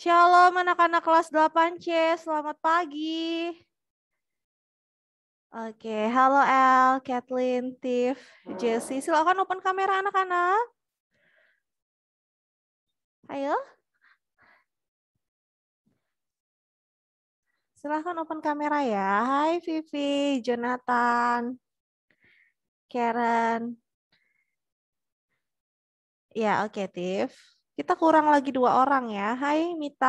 Shalom anak-anak kelas 8C, selamat pagi. Oke, halo El, Kathleen, Tiff, Jesse. Silakan open kamera anak-anak. Ayo. Silahkan open kamera ya. Hai Vivi, Jonathan, Karen. Ya, oke okay, Tiff. Kita kurang lagi dua orang ya. Hai Mita.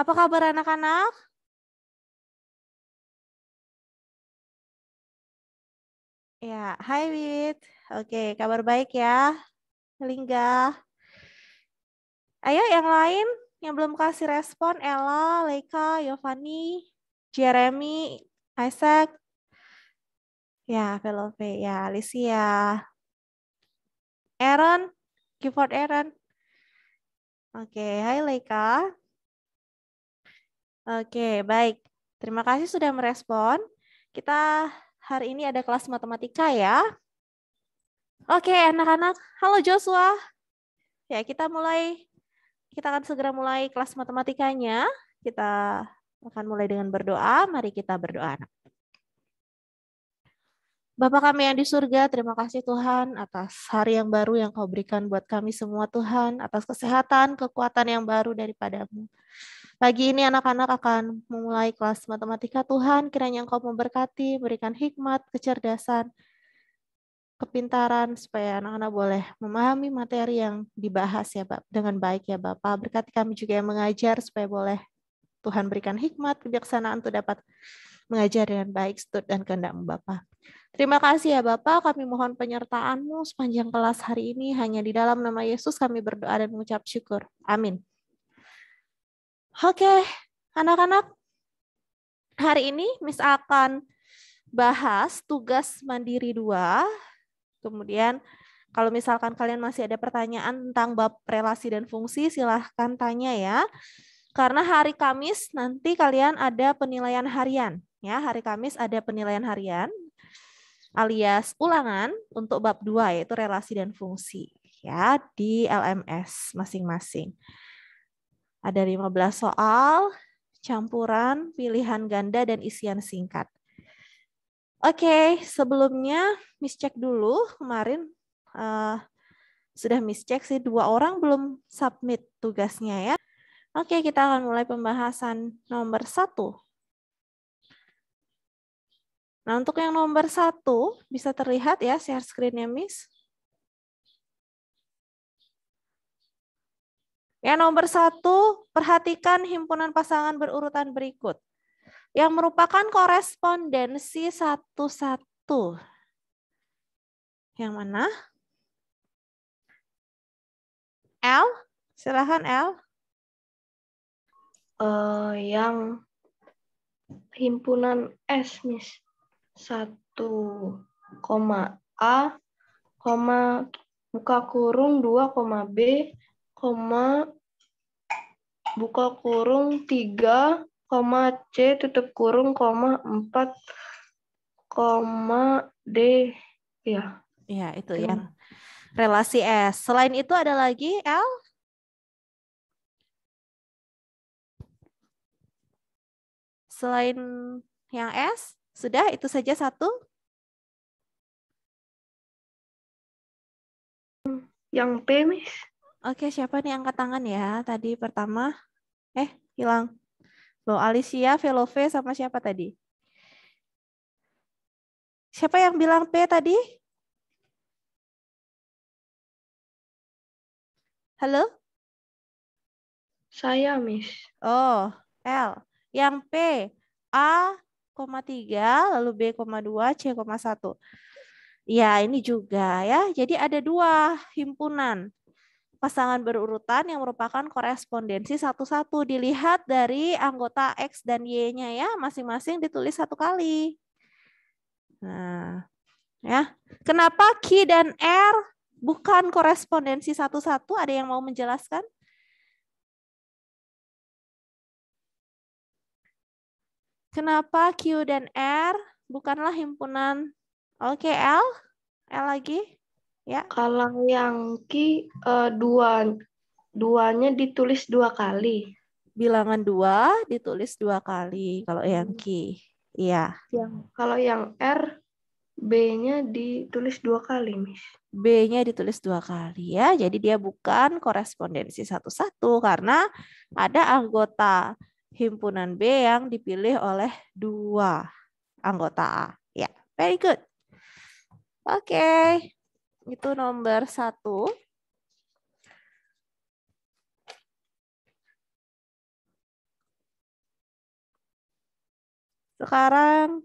Apa kabar anak-anak? Ya, hai Wit. Oke, kabar baik ya. Lingga. Ayo yang lain yang belum kasih respon, Ella, Leika, Yovani, Jeremy, Isaac, ya, Velove, ya, Alicia, Aaron, keyboard error. Oke, okay. hai Leika. Oke, okay, baik. Terima kasih sudah merespon. Kita hari ini ada kelas matematika ya. Oke, okay, anak-anak. Halo Joshua. Ya, kita mulai. Kita akan segera mulai kelas matematikanya. Kita akan mulai dengan berdoa. Mari kita berdoa, anak. Bapak kami yang di surga, terima kasih Tuhan atas hari yang baru yang kau berikan buat kami semua Tuhan, atas kesehatan, kekuatan yang baru daripadamu. Pagi ini anak-anak akan memulai kelas matematika Tuhan, kiranya Engkau memberkati, berikan hikmat, kecerdasan, kepintaran, supaya anak-anak boleh memahami materi yang dibahas ya Bapak, dengan baik ya Bapak. Berkati kami juga yang mengajar, supaya boleh Tuhan berikan hikmat, kebijaksanaan untuk dapat mengajar dengan baik, setut dan kehendak Bapak. Terima kasih ya Bapak, kami mohon penyertaanmu sepanjang kelas hari ini. Hanya di dalam nama Yesus kami berdoa dan mengucap syukur. Amin. Oke, anak-anak, hari ini Miss akan bahas tugas mandiri dua. Kemudian kalau misalkan kalian masih ada pertanyaan tentang bab relasi dan fungsi, silahkan tanya ya. Karena hari Kamis nanti kalian ada penilaian harian. Ya, hari Kamis ada penilaian harian alias ulangan untuk bab 2 yaitu relasi dan fungsi ya di LMS masing-masing. Ada 15 soal, campuran, pilihan ganda dan isian singkat. Oke, sebelumnya sebelumnya mischeck dulu kemarin uh, sudah mischeck sih dua orang belum submit tugasnya ya. Oke, kita akan mulai pembahasan nomor satu Nah, untuk yang nomor satu, bisa terlihat ya share screen-nya, Miss. Yang nomor satu, perhatikan himpunan pasangan berurutan berikut. Yang merupakan korespondensi satu-satu. Yang mana? L, silahkan L. Uh, yang himpunan S, Miss. 1, A, koma, buka kurung 2, B, koma, buka kurung 3, koma C, tutup kurung, koma 4, koma D. Ya. Ya, itu ya. yang relasi S. Selain itu ada lagi L? Selain yang S? Sudah, itu saja satu. Yang P, Miss. Oke, siapa nih angkat tangan ya? Tadi pertama, eh hilang. Loh, Alicia, Velove, sama siapa tadi? Siapa yang bilang P tadi? Halo? Saya, Miss. Oh, L. Yang P, A, lalu B, 2, C, 1. Ya, ini juga ya. Jadi ada dua himpunan pasangan berurutan yang merupakan korespondensi satu-satu dilihat dari anggota X dan Y-nya ya, masing-masing ditulis satu kali. Nah, ya. Kenapa Q dan R bukan korespondensi satu-satu? Ada yang mau menjelaskan? Kenapa Q dan R bukanlah himpunan LKL? L lagi? Ya. Kalau yang Q uh, dua, duanya ditulis dua kali. Bilangan dua ditulis dua kali kalau yang Q. Iya. Yang kalau yang R B-nya ditulis dua kali, Miss. B-nya ditulis dua kali ya. Jadi dia bukan korespondensi satu-satu karena ada anggota himpunan B yang dipilih oleh dua anggota A. Ya, very good. Oke, okay. itu nomor satu. Sekarang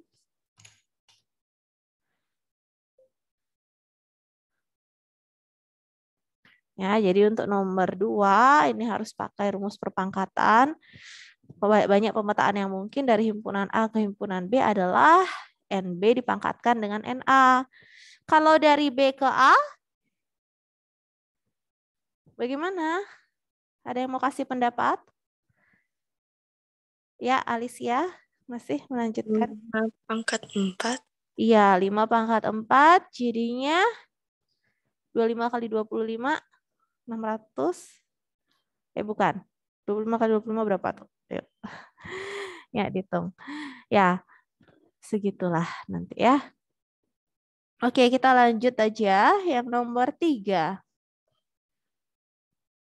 Ya, jadi untuk nomor dua ini harus pakai rumus perpangkatan banyak pemetaan yang mungkin dari himpunan A ke himpunan B adalah NB dipangkatkan dengan NA. Kalau dari B ke A, bagaimana? Ada yang mau kasih pendapat? Ya, Alicia masih melanjutkan. 5 pangkat 4. Iya, 5 pangkat 4 jadinya 25 kali 25 600. Eh bukan. 25 kali 25 berapa tuh? ya ditung. ya segitulah nanti ya oke kita lanjut aja yang nomor tiga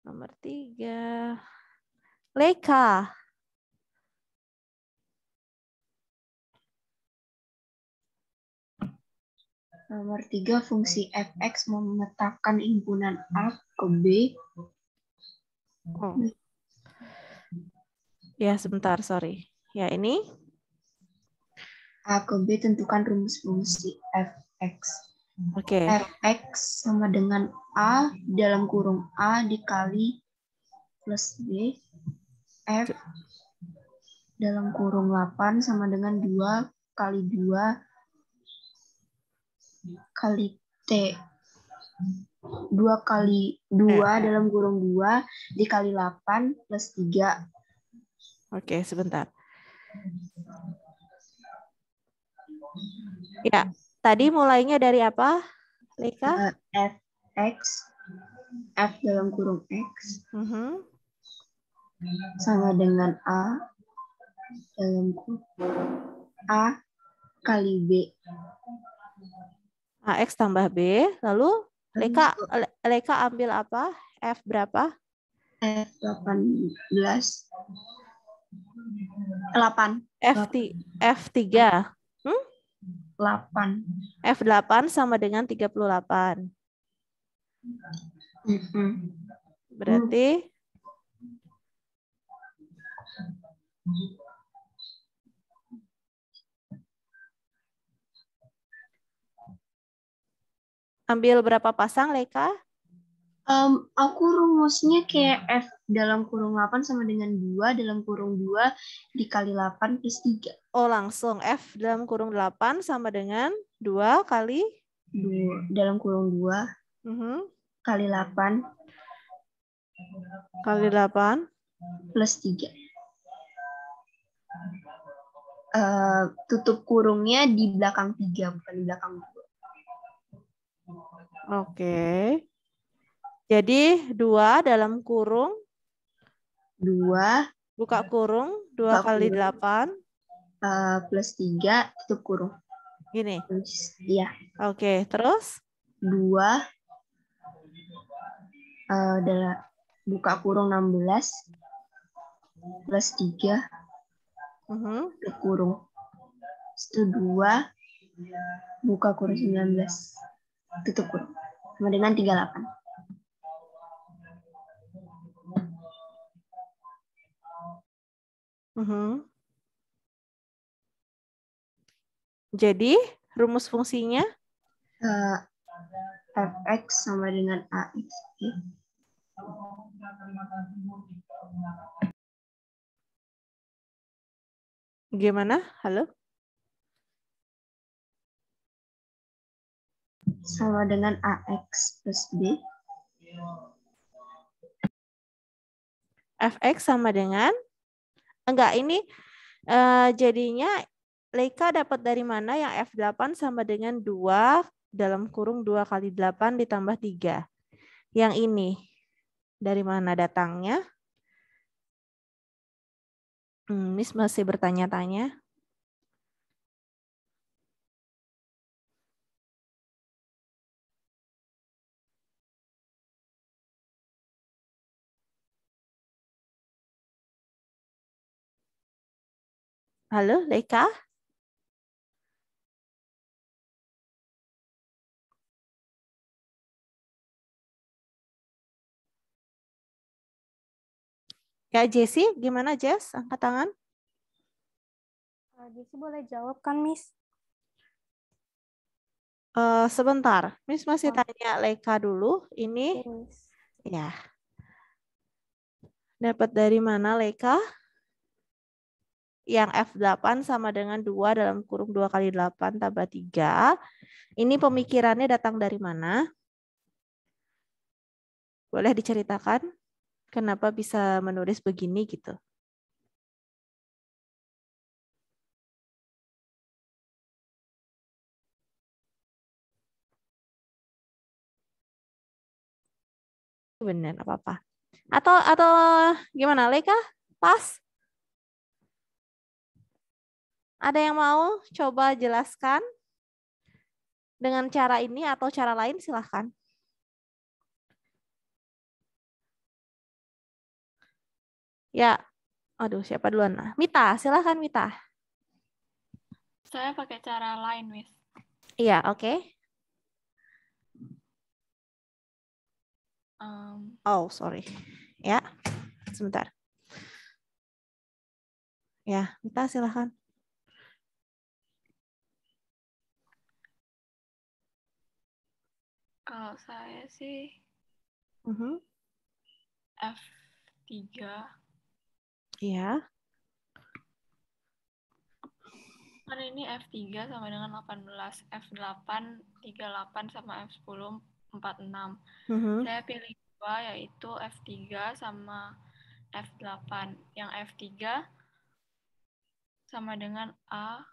nomor tiga Leka Nomor tiga fungsi fx memetakan impunan A ke B. Oh. Ya, sebentar, sorry. Ya, ini. A ke B tentukan rumus fungsi fx. Oke. Okay. fx sama dengan A dalam kurung A dikali plus B. F dalam kurung 8 sama dengan 2 kali 2 kali T. 2 kali 2 dalam kurung 2 dikali 8 plus 3 Oke, sebentar. Iya. Ya, tadi mulainya dari apa, Lika? Eh, f x f dalam kurung x uh mm-hmm. -huh. sama dengan a dalam kurung a kali b. AX tambah B, lalu Leka, Leka ambil apa? F berapa? F18. 8. F3. F3. Hmm? 8. F8 sama dengan 38. Berarti Ambil berapa pasang, Leka? Um, aku rumusnya kayak F dalam kurung 8 sama dengan 2 dalam kurung 2 dikali 8 plus 3. Oh langsung F dalam kurung 8 sama dengan 2 kali? 2 dalam kurung 2 mm -hmm. kali 8. Kali 8. Plus 3. Uh, eh, tutup kurungnya di belakang 3 bukan di belakang 2. Oke. Okay. Jadi dua dalam kurung dua buka iya. kurung 2 kali delapan uh, plus tiga tutup kurung. Gini. Iya. Oke, okay, terus dua uh, eh, adalah buka kurung enam belas plus tiga uh mhm. -huh. tutup kurung. Itu dua buka kurung belas tutup kurung sama dengan tiga delapan. Mhm. Jadi rumus fungsinya? Uh, eh, Fx sama dengan Ax. Gimana? Halo? Sama dengan AX plus B. Fx sama dengan enggak ini uh, jadinya Leika dapat dari mana yang F8 sama dengan 2 dalam kurung 2 kali 8 ditambah 3. Yang ini dari mana datangnya? Hmm, Miss masih bertanya-tanya. Halo, Leika. Ya, Jessie, gimana Jess? Angkat tangan. Jessie boleh jawab kan, Miss? Uh, sebentar, Miss masih oh. tanya Leika dulu. Ini, okay, ya. Dapat dari mana Leika? yang F8 sama dengan 2 dalam kurung 2 kali 8 tambah 3. Ini hmm. pemikirannya datang dari mana? Boleh diceritakan kenapa bisa menulis begini gitu? Benar, apa-apa. Atau atau gimana, Leka? Pas? Ada yang mau coba jelaskan dengan cara ini atau cara lain? Silahkan. Ya, aduh siapa duluan? Nah, Mita, silahkan Mita. Saya pakai cara lain, Miss. Iya, oke. Okay. Um, oh, sorry. Ya, sebentar. Ya, Mita silahkan. Kalau saya sih mm -hmm. F3. Iya. Kan ini F3 sama dengan 18. F8, 38 sama F10, 46. Mm -hmm. Saya pilih dua yaitu F3 sama F8. Yang F3 sama dengan A.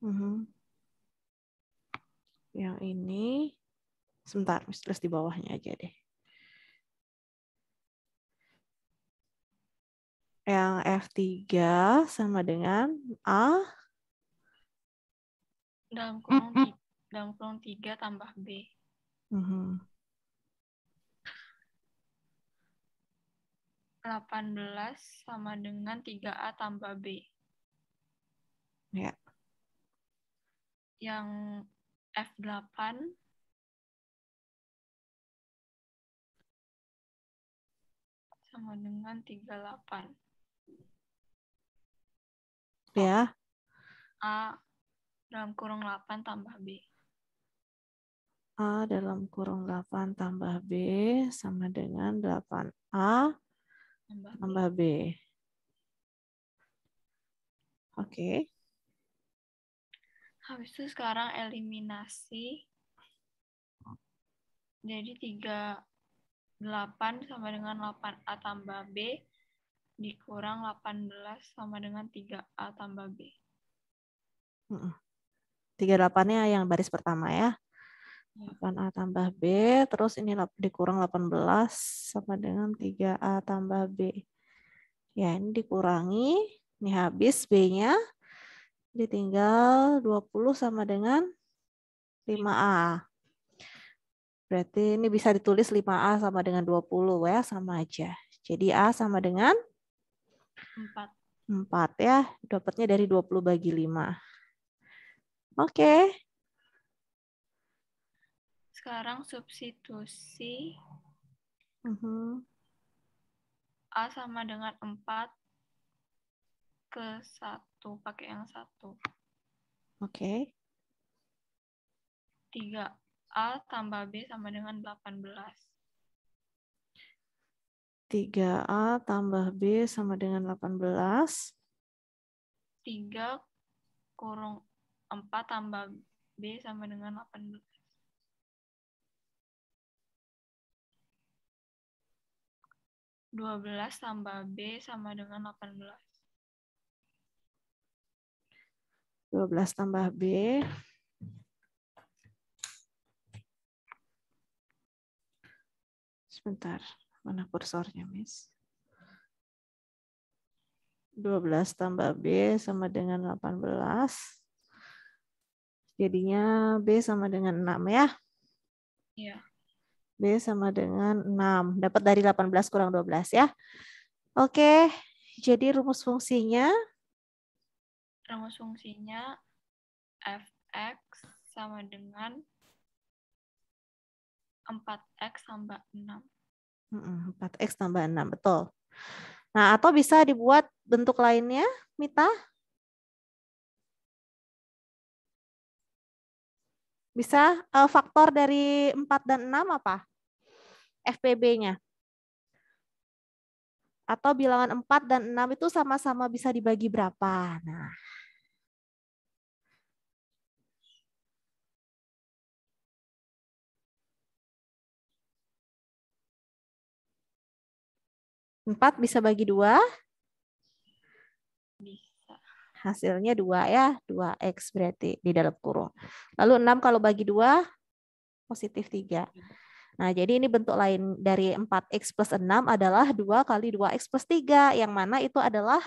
Mm -hmm. Yang ini, sebentar, mistress di bawahnya aja deh. Yang F3 sama dengan A. Dalam kurung, mm -mm. dalam kurung 3 tambah B. Mm -hmm. 18 sama dengan 3A tambah B. Ya. Yang F8. Sama dengan 38. Ya. A dalam kurung 8 tambah B. A dalam kurung 8 tambah B sama dengan 8A tambah B. Oke. Okay. Habis itu sekarang eliminasi. Jadi 3, 8 sama dengan 8A tambah B dikurang 18 sama dengan 3A tambah B. 38-nya yang baris pertama ya. 8A ya. tambah B, terus ini dikurang 18 sama dengan 3A tambah B. Ya, ini dikurangi, ini habis B-nya, ditinggal 20 sama dengan 5A. Berarti ini bisa ditulis 5A sama dengan 20 ya, sama aja. Jadi A sama dengan 4. 4 ya, dapatnya dari 20 bagi 5. Oke. Okay. Sekarang substitusi. Uh mhm. -huh. A sama dengan 4 ke 1 satu, pakai yang satu. Oke. Okay. 3A tambah B sama dengan 18. 3A tambah B sama dengan 18. 3 kurung 4 tambah B sama dengan 18. Dua belas tambah B sama dengan delapan belas. 12 tambah B. Sebentar, mana kursornya, Miss? 12 tambah B sama dengan 18. Jadinya B sama dengan 6 ya? Iya. B sama dengan 6. Dapat dari 18 kurang 12 ya. Oke, jadi rumus fungsinya rumus fungsinya fx sama dengan 4x tambah 6. 4x tambah 6, betul. Nah, atau bisa dibuat bentuk lainnya, Mita? Bisa uh, faktor dari 4 dan 6 apa? FPB-nya. Atau bilangan 4 dan 6 itu sama-sama bisa dibagi berapa? Nah, 4 bisa bagi 2? Bisa. Hasilnya 2 ya, 2X berarti di dalam kurung. Lalu 6 kalau bagi 2, positif 3. Nah, jadi ini bentuk lain dari 4X plus 6 adalah 2 kali 2X plus 3, yang mana itu adalah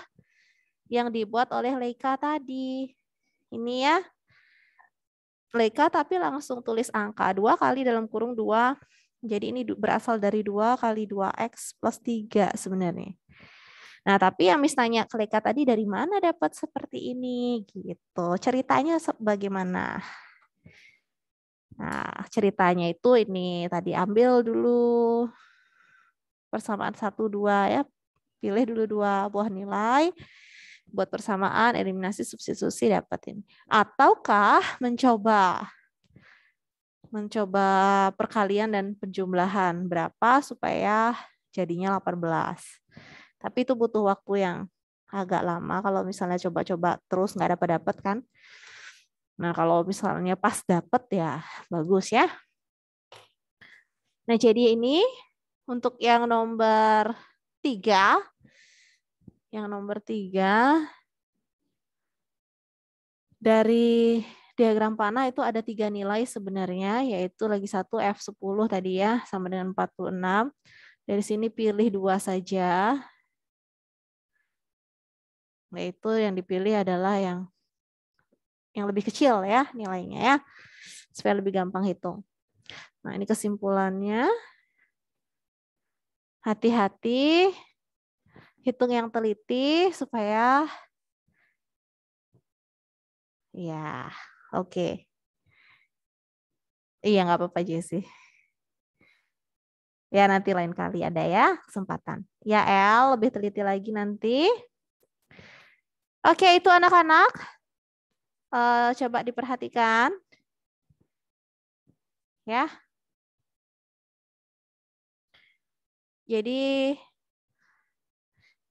yang dibuat oleh Leika tadi. Ini ya, Leika tapi langsung tulis angka 2 kali dalam kurung 2 jadi ini berasal dari 2 kali 2x plus 3 sebenarnya. Nah, tapi yang Miss tanya tadi dari mana dapat seperti ini gitu. Ceritanya bagaimana? Nah, ceritanya itu ini tadi ambil dulu persamaan 1 2 ya. Pilih dulu dua buah nilai buat persamaan, eliminasi, substitusi dapat ini. Ataukah mencoba mencoba perkalian dan penjumlahan berapa supaya jadinya 18. Tapi itu butuh waktu yang agak lama kalau misalnya coba-coba terus nggak dapat-dapat kan. Nah kalau misalnya pas dapat ya bagus ya. Nah jadi ini untuk yang nomor tiga, yang nomor tiga dari diagram panah itu ada tiga nilai sebenarnya, yaitu lagi satu F10 tadi ya, sama dengan 46. Dari sini pilih dua saja. Nah itu yang dipilih adalah yang yang lebih kecil ya nilainya ya, supaya lebih gampang hitung. Nah ini kesimpulannya. Hati-hati, hitung yang teliti supaya ya Oke. Okay. Iya, nggak apa-apa Jesse. Ya nanti lain kali ada ya kesempatan. Ya El, lebih teliti lagi nanti. Oke, itu anak-anak. Uh, coba diperhatikan. Ya. Jadi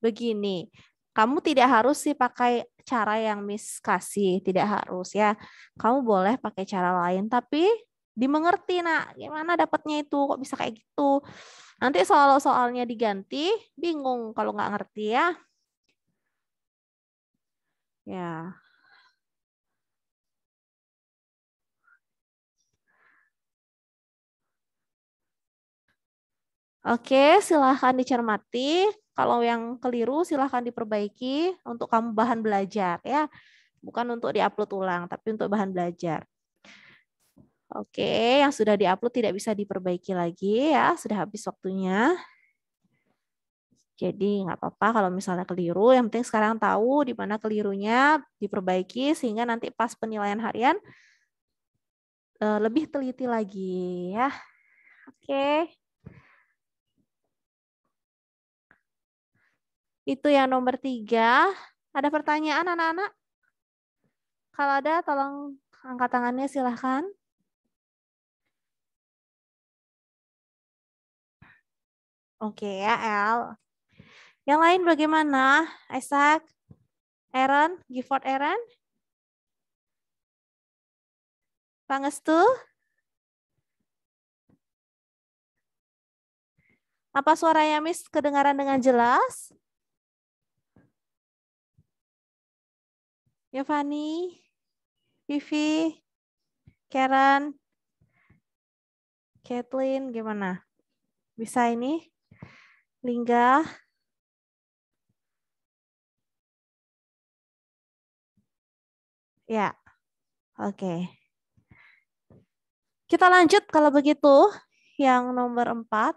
begini, kamu tidak harus sih pakai cara yang Miss kasih, tidak harus ya. Kamu boleh pakai cara lain, tapi dimengerti nak gimana dapatnya itu kok bisa kayak gitu nanti soal soalnya diganti bingung kalau nggak ngerti ya ya Oke, silahkan dicermati. Kalau yang keliru silahkan diperbaiki untuk kamu bahan belajar ya. Bukan untuk diupload ulang, tapi untuk bahan belajar. Oke, yang sudah diupload tidak bisa diperbaiki lagi ya, sudah habis waktunya. Jadi nggak apa-apa kalau misalnya keliru, yang penting sekarang tahu di mana kelirunya, diperbaiki sehingga nanti pas penilaian harian eh, lebih teliti lagi ya. Oke. Itu yang nomor tiga. Ada pertanyaan anak-anak? Kalau ada tolong angkat tangannya silahkan. Oke ya El. Yang lain bagaimana? Isaac, Aaron, Gifford Aaron? Pangestu? Apa suara Yamis kedengaran dengan jelas? Yovani, ya, Vivi, Karen, Kathleen, gimana? Bisa ini? Lingga? Ya, oke. Okay. Kita lanjut kalau begitu, yang nomor empat.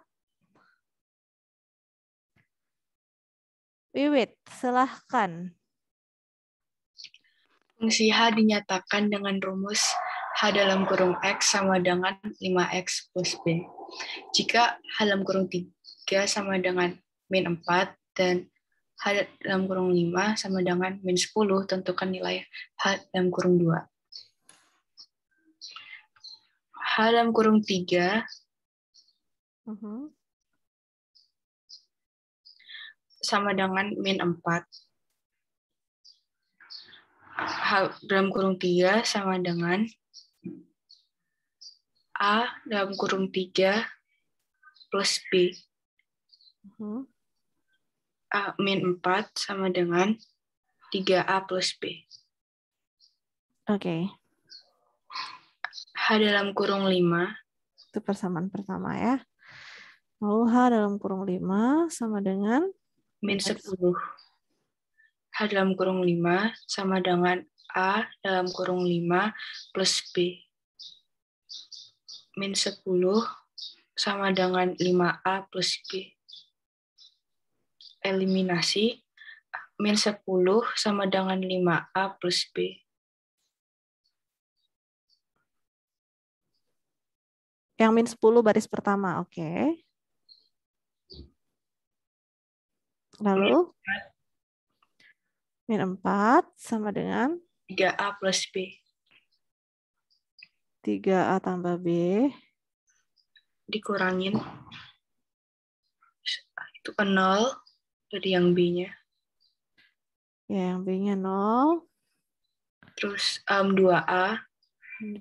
Wiwit, silahkan. Fungsi H dinyatakan dengan rumus H dalam kurung X sama dengan 5X plus B. Jika H dalam kurung 3 sama dengan min 4 dan H dalam kurung 5 sama dengan min 10, tentukan nilai H dalam kurung 2. H dalam kurung 3 mm-hmm. sama dengan min 4 H dalam kurung tiga sama dengan A dalam kurung tiga plus B. Hmm. A min empat sama dengan tiga a plus B. Oke. Okay. H dalam kurung lima Itu persamaan pertama ya. Lalu H dalam kurung lima sama dengan? Min sepuluh H dalam kurung 5 sama dengan A dalam kurung 5 plus B. Min 10 sama dengan 5A plus B. Eliminasi. Min 10 sama dengan 5A plus B. Yang min 10 baris pertama, oke. Okay. Lalu? Min 4 sama dengan? 3A plus B. 3A tambah B. Dikurangin. Itu kan 0. Jadi yang B-nya. Ya, yang B-nya 0. Terus um, 2A.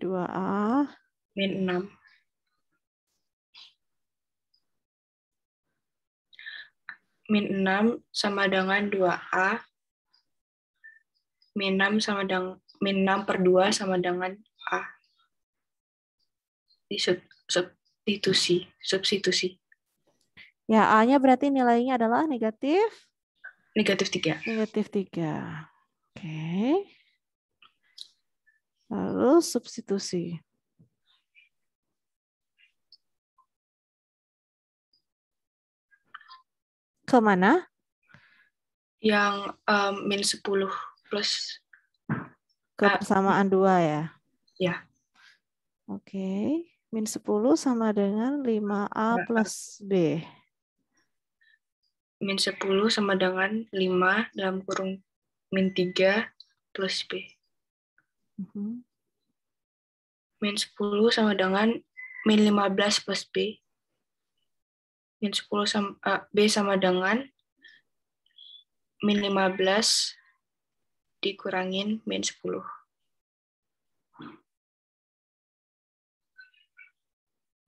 2A. Min 6. Min 6 sama dengan 2A min 6 sama dengan min 6 per 2 sama dengan A. Di sub, substitusi, substitusi. Ya, A-nya berarti nilainya adalah negatif? Negatif 3. Negatif 3. Oke. Okay. Lalu substitusi. Kemana? Yang um, min 10 plus kebersamaan ah, dua ya. Ya. Oke, okay. min 10 sama dengan 5A nah, plus B. Min 10 sama dengan 5 dalam kurung min 3 plus B. Uh mm-hmm. -huh. Min 10 sama dengan min 15 plus B. Min 10 sama, uh, B sama dengan min 15 dikurangin min 10.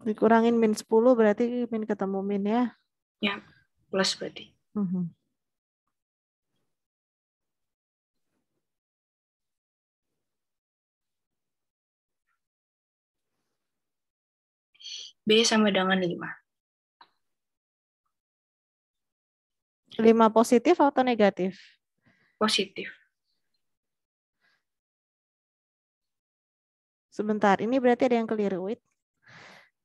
Dikurangin min 10 berarti min ketemu min ya? Ya, plus berarti. Mm -hmm. B sama dengan 5. 5 positif atau negatif? Positif. Sebentar, ini berarti ada yang keliru. Wait.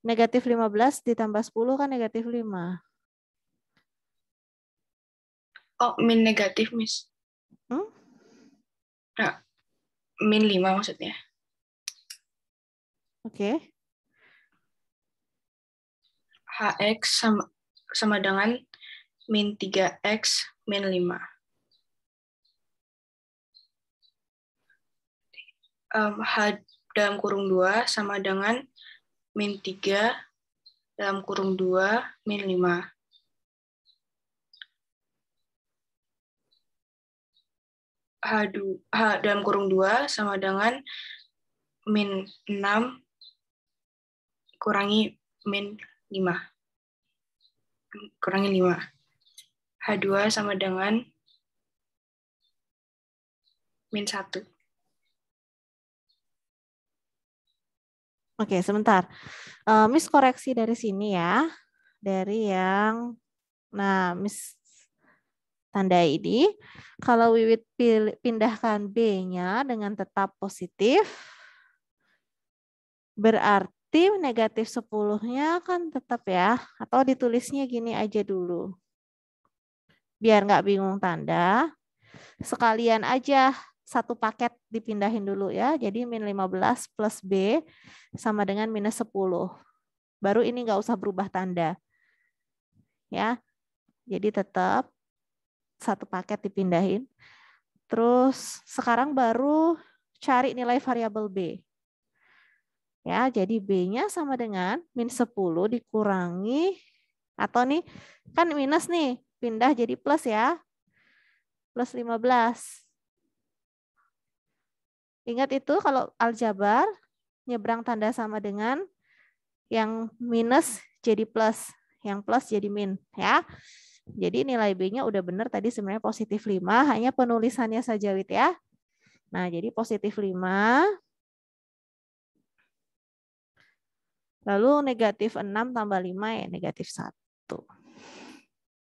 Negatif 15 ditambah 10 kan negatif 5. Oh, min negatif, Miss. Hmm? Nah, min 5 maksudnya. Oke. Okay. HX sama, sama dengan min 3X min 5. Um, H dalam kurung 2 sama dengan min 3 dalam kurung 2 min 5. H2, H dalam kurung 2 sama dengan min 6 kurangi min 5. Kurangi 5. H2 sama dengan min 1. Oke, sebentar. Uh, miss koreksi dari sini ya. Dari yang, nah Miss tanda ini. Kalau Wiwit pindahkan B-nya dengan tetap positif, berarti negatif 10-nya kan tetap ya. Atau ditulisnya gini aja dulu. Biar nggak bingung tanda. Sekalian aja satu paket dipindahin dulu ya. Jadi min 15 plus B sama dengan minus 10. Baru ini nggak usah berubah tanda. ya. Jadi tetap satu paket dipindahin. Terus sekarang baru cari nilai variabel B. Ya, jadi B-nya sama dengan min 10 dikurangi atau nih kan minus nih, pindah jadi plus ya. Plus 15 Ingat itu kalau aljabar nyebrang tanda sama dengan yang minus jadi plus, yang plus jadi min, ya. Jadi nilai B-nya udah benar tadi sebenarnya positif 5, hanya penulisannya saja Wit ya. Nah, jadi positif 5. Lalu negatif 6 tambah 5 ya negatif 1.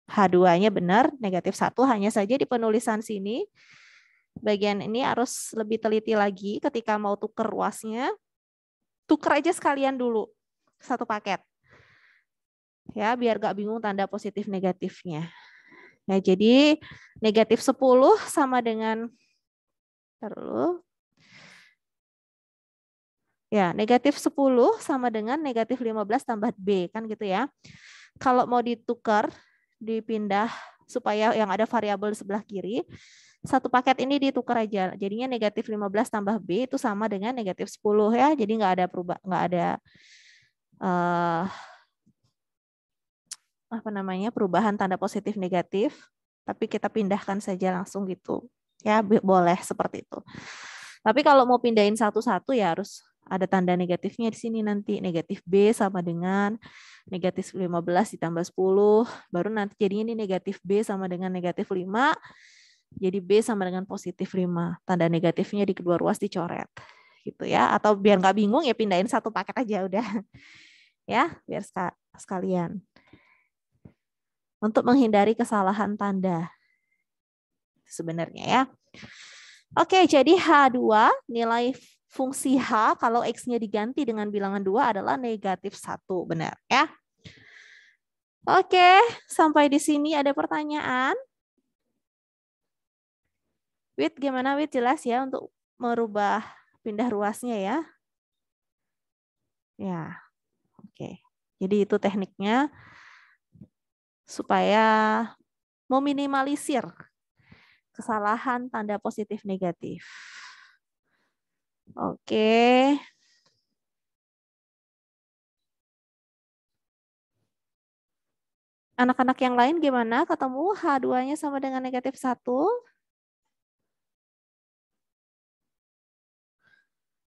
H2-nya benar, negatif 1 hanya saja di penulisan sini bagian ini harus lebih teliti lagi ketika mau tuker ruasnya. Tuker aja sekalian dulu satu paket. Ya, biar gak bingung tanda positif negatifnya. Nah jadi negatif 10 sama dengan terus Ya, negatif 10 sama dengan negatif 15 tambah B, kan gitu ya. Kalau mau ditukar, dipindah supaya yang ada variabel sebelah kiri, satu paket ini ditukar aja. Jadinya negatif 15 tambah B itu sama dengan negatif 10 ya. Jadi nggak ada perubah, nggak ada uh, apa namanya perubahan tanda positif negatif. Tapi kita pindahkan saja langsung gitu. Ya boleh seperti itu. Tapi kalau mau pindahin satu-satu ya harus ada tanda negatifnya di sini nanti negatif B sama dengan negatif 15 ditambah 10 baru nanti jadinya ini negatif B sama dengan negatif 5 jadi B sama dengan positif 5. Tanda negatifnya di kedua ruas dicoret. Gitu ya. Atau biar nggak bingung ya pindahin satu paket aja udah. Ya, biar sekalian. Untuk menghindari kesalahan tanda. Sebenarnya ya. Oke, jadi H2 nilai fungsi H kalau X-nya diganti dengan bilangan 2 adalah negatif 1. Benar ya? Oke, sampai di sini ada pertanyaan? Wit, gimana Wit? jelas ya untuk merubah pindah ruasnya ya. Ya. Oke. Jadi itu tekniknya supaya meminimalisir kesalahan tanda positif negatif. Oke. Anak-anak yang lain gimana? Ketemu H2-nya sama dengan negatif 1?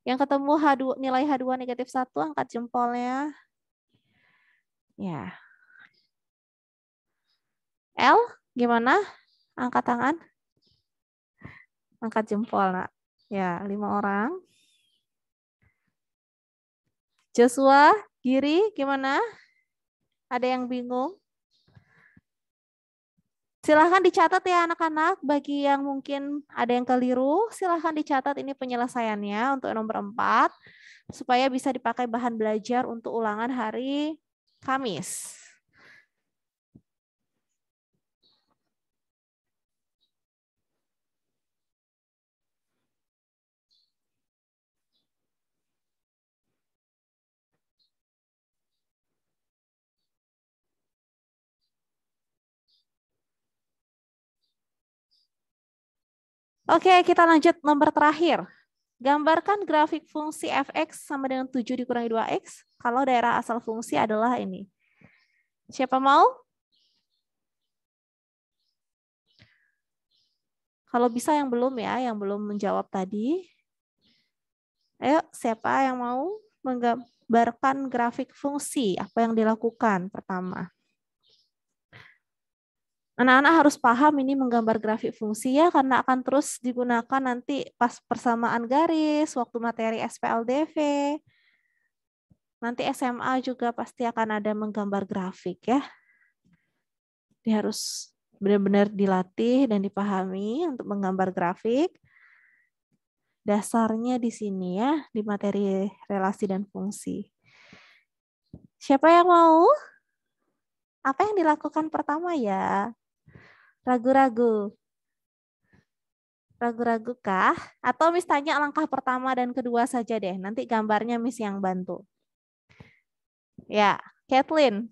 Yang ketemu H2, nilai H2 negatif 1, angkat jempolnya. Ya. L, gimana? Angkat tangan. Angkat jempol, nak. Ya, lima orang. Joshua, Giri, gimana? Ada yang bingung? Silahkan dicatat ya anak-anak, bagi yang mungkin ada yang keliru, silahkan dicatat ini penyelesaiannya untuk nomor 4, supaya bisa dipakai bahan belajar untuk ulangan hari Kamis. Oke, kita lanjut nomor terakhir. Gambarkan grafik fungsi fx sama dengan 7 dikurangi 2x kalau daerah asal fungsi adalah ini. Siapa mau? Kalau bisa yang belum ya, yang belum menjawab tadi. Ayo, siapa yang mau menggambarkan grafik fungsi? Apa yang dilakukan pertama? Anak-anak harus paham ini menggambar grafik fungsi ya, karena akan terus digunakan nanti pas persamaan garis, waktu materi SPLDV. Nanti SMA juga pasti akan ada menggambar grafik ya. Dia harus benar-benar dilatih dan dipahami untuk menggambar grafik. Dasarnya di sini ya, di materi relasi dan fungsi. Siapa yang mau? Apa yang dilakukan pertama ya? Ragu-ragu. Ragu-ragu kah? Atau Miss tanya langkah pertama dan kedua saja deh. Nanti gambarnya Miss yang bantu. Ya, Kathleen,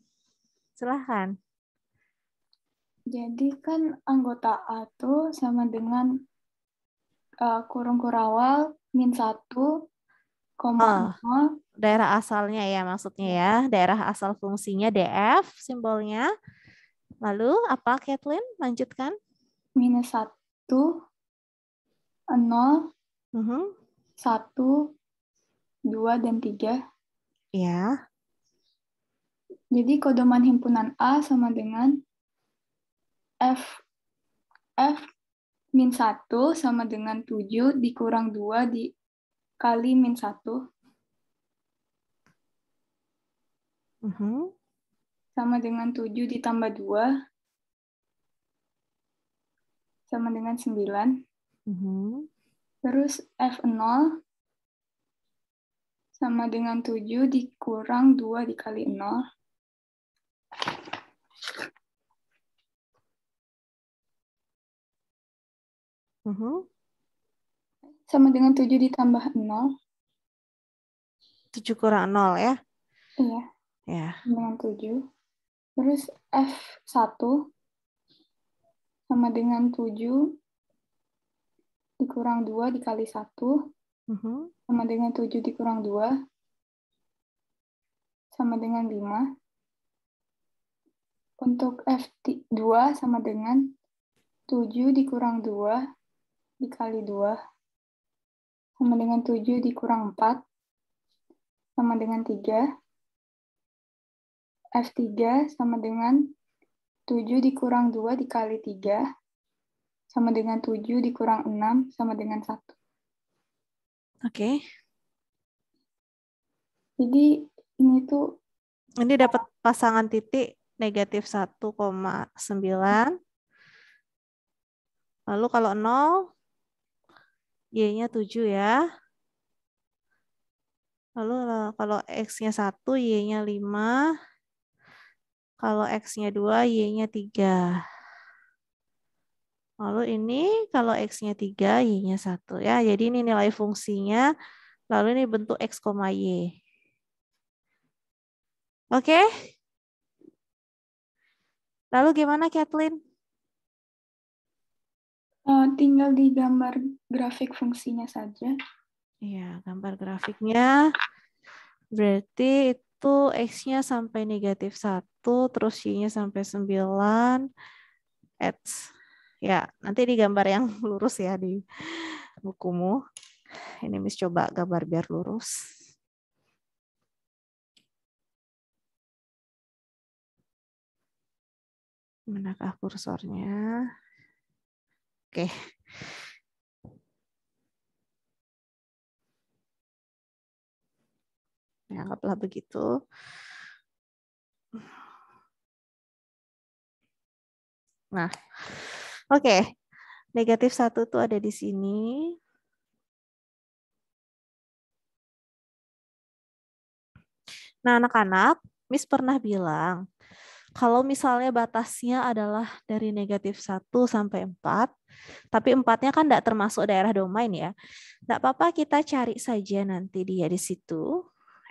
silahkan. Jadi kan anggota A itu sama dengan uh, kurung kurawal min 1, koma oh, daerah asalnya ya maksudnya ya. Daerah asal fungsinya DF simbolnya. Lalu apa Kathleen? Lanjutkan. Minus 1, 0, mm-hmm. satu dua dan 3. Ya. Jadi kodoman himpunan A sama dengan F F min 1 sama dengan 7 dikurang 2 dikali min 1. Uh -huh sama dengan 7 ditambah 2 sama dengan 9. Mm -hmm. Terus F0 sama dengan 7 dikurang 2 dikali 0. Mm -hmm. Sama dengan 7 ditambah 0. 7 kurang 0 ya? Iya. Ya. Dengan 7 terus F1 sama dengan 7 dikurang 2 dikali 1 uh-huh. Mm-hmm. sama dengan 7 dikurang 2 sama dengan 5. Untuk F2 sama dengan 7 dikurang 2 dikali 2 sama dengan 7 dikurang 4 sama dengan 3 F3 sama dengan 7 dikurang 2 dikali 3 sama dengan 7 dikurang 6 sama dengan 1. Oke. Okay. Jadi ini tuh ini dapat pasangan titik negatif 1,9. Lalu kalau 0, Y-nya 7 ya. Lalu eh, kalau X-nya 1, Y-nya 5. Kalau X-nya 2, Y-nya 3. Lalu ini kalau X-nya 3, Y-nya 1. Ya, jadi ini nilai fungsinya. Lalu ini bentuk X, Y. Oke? Okay? Lalu gimana Kathleen? Uh, tinggal di gambar grafik fungsinya saja. Iya, gambar grafiknya. Berarti itu X-nya sampai negatif 1 terus Y-nya sampai 9, X. Ya, nanti di gambar yang lurus ya di bukumu. Ini mis coba gambar biar lurus. Manakah kursornya? Oke. Okay. anggaplah begitu. Nah, oke. Okay. Negatif satu tuh ada di sini. Nah, anak-anak, Miss pernah bilang, kalau misalnya batasnya adalah dari negatif satu sampai empat, tapi empatnya kan tidak termasuk daerah domain ya. Tidak apa-apa kita cari saja nanti dia di situ.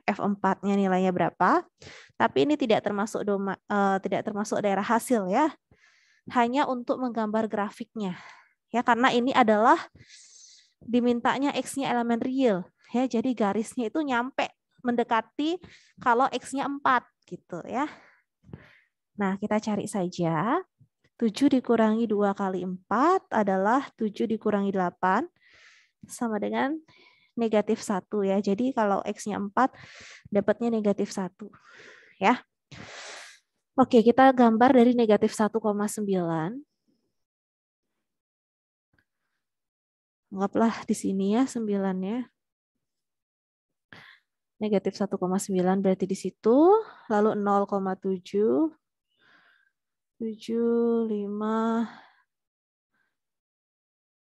F4-nya nilainya berapa, tapi ini tidak termasuk doma, uh, tidak termasuk daerah hasil ya hanya untuk menggambar grafiknya. Ya, karena ini adalah dimintanya x-nya elemen real. Ya, jadi garisnya itu nyampe mendekati kalau x-nya 4 gitu ya. Nah, kita cari saja. 7 dikurangi 2 kali 4 adalah 7 dikurangi 8 sama dengan negatif 1 ya. Jadi kalau X-nya 4 dapatnya negatif 1 ya. Oke, kita gambar dari negatif 1,9. Anggaplah di sini ya 9-nya. Negatif 1,9 berarti di situ. Lalu 0,7. 75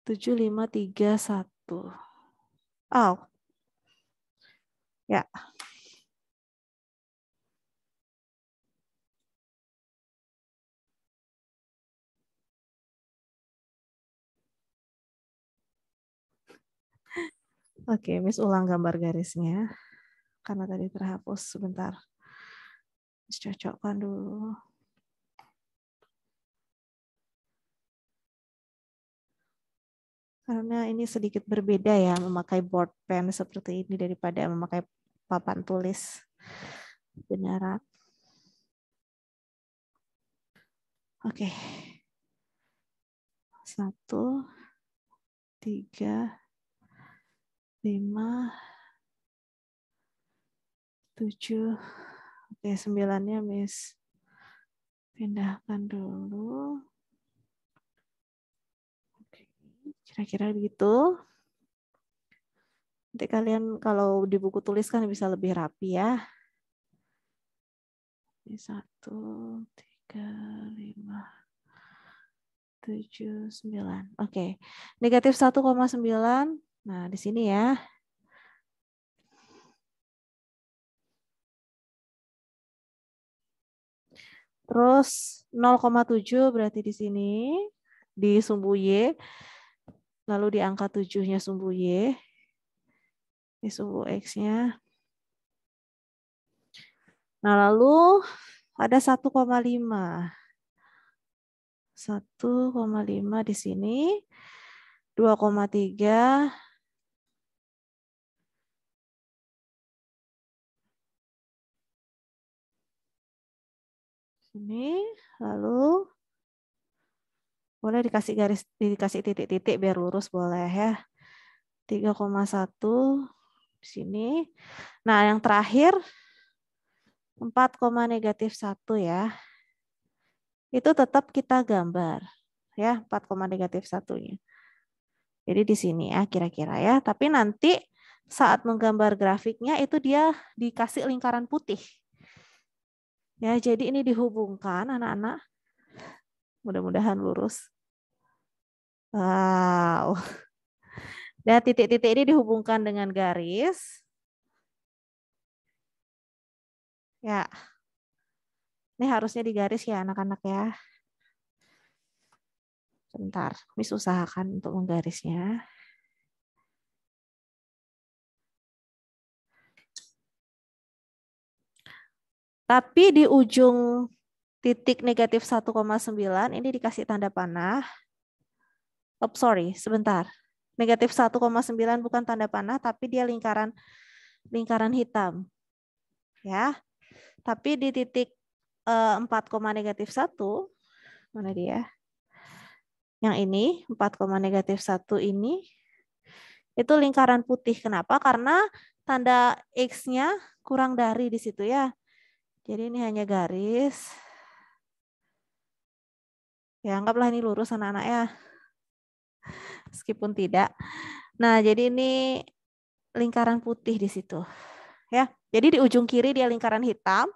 7531. Oh. Ya. Oke, Miss ulang gambar garisnya. Karena tadi terhapus sebentar. Miss cocokkan dulu. Karena ini sedikit berbeda ya memakai board pen seperti ini daripada memakai papan tulis benar? Oke. Satu, tiga, lima tujuh oke sembilannya miss pindahkan dulu oke kira-kira begitu nanti kalian kalau di buku tulis kan bisa lebih rapi ya ini satu tiga lima tujuh sembilan oke negatif satu koma sembilan Nah, di sini ya. Terus 0,7 berarti di sini di sumbu Y. Lalu di angka 7-nya sumbu Y. Di sumbu X-nya. Nah, lalu ada 1,5. 1,5 di sini. 2,3 Ini, lalu boleh dikasih garis dikasih titik-titik biar lurus boleh ya. 3,1 di sini. Nah, yang terakhir 4, negatif 1 ya. Itu tetap kita gambar ya 4, negatif 1-nya. Jadi di sini ya kira-kira ya. Tapi nanti saat menggambar grafiknya itu dia dikasih lingkaran putih. Ya, jadi ini dihubungkan anak-anak. Mudah-mudahan lurus. Wow. Dan titik-titik ini dihubungkan dengan garis. Ya. Ini harusnya di garis ya anak-anak ya. Sebentar, Miss usahakan untuk menggarisnya. Tapi di ujung titik negatif 1,9 ini dikasih tanda panah. Oh, sorry, sebentar. Negatif 1,9 bukan tanda panah, tapi dia lingkaran lingkaran hitam. Ya. Tapi di titik 4, eh, negatif 1, mana dia? Yang ini, 4, negatif 1 ini, itu lingkaran putih. Kenapa? Karena tanda X-nya kurang dari di situ ya. Jadi ini hanya garis. Ya, anggaplah ini lurus anak-anak ya. Meskipun tidak. Nah, jadi ini lingkaran putih di situ. Ya. Jadi di ujung kiri dia lingkaran hitam,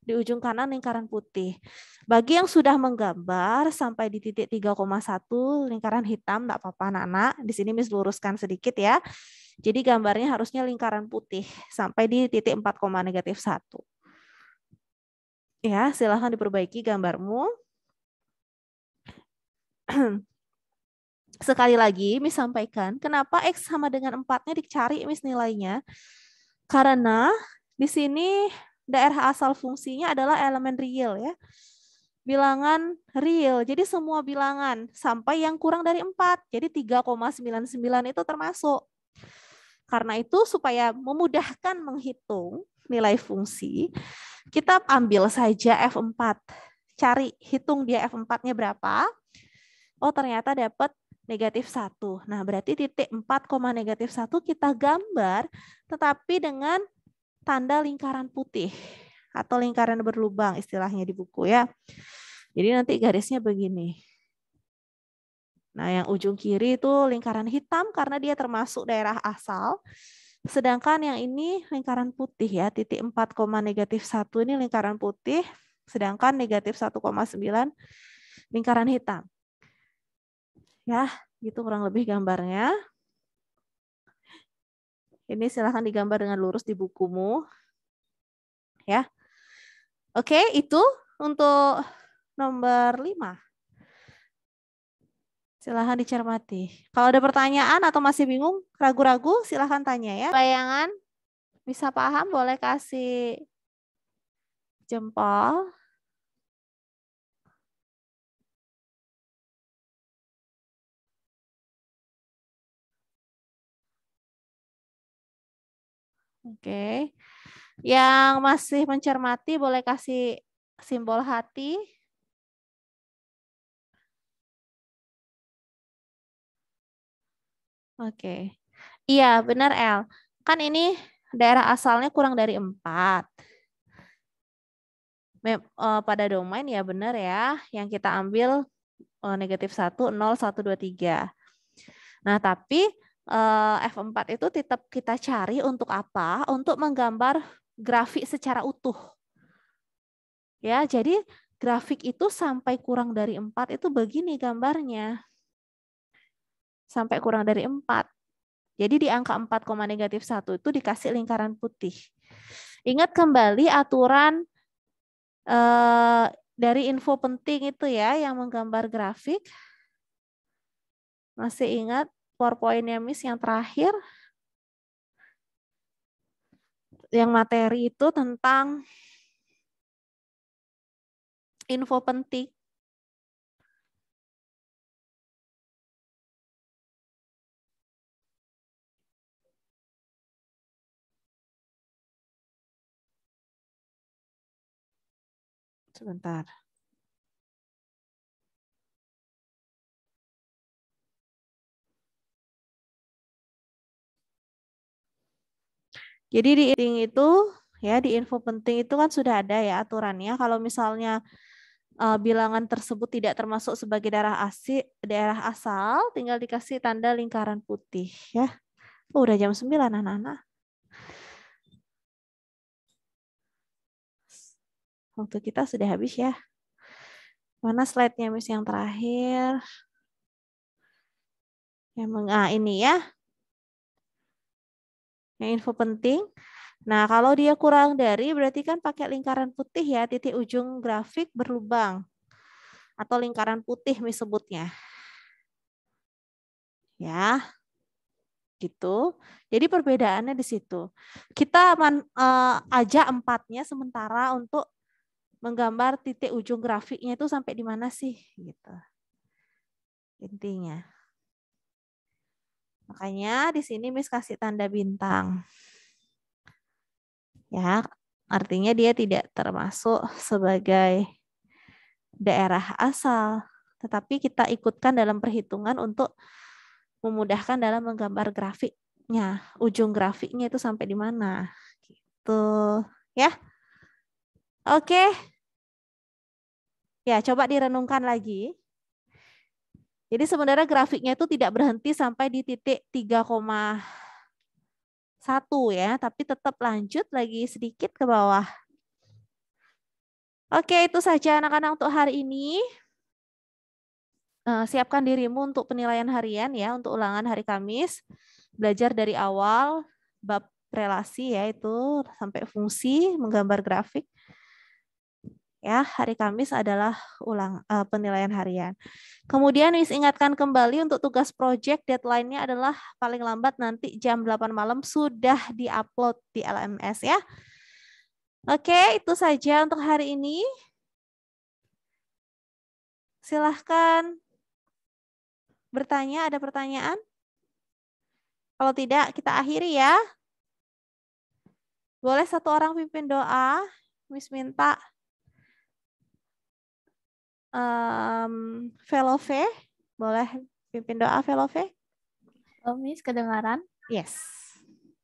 di ujung kanan lingkaran putih. Bagi yang sudah menggambar sampai di titik 3,1 lingkaran hitam, tidak apa-apa anak-anak. Di sini Miss luruskan sedikit ya. Jadi gambarnya harusnya lingkaran putih sampai di titik 4, negatif 1. Ya, silahkan diperbaiki gambarmu. Sekali lagi, Miss sampaikan, kenapa X sama dengan 4-nya dicari Miss nilainya? Karena di sini daerah asal fungsinya adalah elemen real ya. Bilangan real, jadi semua bilangan sampai yang kurang dari 4. Jadi 3,99 itu termasuk. Karena itu supaya memudahkan menghitung nilai fungsi, kita ambil saja F4. Cari, hitung dia F4-nya berapa. Oh, ternyata dapat negatif 1. Nah, berarti titik 4, negatif 1 kita gambar, tetapi dengan tanda lingkaran putih atau lingkaran berlubang istilahnya di buku ya. Jadi nanti garisnya begini. Nah, yang ujung kiri itu lingkaran hitam karena dia termasuk daerah asal. Sedangkan yang ini lingkaran putih ya, titik 4, negatif 1 ini lingkaran putih, sedangkan negatif 1,9 lingkaran hitam. Ya, gitu kurang lebih gambarnya. Ini silahkan digambar dengan lurus di bukumu. Ya. Oke, itu untuk nomor 5. Silahkan dicermati. Kalau ada pertanyaan atau masih bingung, ragu-ragu, silahkan tanya ya. Bayangan, bisa paham, boleh kasih jempol. Oke. Okay. Yang masih mencermati boleh kasih simbol hati. Oke. Okay. Iya, benar L. Kan ini daerah asalnya kurang dari 4. Eh, pada domain ya benar ya, yang kita ambil eh, negatif 1, 0, 1, 2, 3. Nah, tapi eh, F4 itu tetap kita cari untuk apa? Untuk menggambar grafik secara utuh. Ya, jadi grafik itu sampai kurang dari 4 itu begini gambarnya sampai kurang dari 4. Jadi di angka 4, negatif 1 itu dikasih lingkaran putih. Ingat kembali aturan eh, dari info penting itu ya yang menggambar grafik. Masih ingat PowerPoint-nya Miss yang terakhir? Yang materi itu tentang info penting Sebentar. Jadi di eating itu ya di info penting itu kan sudah ada ya aturannya. Kalau misalnya uh, bilangan tersebut tidak termasuk sebagai daerah asli, daerah asal, tinggal dikasih tanda lingkaran putih ya. Oh, udah jam 9 anak-anak. Waktu kita sudah habis ya. Mana slide-nya Miss yang terakhir? Yang ah, ini ya. Yang info penting. Nah, kalau dia kurang dari berarti kan pakai lingkaran putih ya, titik ujung grafik berlubang. Atau lingkaran putih Miss sebutnya. Ya. Gitu. Jadi perbedaannya di situ. Kita man, uh, eh, ajak empatnya sementara untuk menggambar titik ujung grafiknya itu sampai di mana sih gitu. Intinya. Makanya di sini Miss kasih tanda bintang. Ya, artinya dia tidak termasuk sebagai daerah asal, tetapi kita ikutkan dalam perhitungan untuk memudahkan dalam menggambar grafiknya, ujung grafiknya itu sampai di mana. Gitu, ya. Oke. Okay. Ya, coba direnungkan lagi. Jadi sebenarnya grafiknya itu tidak berhenti sampai di titik 3,1 ya, tapi tetap lanjut lagi sedikit ke bawah. Oke, itu saja anak-anak untuk hari ini. Eh, siapkan dirimu untuk penilaian harian ya, untuk ulangan hari Kamis. Belajar dari awal, bab relasi ya itu, sampai fungsi, menggambar grafik ya hari Kamis adalah ulang uh, penilaian harian. Kemudian Wis ingatkan kembali untuk tugas proyek deadline-nya adalah paling lambat nanti jam 8 malam sudah diupload di LMS ya. Oke, itu saja untuk hari ini. Silahkan bertanya, ada pertanyaan? Kalau tidak, kita akhiri ya. Boleh satu orang pimpin doa, Miss minta um, Velove, boleh pimpin doa Velove? Oh, Miss, kedengaran? Yes.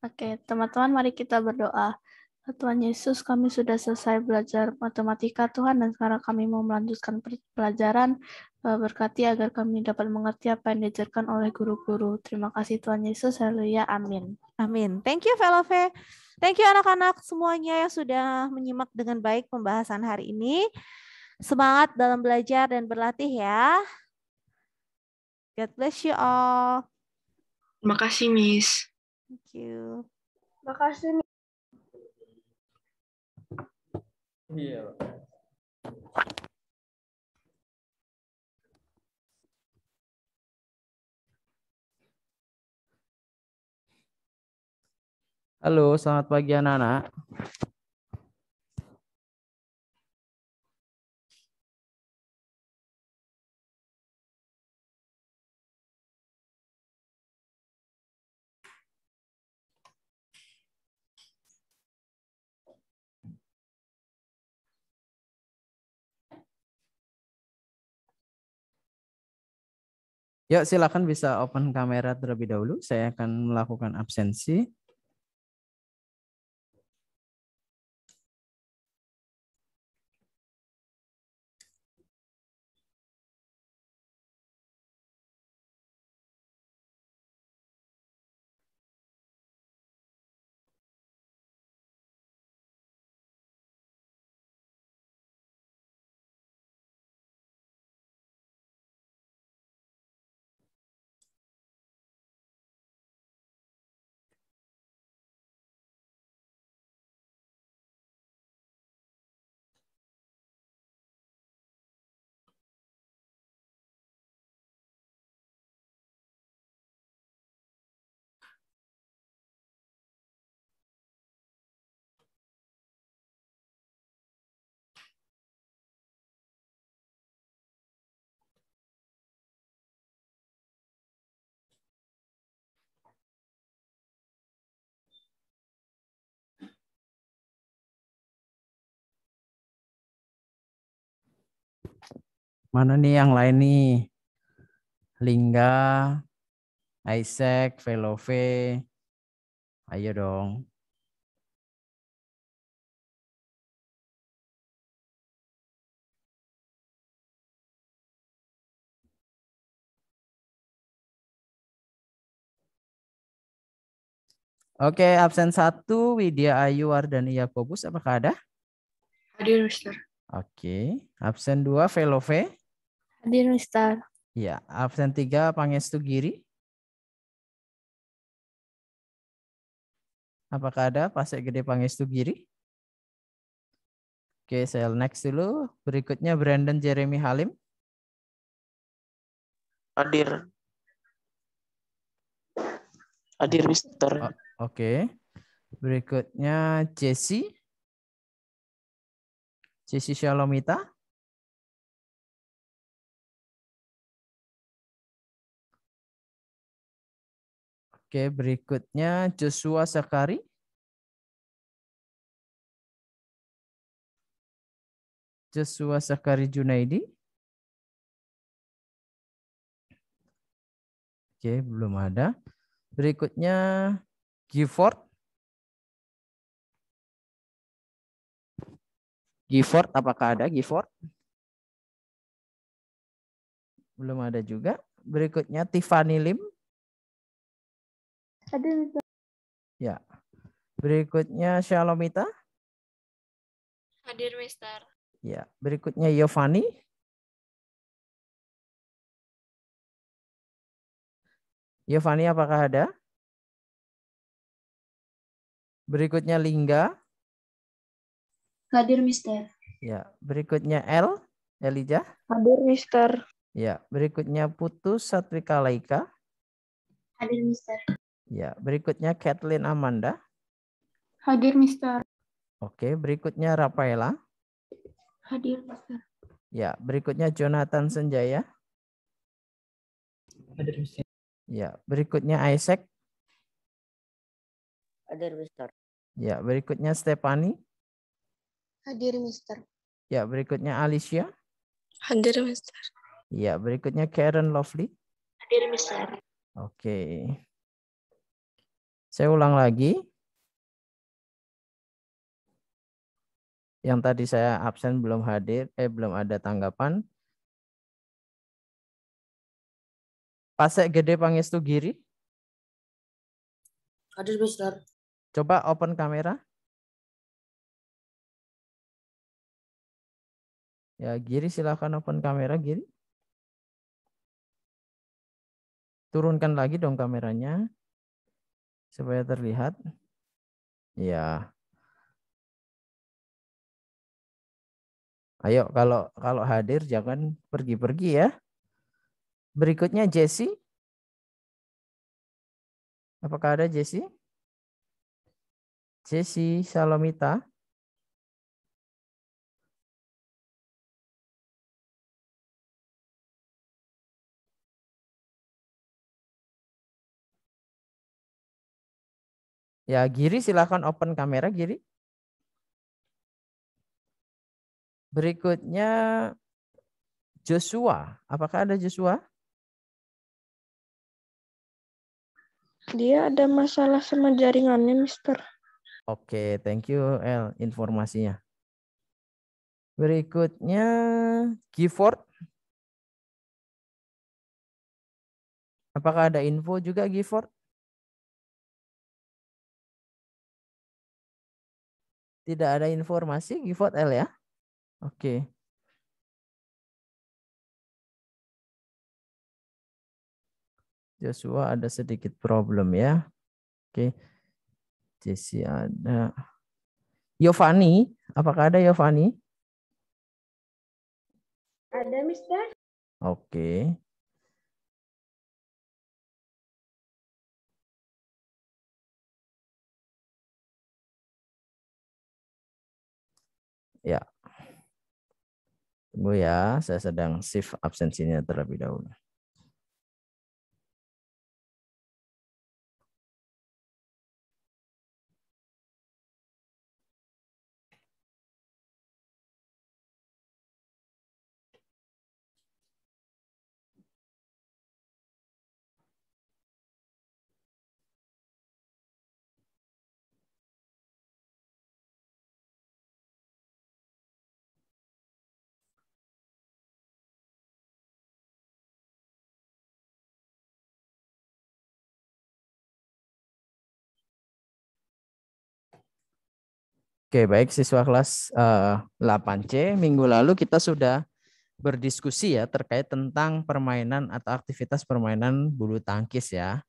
Oke, okay, teman-teman mari kita berdoa. Tuhan Yesus, kami sudah selesai belajar matematika Tuhan dan sekarang kami mau melanjutkan pelajaran eh, berkati agar kami dapat mengerti apa yang diajarkan oleh guru-guru. Terima kasih Tuhan Yesus, haleluya, amin. Amin. Thank you Velove. Thank you anak-anak semuanya yang sudah menyimak dengan baik pembahasan hari ini. Semangat dalam belajar dan berlatih ya. God bless you all. Terima kasih, Miss. Thank you. Terima kasih, Miss. Iya, Halo, selamat pagi anak-anak. Ya silakan bisa open kamera terlebih dahulu. Saya akan melakukan absensi. Mana nih yang lain nih? Lingga, Isaac, Velove. Ayo dong. Oke, absen satu Widya Ayu Wardani Yakobus apakah ada? Hadir, Mister. Oke, absen dua Velove. Hadir Mister. Ya, absen 3 Pangestu Giri. Apakah ada Pasek Gede Pangestu Giri? Oke, saya next dulu. Berikutnya Brandon Jeremy Halim. Hadir. Hadir, Mister. Oh, Oke. Okay. Berikutnya Jesse. Jesse Shalomita. Oke, berikutnya Joshua Sakari. Joshua Sakari Junaidi. Oke, belum ada. Berikutnya Gifford. Gifford, apakah ada Gifford? Belum ada juga. Berikutnya Tiffany Lim. Hadir. Ya. Berikutnya Shalomita. Hadir, Mister. Ya. Berikutnya Yovani. Yovani apakah ada? Berikutnya Lingga. Hadir, Mister. Ya, berikutnya L, Elija. Hadir, Mister. Ya, berikutnya Putus Satwika Laika. Hadir, Mister. Ya, berikutnya Kathleen Amanda. Hadir, Mister. Oke, berikutnya Rafaela. Hadir, Mister. Ya, berikutnya Jonathan Senjaya. Hadir, Mister. Ya, berikutnya Isaac. Hadir, Mister. Ya, berikutnya Stephanie. Hadir, Mister. Ya, berikutnya Alicia. Hadir, Mister. Ya, berikutnya Karen Lovely. Hadir, Mister. Oke. Okay. Saya ulang lagi. Yang tadi saya absen belum hadir, eh belum ada tanggapan. Pasek Gede Pangestu Giri. Hadir besar. Coba open kamera. Ya, Giri silahkan open kamera, Giri. Turunkan lagi dong kameranya supaya terlihat. Ya. Ayo kalau kalau hadir jangan pergi-pergi ya. Berikutnya Jesse. Apakah ada Jesse? Jesse Salomita. Ya, Giri silahkan open kamera, Giri. Berikutnya Joshua. Apakah ada Joshua? Dia ada masalah sama jaringannya, Mister. Oke, okay, thank you El informasinya. Berikutnya Gifford. Apakah ada info juga Gifford? Tidak ada informasi, give L ya. Oke. Joshua ada sedikit problem ya. Oke. Okay. Jesse ada. Yovani, apakah ada Yovani? Ada, Mister. Oke. Okay. Ya. Tunggu ya, saya sedang shift absensinya terlebih dahulu. Oke, baik siswa kelas uh, eh, 8C, minggu lalu kita sudah berdiskusi ya terkait tentang permainan atau aktivitas permainan bulu tangkis ya.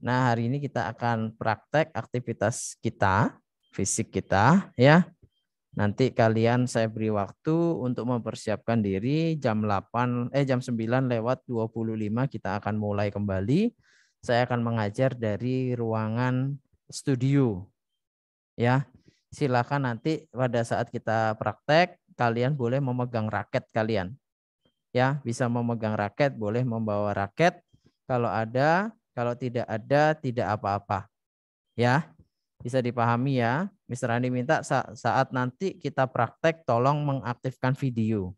Nah, hari ini kita akan praktek aktivitas kita, fisik kita ya. Nanti kalian saya beri waktu untuk mempersiapkan diri jam 8 eh jam 9 lewat 25 kita akan mulai kembali. Saya akan mengajar dari ruangan studio. Ya, silakan nanti pada saat kita praktek kalian boleh memegang raket kalian. Ya, bisa memegang raket, boleh membawa raket kalau ada, kalau tidak ada tidak apa-apa. Ya. Bisa dipahami ya. Mister Andi minta saat nanti kita praktek tolong mengaktifkan video.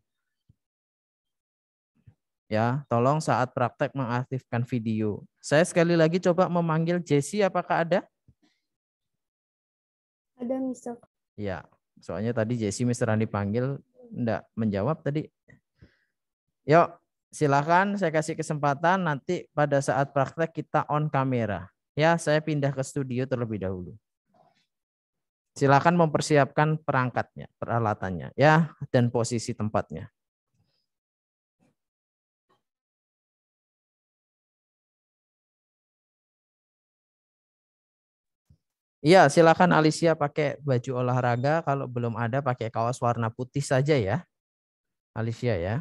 Ya, tolong saat praktek mengaktifkan video. Saya sekali lagi coba memanggil Jesse apakah ada? Ada misal. Ya, soalnya tadi Jesse Mister Andi panggil enggak menjawab tadi. Yuk, silakan saya kasih kesempatan nanti pada saat praktek kita on kamera. Ya, saya pindah ke studio terlebih dahulu. Silakan mempersiapkan perangkatnya, peralatannya ya dan posisi tempatnya. Iya, silakan Alicia pakai baju olahraga. Kalau belum ada, pakai kaos warna putih saja ya. Alicia ya.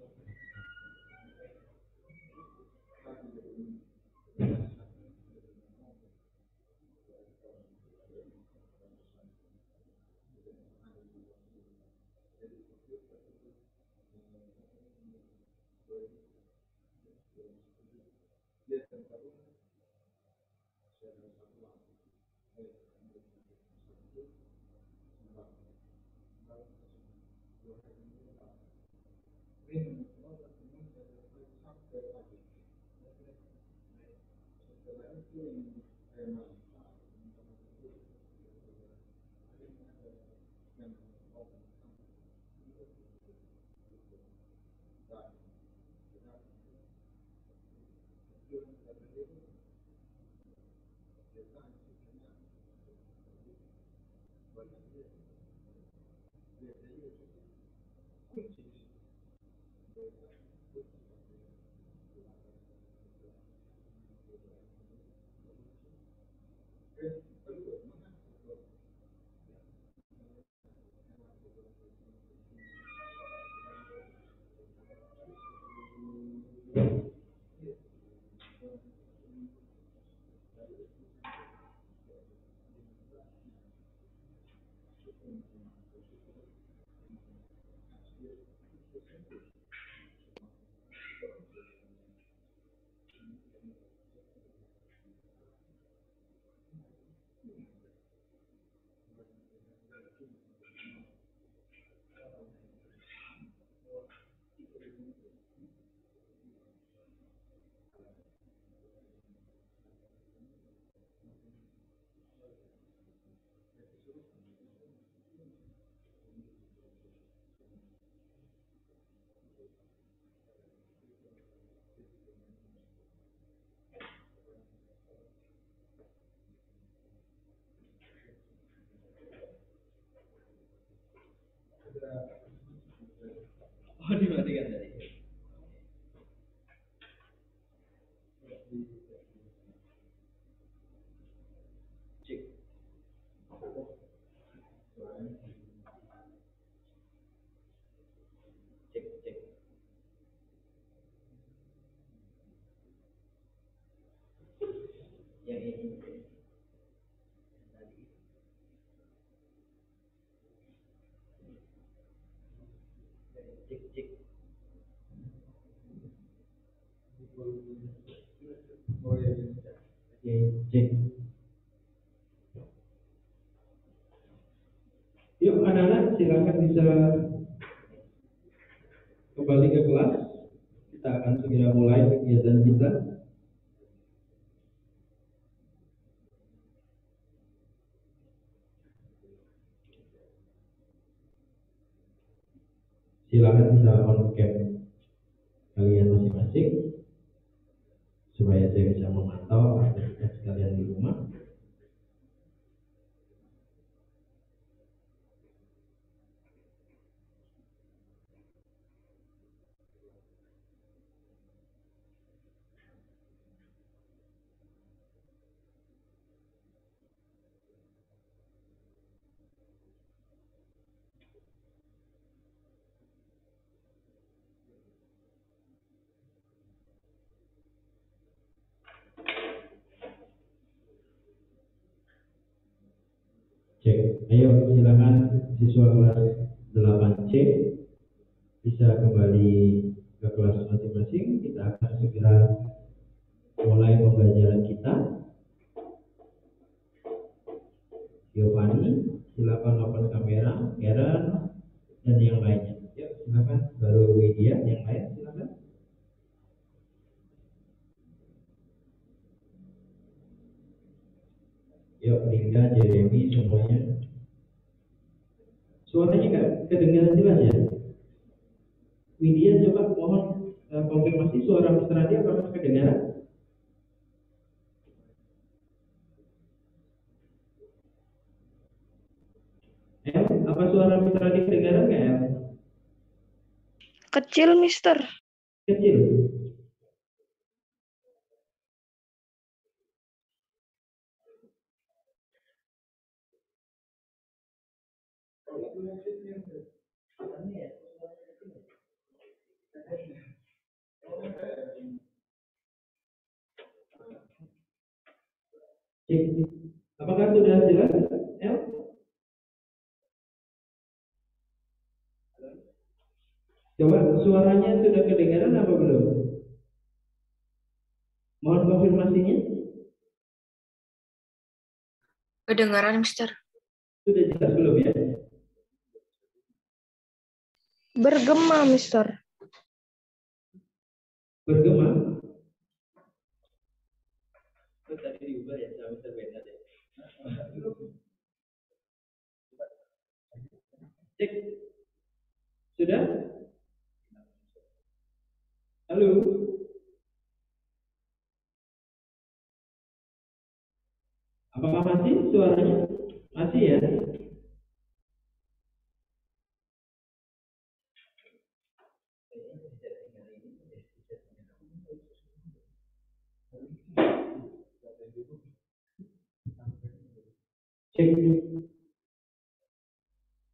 Okay. 我也是，每天又是。Cek. Yuk anak-anak silahkan bisa kembali ke kelas. Kita akan segera mulai kegiatan kita. silahkan bisa on cam kalian masing-masing supaya saya bisa memantau kalian di rumah cek. Ayo silakan siswa kelas 8C bisa kembali ke kelas masing-masing. Kita akan segera mulai pembelajaran kita. Giovanni, silakan open kamera, Karen, dan yang lainnya. Ya, silakan baru Widya yang lain. ya Linda, Jeremy, semuanya. Suaranya nggak kedengaran jelas ya? Widya coba mohon uh, konfirmasi suara Mr. Adi apakah kedengaran? Em apa suara Mr. Adi kedengaran nggak Kecil, Mister. Kecil. Iya. Apakah sudah jelas? L? Coba suaranya sudah kedengaran apa belum? Mohon konfirmasinya. Kedengaran, Mister. Sudah jelas belum ya? Bergema, Mister. Bergema? diubah ya sama terbenar ya. Cek. Sudah? Halo. Apakah masih suaranya? Masih ya?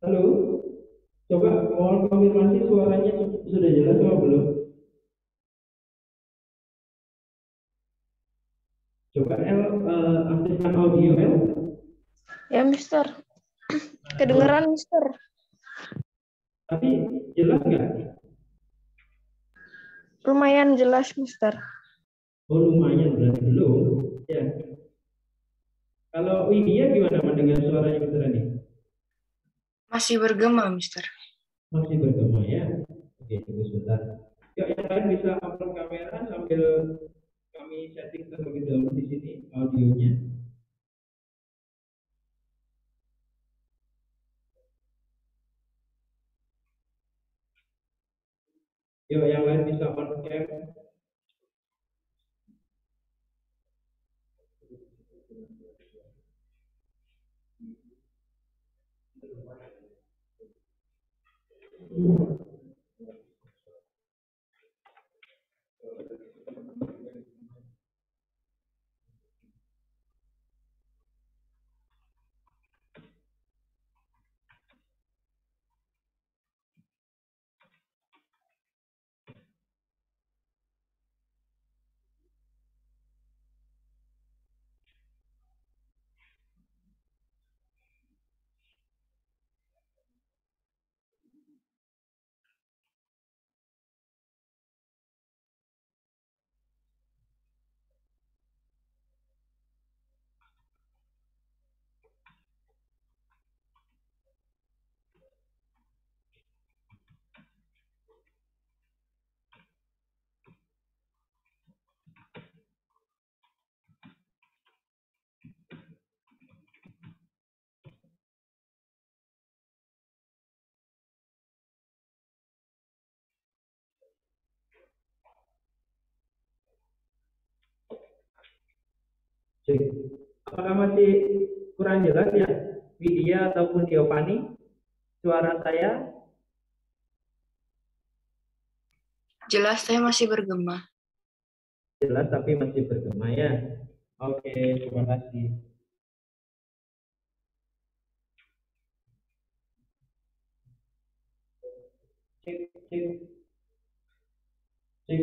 Halo, coba mohon konfirmasi suaranya sudah jelas atau belum? Coba L uh, aktifkan audio L. Ya Mister, kedengeran Mister. Tapi jelas nggak? Lumayan jelas Mister. Oh lumayan berarti belum. Ya. Kalau Widya gimana mendengar suaranya Mister Rani? Masih bergema, Mister. Masih bergema ya. Oke, tunggu sebentar. Yuk, yang lain bisa upload kamera sambil kami setting terlebih dahulu di sini audionya. Yuk, yang lain bisa on kamera. Amen. Apakah masih kurang jelas ya? Widya ataupun Giovanni? Suara saya? Jelas saya masih bergema. Jelas tapi masih bergema ya. Oke, terima kasih. cik cik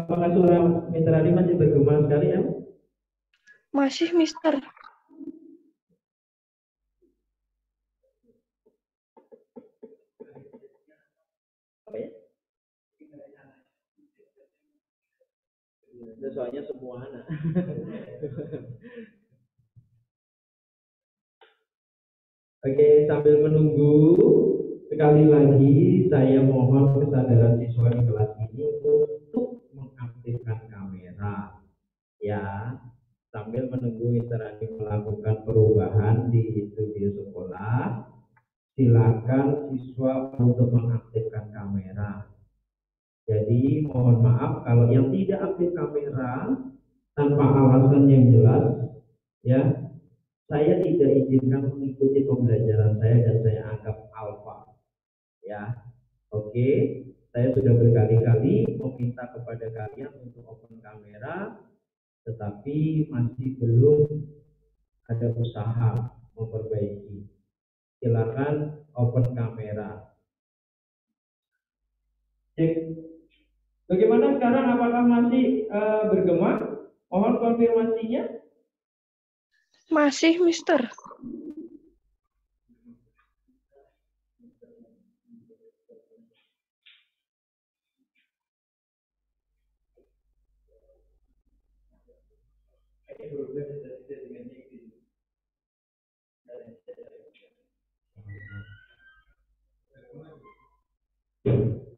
Apakah suara Mister Adi masih bergumam sekali ya? Masih, Mister. Ya? Itu soalnya semua anak. Oke, sambil menunggu sekali lagi saya mohon kesadaran siswa di kelas ini untuk aktifkan kamera ya sambil menunggu interaksi melakukan perubahan di studio sekolah silakan siswa untuk mengaktifkan kamera jadi mohon maaf kalau yang tidak aktif kamera tanpa alasan yang jelas ya saya tidak izinkan mengikuti pembelajaran saya dan saya anggap alpha ya oke okay saya sudah berkali-kali meminta kepada kalian untuk open kamera, tetapi masih belum ada usaha memperbaiki. Silakan open kamera. Cek. Bagaimana sekarang? Apakah masih uh, bergema? Mohon konfirmasinya. Masih, Mister. Bueno.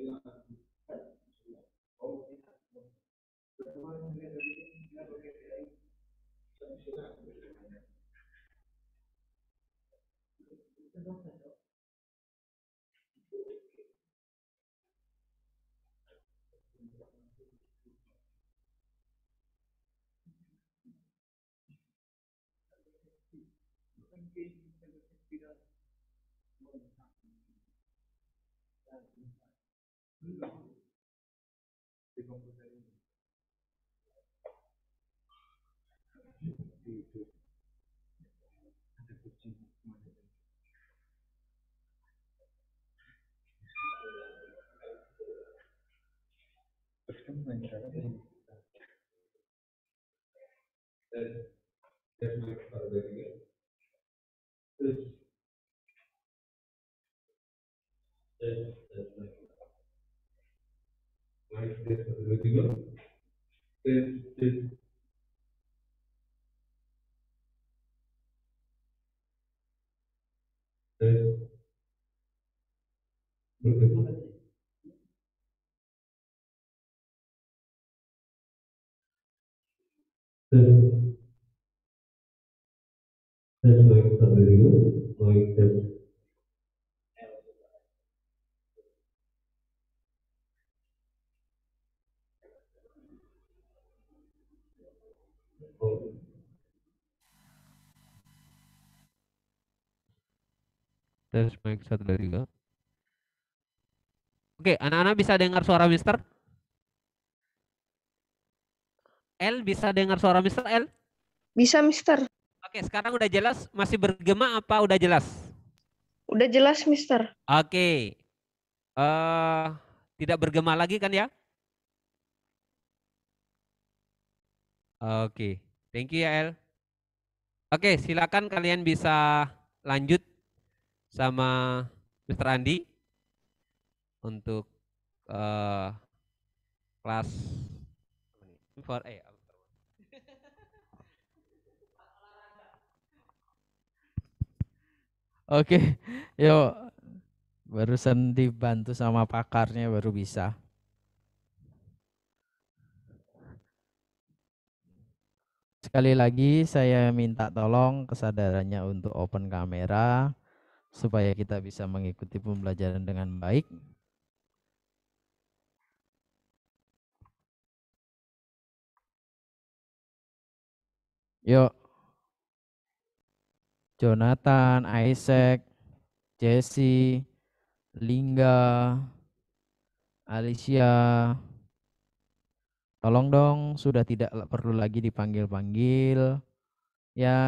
Gracias. 嗯。对对。他这个技术嘛，这个。嗯。嗯。right place for the vertical. Then this then vertical. Then that's like a video, like that. tes mic satu dari tiga oke anak-anak bisa dengar suara Mister L bisa dengar suara Mister L bisa Mister oke sekarang udah jelas masih bergema apa udah jelas udah jelas Mister oke uh, tidak bergema lagi kan ya Oke, thank you ya L. Oke, silakan kalian bisa lanjut sama Mr. Andi untuk uh, kelas for eh Oke, yuk barusan dibantu sama pakarnya baru bisa. Sekali lagi saya minta tolong kesadarannya untuk open kamera supaya kita bisa mengikuti pembelajaran dengan baik. Yuk. Jonathan, Isaac, Jesse, Lingga, Alicia. Tolong dong, sudah tidak perlu lagi dipanggil-panggil. Ya,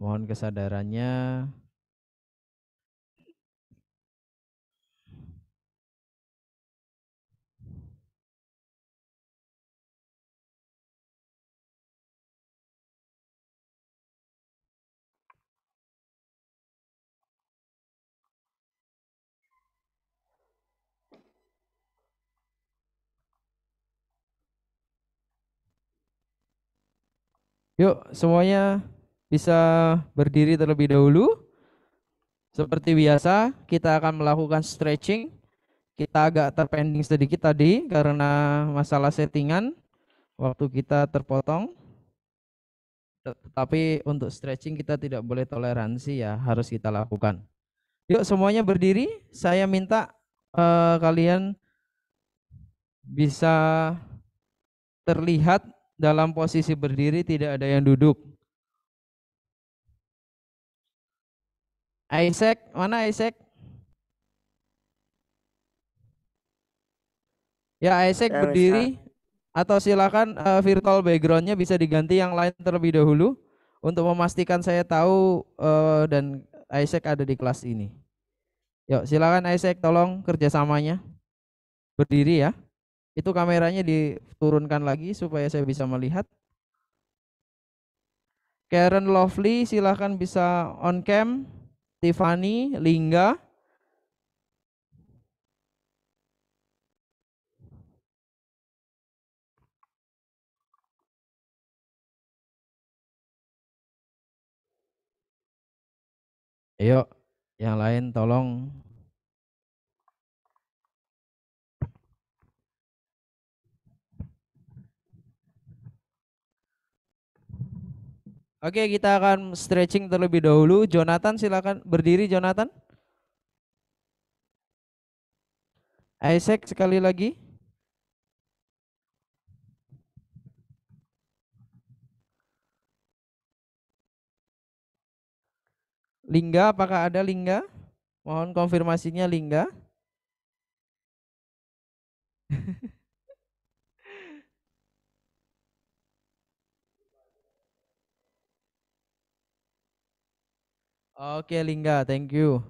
mohon kesadarannya. Yuk, semuanya bisa berdiri terlebih dahulu. Seperti biasa, kita akan melakukan stretching. Kita agak terpending sedikit tadi karena masalah settingan. Waktu kita terpotong. Tetapi untuk stretching kita tidak boleh toleransi ya, harus kita lakukan. Yuk semuanya berdiri. Saya minta uh, kalian bisa terlihat dalam posisi berdiri tidak ada yang duduk. Isaac, mana Isaac? Ya Isaac ya, berdiri bisa. atau silakan uh, virtual backgroundnya bisa diganti yang lain terlebih dahulu untuk memastikan saya tahu uh, dan Isaac ada di kelas ini. Yuk silakan Isaac tolong kerjasamanya berdiri ya. Itu kameranya diturunkan lagi supaya saya bisa melihat. Karen Lovely silahkan bisa on cam. Tiffany, Lingga. Ayo, yang lain tolong Oke, kita akan stretching terlebih dahulu. Jonathan silakan berdiri Jonathan. Isaac sekali lagi. Lingga, apakah ada Lingga? Mohon konfirmasinya Lingga. Oke, Lingga, thank you.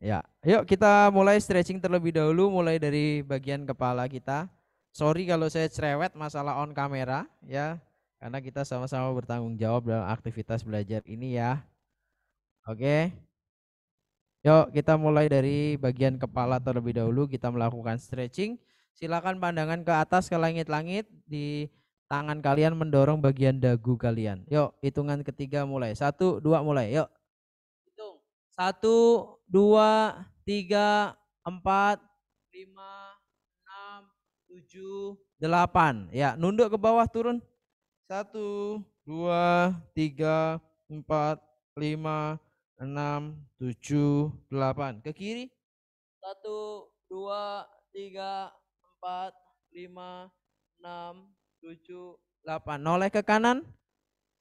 Ya, yuk kita mulai stretching terlebih dahulu mulai dari bagian kepala kita. Sorry kalau saya cerewet masalah on kamera ya, karena kita sama-sama bertanggung jawab dalam aktivitas belajar ini ya. Oke. Yuk kita mulai dari bagian kepala terlebih dahulu kita melakukan stretching. Silakan pandangan ke atas ke langit-langit di tangan kalian mendorong bagian dagu kalian. Yuk, hitungan ketiga mulai. Satu, dua, mulai. Yuk. Hitung. Satu, dua, tiga, empat, lima, enam, tujuh, delapan. Ya, nunduk ke bawah, turun. Satu, dua, tiga, empat, lima, enam, tujuh, delapan. Ke kiri. Satu, dua, tiga, empat, lima, enam, tujuh, delapan. Noleh ke kanan.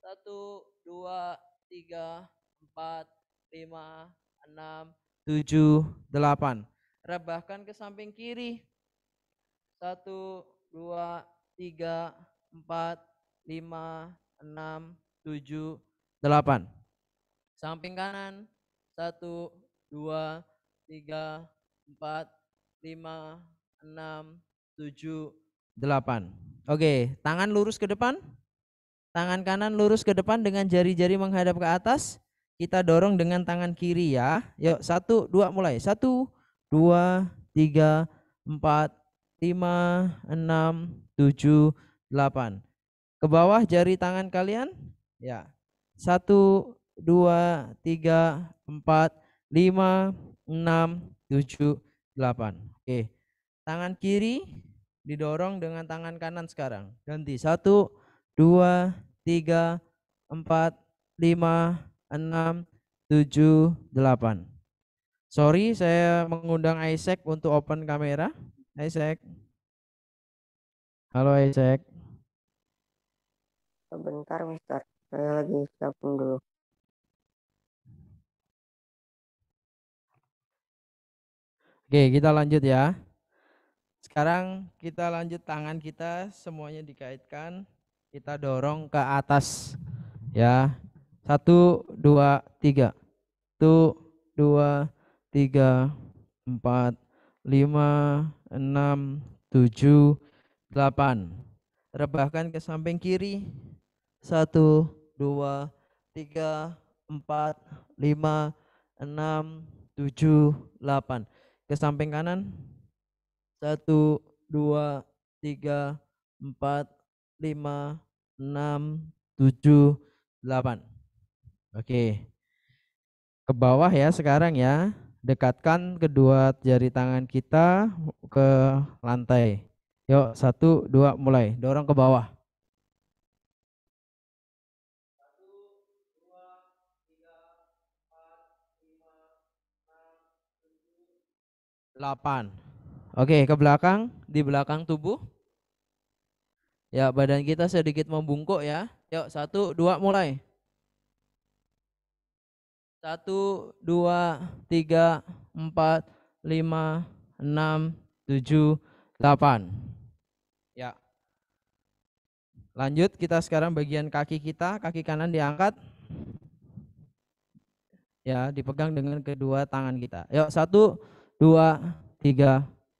Satu, dua, tiga, empat, lima, enam, tujuh, delapan. Rebahkan ke samping kiri. Satu, dua, tiga, empat, lima, enam, tujuh, delapan. Samping kanan. Satu, dua, tiga, empat, lima, enam, tujuh, delapan. Oke, tangan lurus ke depan. Tangan kanan lurus ke depan dengan jari-jari menghadap ke atas. Kita dorong dengan tangan kiri ya. Yuk, satu, dua, mulai. Satu, dua, tiga, empat, lima, enam, tujuh, delapan. Ke bawah jari tangan kalian. Ya. Satu, dua, tiga, empat, lima, enam, tujuh, delapan. Oke. Tangan kiri didorong dengan tangan kanan sekarang. Ganti. Satu, dua, tiga, empat, lima, enam, tujuh, delapan. Sorry, saya mengundang Isaac untuk open kamera. Isaac. Halo Isaac. Sebentar, Mister. Saya lagi siapin dulu. Oke, kita lanjut ya. Sekarang kita lanjut tangan kita semuanya dikaitkan. Kita dorong ke atas ya. Satu, dua, tiga. Satu, dua, tiga, empat, lima, enam, tujuh, delapan. Rebahkan ke samping kiri. Satu, dua, tiga, empat, lima, enam, tujuh, delapan. Ke samping kanan satu dua tiga empat lima enam tujuh delapan oke ke bawah ya sekarang ya dekatkan kedua jari tangan kita ke lantai yuk satu dua mulai dorong ke bawah delapan Oke, ke belakang, di belakang tubuh. Ya, badan kita sedikit membungkuk ya. Yuk, satu, dua, mulai. Satu, dua, tiga, empat, lima, enam, tujuh, delapan. Ya. Lanjut, kita sekarang bagian kaki kita, kaki kanan diangkat. Ya, dipegang dengan kedua tangan kita. Yuk, satu, dua, tiga,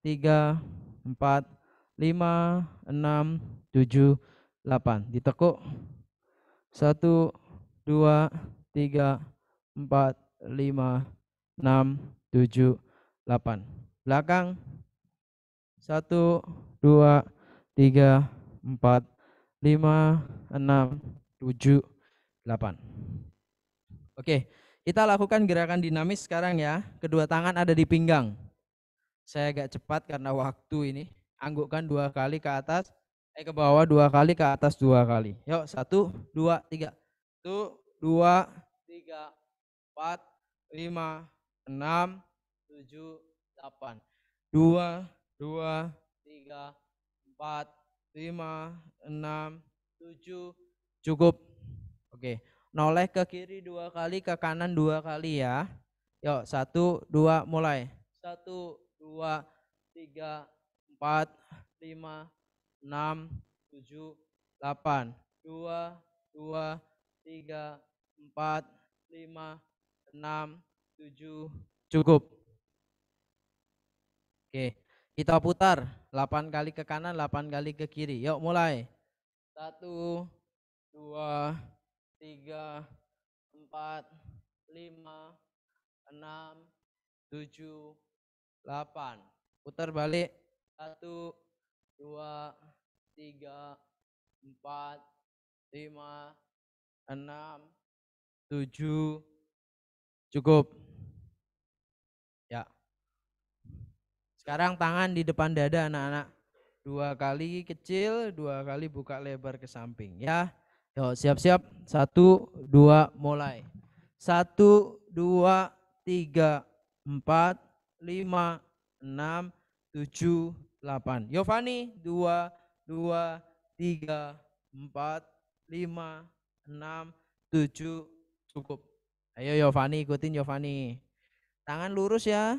tiga, empat, lima, enam, tujuh, delapan. Ditekuk. Satu, dua, tiga, empat, lima, enam, tujuh, delapan. Belakang. Satu, dua, tiga, empat, lima, enam, tujuh, delapan. Oke, kita lakukan gerakan dinamis sekarang ya. Kedua tangan ada di pinggang. Saya agak cepat karena waktu ini. Anggukkan dua kali ke atas, eh ke bawah dua kali, ke atas dua kali. Yuk, satu, dua, tiga. Satu, dua, tiga, empat, lima, enam, tujuh, delapan. Dua, dua, tiga, empat, lima, enam, tujuh. Cukup. Oke. Noleh ke kiri dua kali, ke kanan dua kali ya. Yuk, satu, dua, mulai. Satu, dua, tiga, empat, lima, enam, tujuh, delapan, dua, dua, tiga, empat, lima, enam, tujuh, cukup. Oke, kita putar 8 kali ke kanan, 8 kali ke kiri. Yuk mulai. 1, 2, 3, 4, 5, 6, 7, 8 putar balik 1 2 3 4 5 6 7 cukup ya sekarang tangan di depan dada anak-anak dua kali kecil dua kali buka lebar ke samping ya yuk siap-siap satu dua mulai satu dua tiga empat lima, enam, tujuh, delapan. Yovani, dua, dua, tiga, empat, lima, enam, tujuh, cukup. Ayo Yovani, ikutin Yovani. Tangan lurus ya.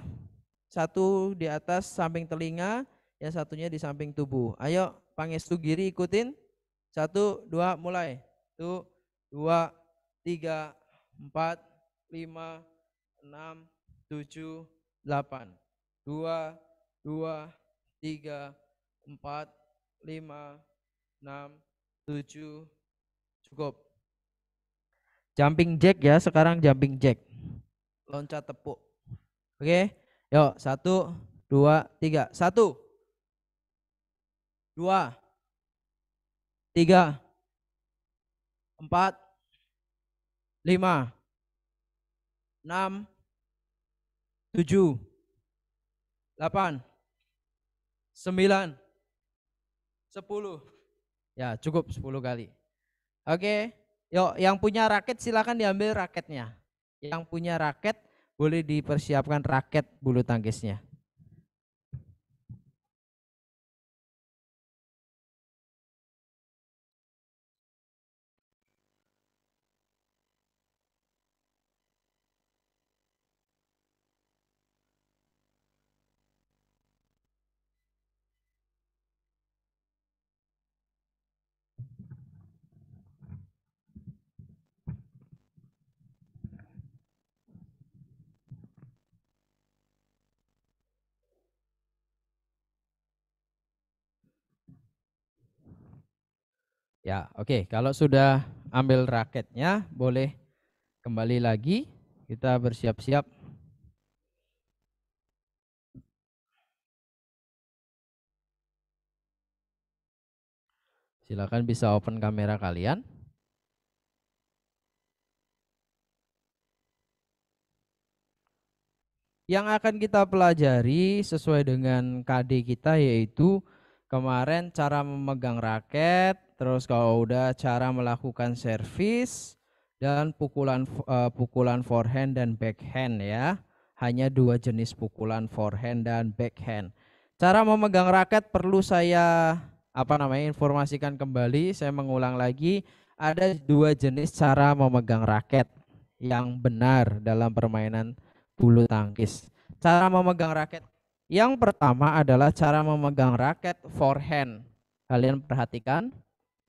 Satu di atas samping telinga, yang satunya di samping tubuh. Ayo, pangestu sugiri ikutin. Satu, dua, mulai. Satu, dua, tiga, empat, lima, enam, tujuh, 8 2 2 3 4 5 6 7 cukup jumping jack ya sekarang jumping jack loncat tepuk oke yuk 1 2 3 1 2 3 4 5 6 7 tujuh, delapan, sembilan, sepuluh. Ya cukup sepuluh kali. Oke, yuk yang punya raket silahkan diambil raketnya. Yang punya raket boleh dipersiapkan raket bulu tangkisnya. Ya, oke. Okay. Kalau sudah ambil raketnya, boleh kembali lagi. Kita bersiap-siap. Silakan bisa open kamera kalian. Yang akan kita pelajari sesuai dengan KD kita yaitu kemarin cara memegang raket, Terus kalau udah cara melakukan servis dan pukulan uh, pukulan forehand dan backhand ya. Hanya dua jenis pukulan forehand dan backhand. Cara memegang raket perlu saya apa namanya informasikan kembali, saya mengulang lagi ada dua jenis cara memegang raket yang benar dalam permainan bulu tangkis. Cara memegang raket yang pertama adalah cara memegang raket forehand. Kalian perhatikan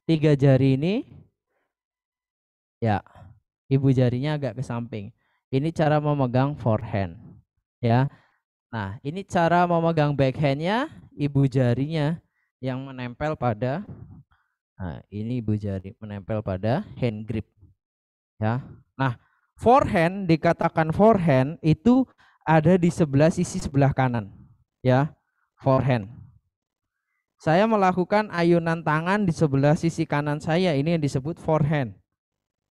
tiga jari ini ya ibu jarinya agak ke samping. Ini cara memegang forehand ya. Nah, ini cara memegang backhandnya ibu jarinya yang menempel pada nah, ini ibu jari menempel pada hand grip ya. Nah, forehand dikatakan forehand itu ada di sebelah sisi sebelah kanan ya. Forehand saya melakukan ayunan tangan di sebelah sisi kanan saya. Ini yang disebut forehand.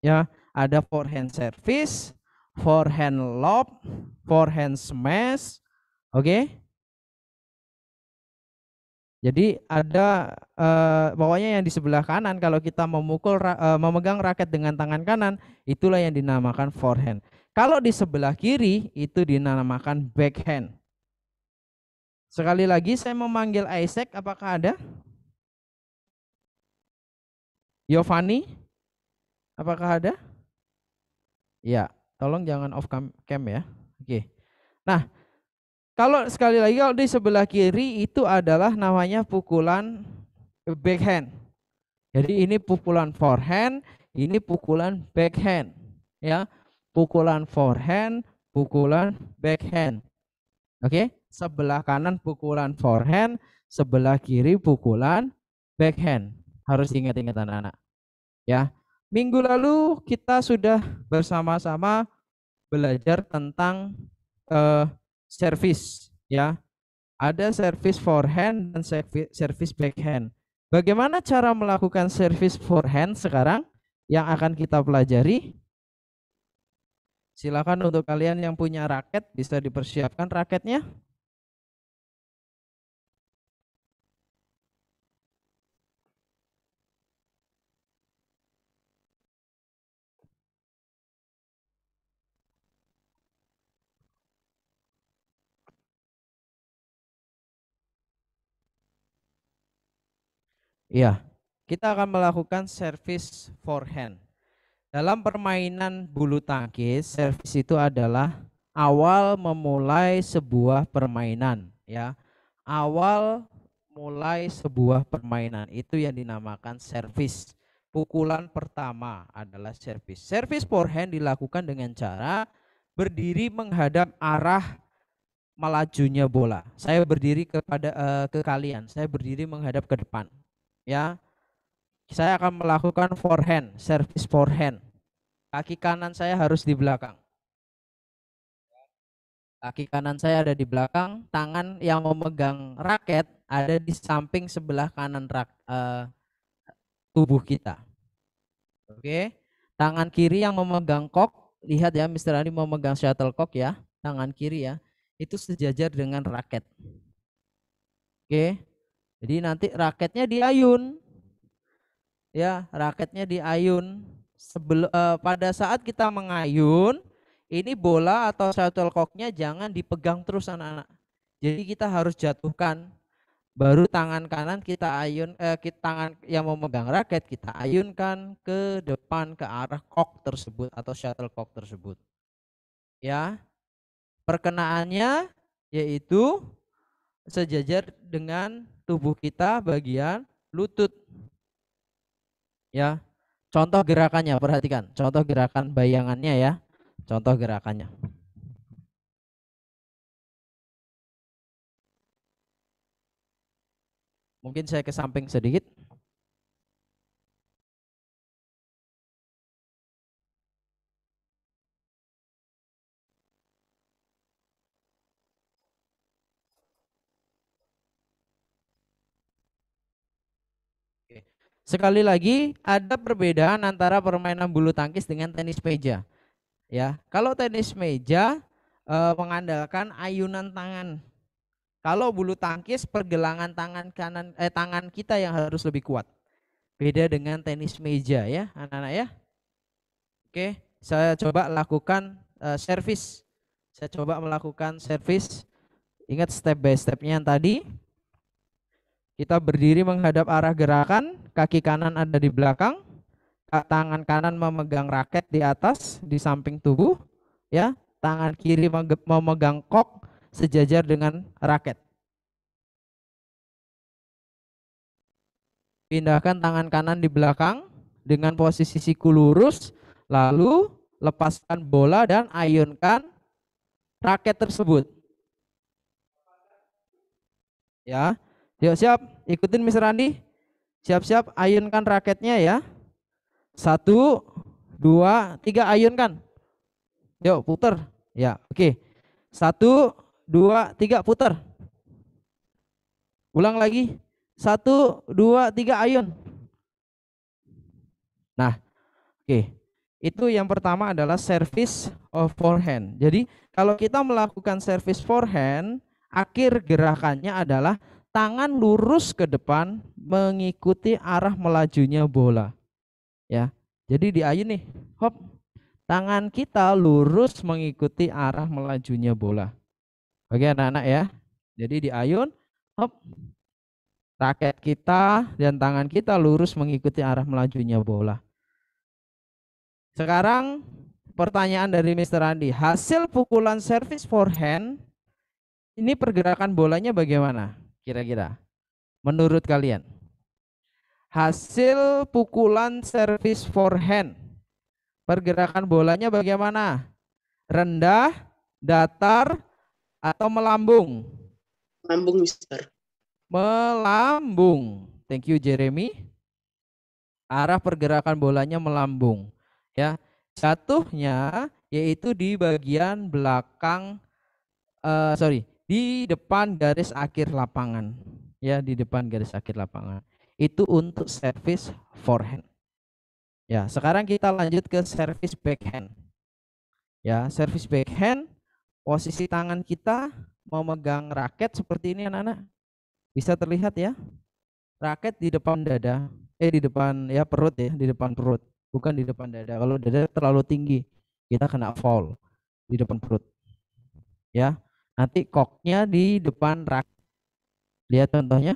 Ya, ada forehand service, forehand lob, forehand smash. Oke. Okay? Jadi ada eh, pokoknya yang di sebelah kanan kalau kita memukul eh, memegang raket dengan tangan kanan itulah yang dinamakan forehand. Kalau di sebelah kiri itu dinamakan backhand. Sekali lagi saya memanggil Isaac, apakah ada? Yovani, apakah ada? Ya, tolong jangan off cam, cam ya. Oke. Nah, kalau sekali lagi kalau di sebelah kiri itu adalah namanya pukulan backhand. Jadi ini pukulan forehand, ini pukulan backhand, ya. Pukulan forehand, pukulan backhand. Oke. Okay? sebelah kanan pukulan forehand, sebelah kiri pukulan backhand. Harus ingat-ingat anak-anak. Ya. Minggu lalu kita sudah bersama-sama belajar tentang uh, service ya. Ada service forehand dan service backhand. Bagaimana cara melakukan service forehand sekarang yang akan kita pelajari? Silakan untuk kalian yang punya raket bisa dipersiapkan raketnya. Iya, kita akan melakukan servis forehand. Dalam permainan bulu tangkis, servis itu adalah awal memulai sebuah permainan, ya. Awal mulai sebuah permainan itu yang dinamakan servis. Pukulan pertama adalah servis. Servis forehand dilakukan dengan cara berdiri menghadap arah melajunya bola. Saya berdiri kepada uh, ke kalian, saya berdiri menghadap ke depan ya saya akan melakukan forehand service forehand kaki kanan saya harus di belakang kaki kanan saya ada di belakang tangan yang memegang raket ada di samping sebelah kanan rak, uh, tubuh kita oke okay. tangan kiri yang memegang kok lihat ya Mr. Ali memegang shuttlecock ya tangan kiri ya itu sejajar dengan raket oke okay jadi nanti raketnya diayun. Ya, raketnya diayun. Sebelum uh, eh, pada saat kita mengayun, ini bola atau shuttlecocknya jangan dipegang terus anak-anak. Jadi kita harus jatuhkan. Baru tangan kanan kita ayun eh, kita, tangan yang memegang raket kita ayunkan ke depan ke arah kok tersebut atau shuttlecock tersebut. Ya. Perkenaannya yaitu sejajar dengan tubuh kita bagian lutut. Ya. Contoh gerakannya, perhatikan. Contoh gerakan bayangannya ya. Contoh gerakannya. Mungkin saya ke samping sedikit. Sekali lagi, ada perbedaan antara permainan bulu tangkis dengan tenis meja. Ya, kalau tenis meja e, mengandalkan ayunan tangan. Kalau bulu tangkis pergelangan tangan kanan eh tangan kita yang harus lebih kuat. Beda dengan tenis meja ya, anak-anak ya. Oke, saya coba lakukan e, eh, servis. Saya coba melakukan servis. Ingat step by stepnya yang tadi. Kita berdiri menghadap arah gerakan, kaki kanan ada di belakang, tangan kanan memegang raket di atas di samping tubuh, ya. Tangan kiri memegang kok sejajar dengan raket. Pindahkan tangan kanan di belakang dengan posisi siku lurus, lalu lepaskan bola dan ayunkan raket tersebut. Ya, Yuk siap, ikutin Mr. Andi. Siap-siap, ayunkan raketnya ya. Satu, dua, tiga, ayunkan. Yuk, puter. Ya, oke. Satu, dua, tiga, puter. Ulang lagi. Satu, dua, tiga, ayun. Nah, oke. Itu yang pertama adalah service of forehand. Jadi, kalau kita melakukan service forehand, akhir gerakannya adalah tangan lurus ke depan mengikuti arah melajunya bola. Ya. Jadi di ayun nih, hop. Tangan kita lurus mengikuti arah melajunya bola. Oke anak-anak ya. Jadi di ayun, hop. Raket kita dan tangan kita lurus mengikuti arah melajunya bola. Sekarang pertanyaan dari Mr. Andi. Hasil pukulan service forehand ini pergerakan bolanya bagaimana? Kira-kira. Menurut kalian. Hasil pukulan servis forehand. Pergerakan bolanya bagaimana? Rendah, datar, atau melambung? Melambung, Mister. Melambung. Thank you, Jeremy. Arah pergerakan bolanya melambung. Ya, jatuhnya yaitu di bagian belakang, uh, sorry, di depan garis akhir lapangan. Ya, di depan garis akhir lapangan. Itu untuk service forehand. Ya, sekarang kita lanjut ke service backhand. Ya, service backhand posisi tangan kita memegang raket seperti ini anak-anak. Bisa terlihat ya. Raket di depan dada, eh di depan ya perut ya, di depan perut, bukan di depan dada. Kalau dada terlalu tinggi, kita kena fall di depan perut. Ya. Nanti koknya di depan rak. Lihat contohnya.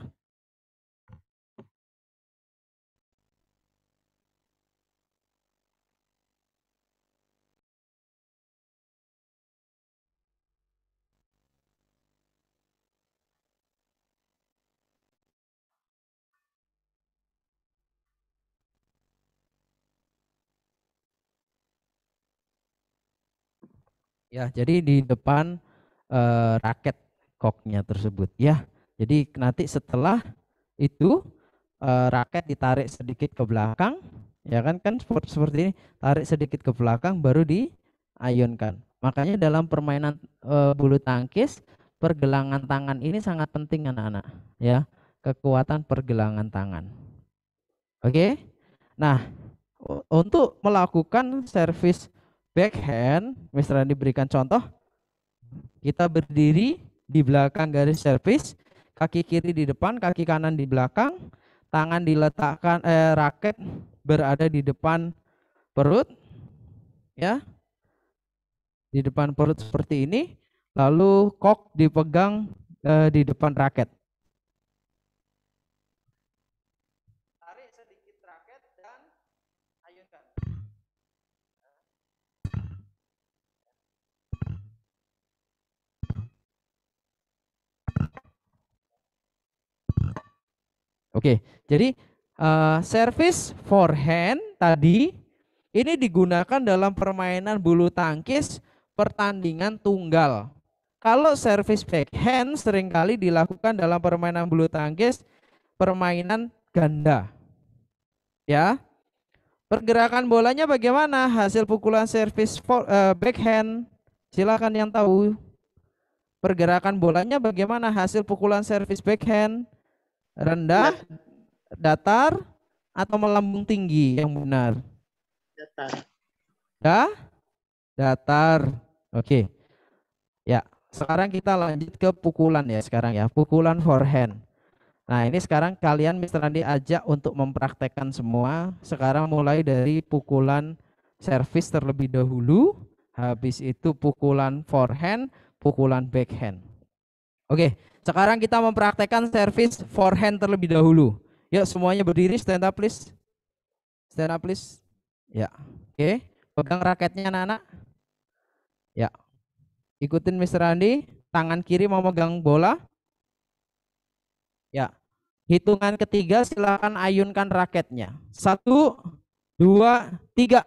Ya, jadi di depan uh, raket koknya tersebut ya. Jadi nanti setelah itu uh, raket ditarik sedikit ke belakang ya kan kan seperti, seperti ini tarik sedikit ke belakang baru diayunkan. Makanya dalam permainan uh, bulu tangkis pergelangan tangan ini sangat penting anak-anak ya. Kekuatan pergelangan tangan. Oke. Nah, untuk melakukan servis backhand, misalnya diberikan contoh kita berdiri di belakang garis servis, kaki kiri di depan, kaki kanan di belakang, tangan diletakkan eh, raket berada di depan perut ya. Di depan perut seperti ini, lalu kok dipegang eh, di depan raket. Oke, jadi uh, service forehand tadi ini digunakan dalam permainan bulu tangkis pertandingan tunggal. Kalau service backhand seringkali dilakukan dalam permainan bulu tangkis permainan ganda. Ya. Pergerakan bolanya bagaimana? Hasil pukulan service for, uh, backhand. Silakan yang tahu. Pergerakan bolanya bagaimana? Hasil pukulan service backhand rendah, nah. datar, atau melambung tinggi yang benar? Datar. Ya? Datar. Oke. Okay. Ya, sekarang kita lanjut ke pukulan ya sekarang ya, pukulan forehand. Nah, ini sekarang kalian Mr. Andi ajak untuk mempraktekkan semua. Sekarang mulai dari pukulan servis terlebih dahulu, habis itu pukulan forehand, pukulan backhand. Oke. Okay. Sekarang kita mempraktekkan service forehand terlebih dahulu. Yuk semuanya berdiri stand up please. Stand up please. Ya. Oke. Pegang raketnya anak-anak. Ya. Ikutin Mr. randy Tangan kiri mau megang bola. Ya. Hitungan ketiga silakan ayunkan raketnya. Satu, dua, tiga.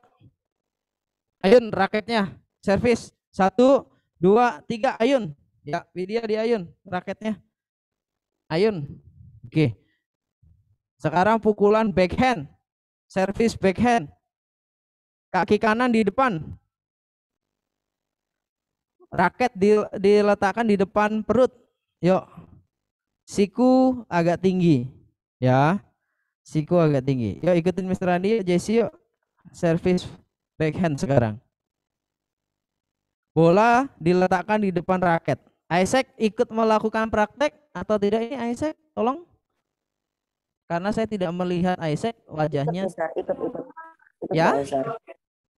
Ayun raketnya. Servis. Satu, dua, tiga. Ayun. Ya, Widya di Ayun, raketnya. Ayun. Oke. Sekarang pukulan backhand. Service backhand. Kaki kanan di depan. Raket diletakkan di depan perut. Yuk. Siku agak tinggi. Ya. Siku agak tinggi. Yuk ikutin Mr. Andi, Jesse yuk. Service backhand sekarang. Bola diletakkan di depan raket. Isaac ikut melakukan praktek atau tidak ini Isaac? Tolong. Karena saya tidak melihat Isaac wajahnya. bisa ikut, ikut. ikut ya?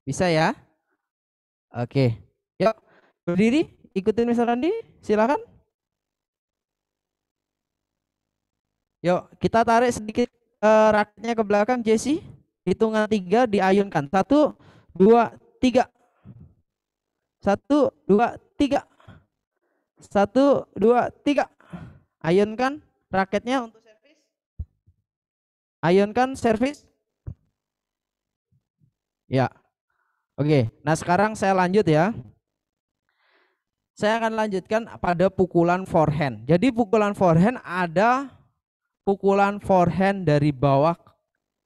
Bisa ya? Oke. Yuk, berdiri, ikutin Mr. Randy. silakan. Yuk, kita tarik sedikit uh, eh, raknya ke belakang, Jesse. Hitungan tiga diayunkan. Satu, dua, tiga. Satu, dua, tiga. Satu, dua, tiga. Ayunkan raketnya untuk servis. Ayunkan servis. Ya. Oke, nah sekarang saya lanjut ya. Saya akan lanjutkan pada pukulan forehand. Jadi pukulan forehand ada pukulan forehand dari bawah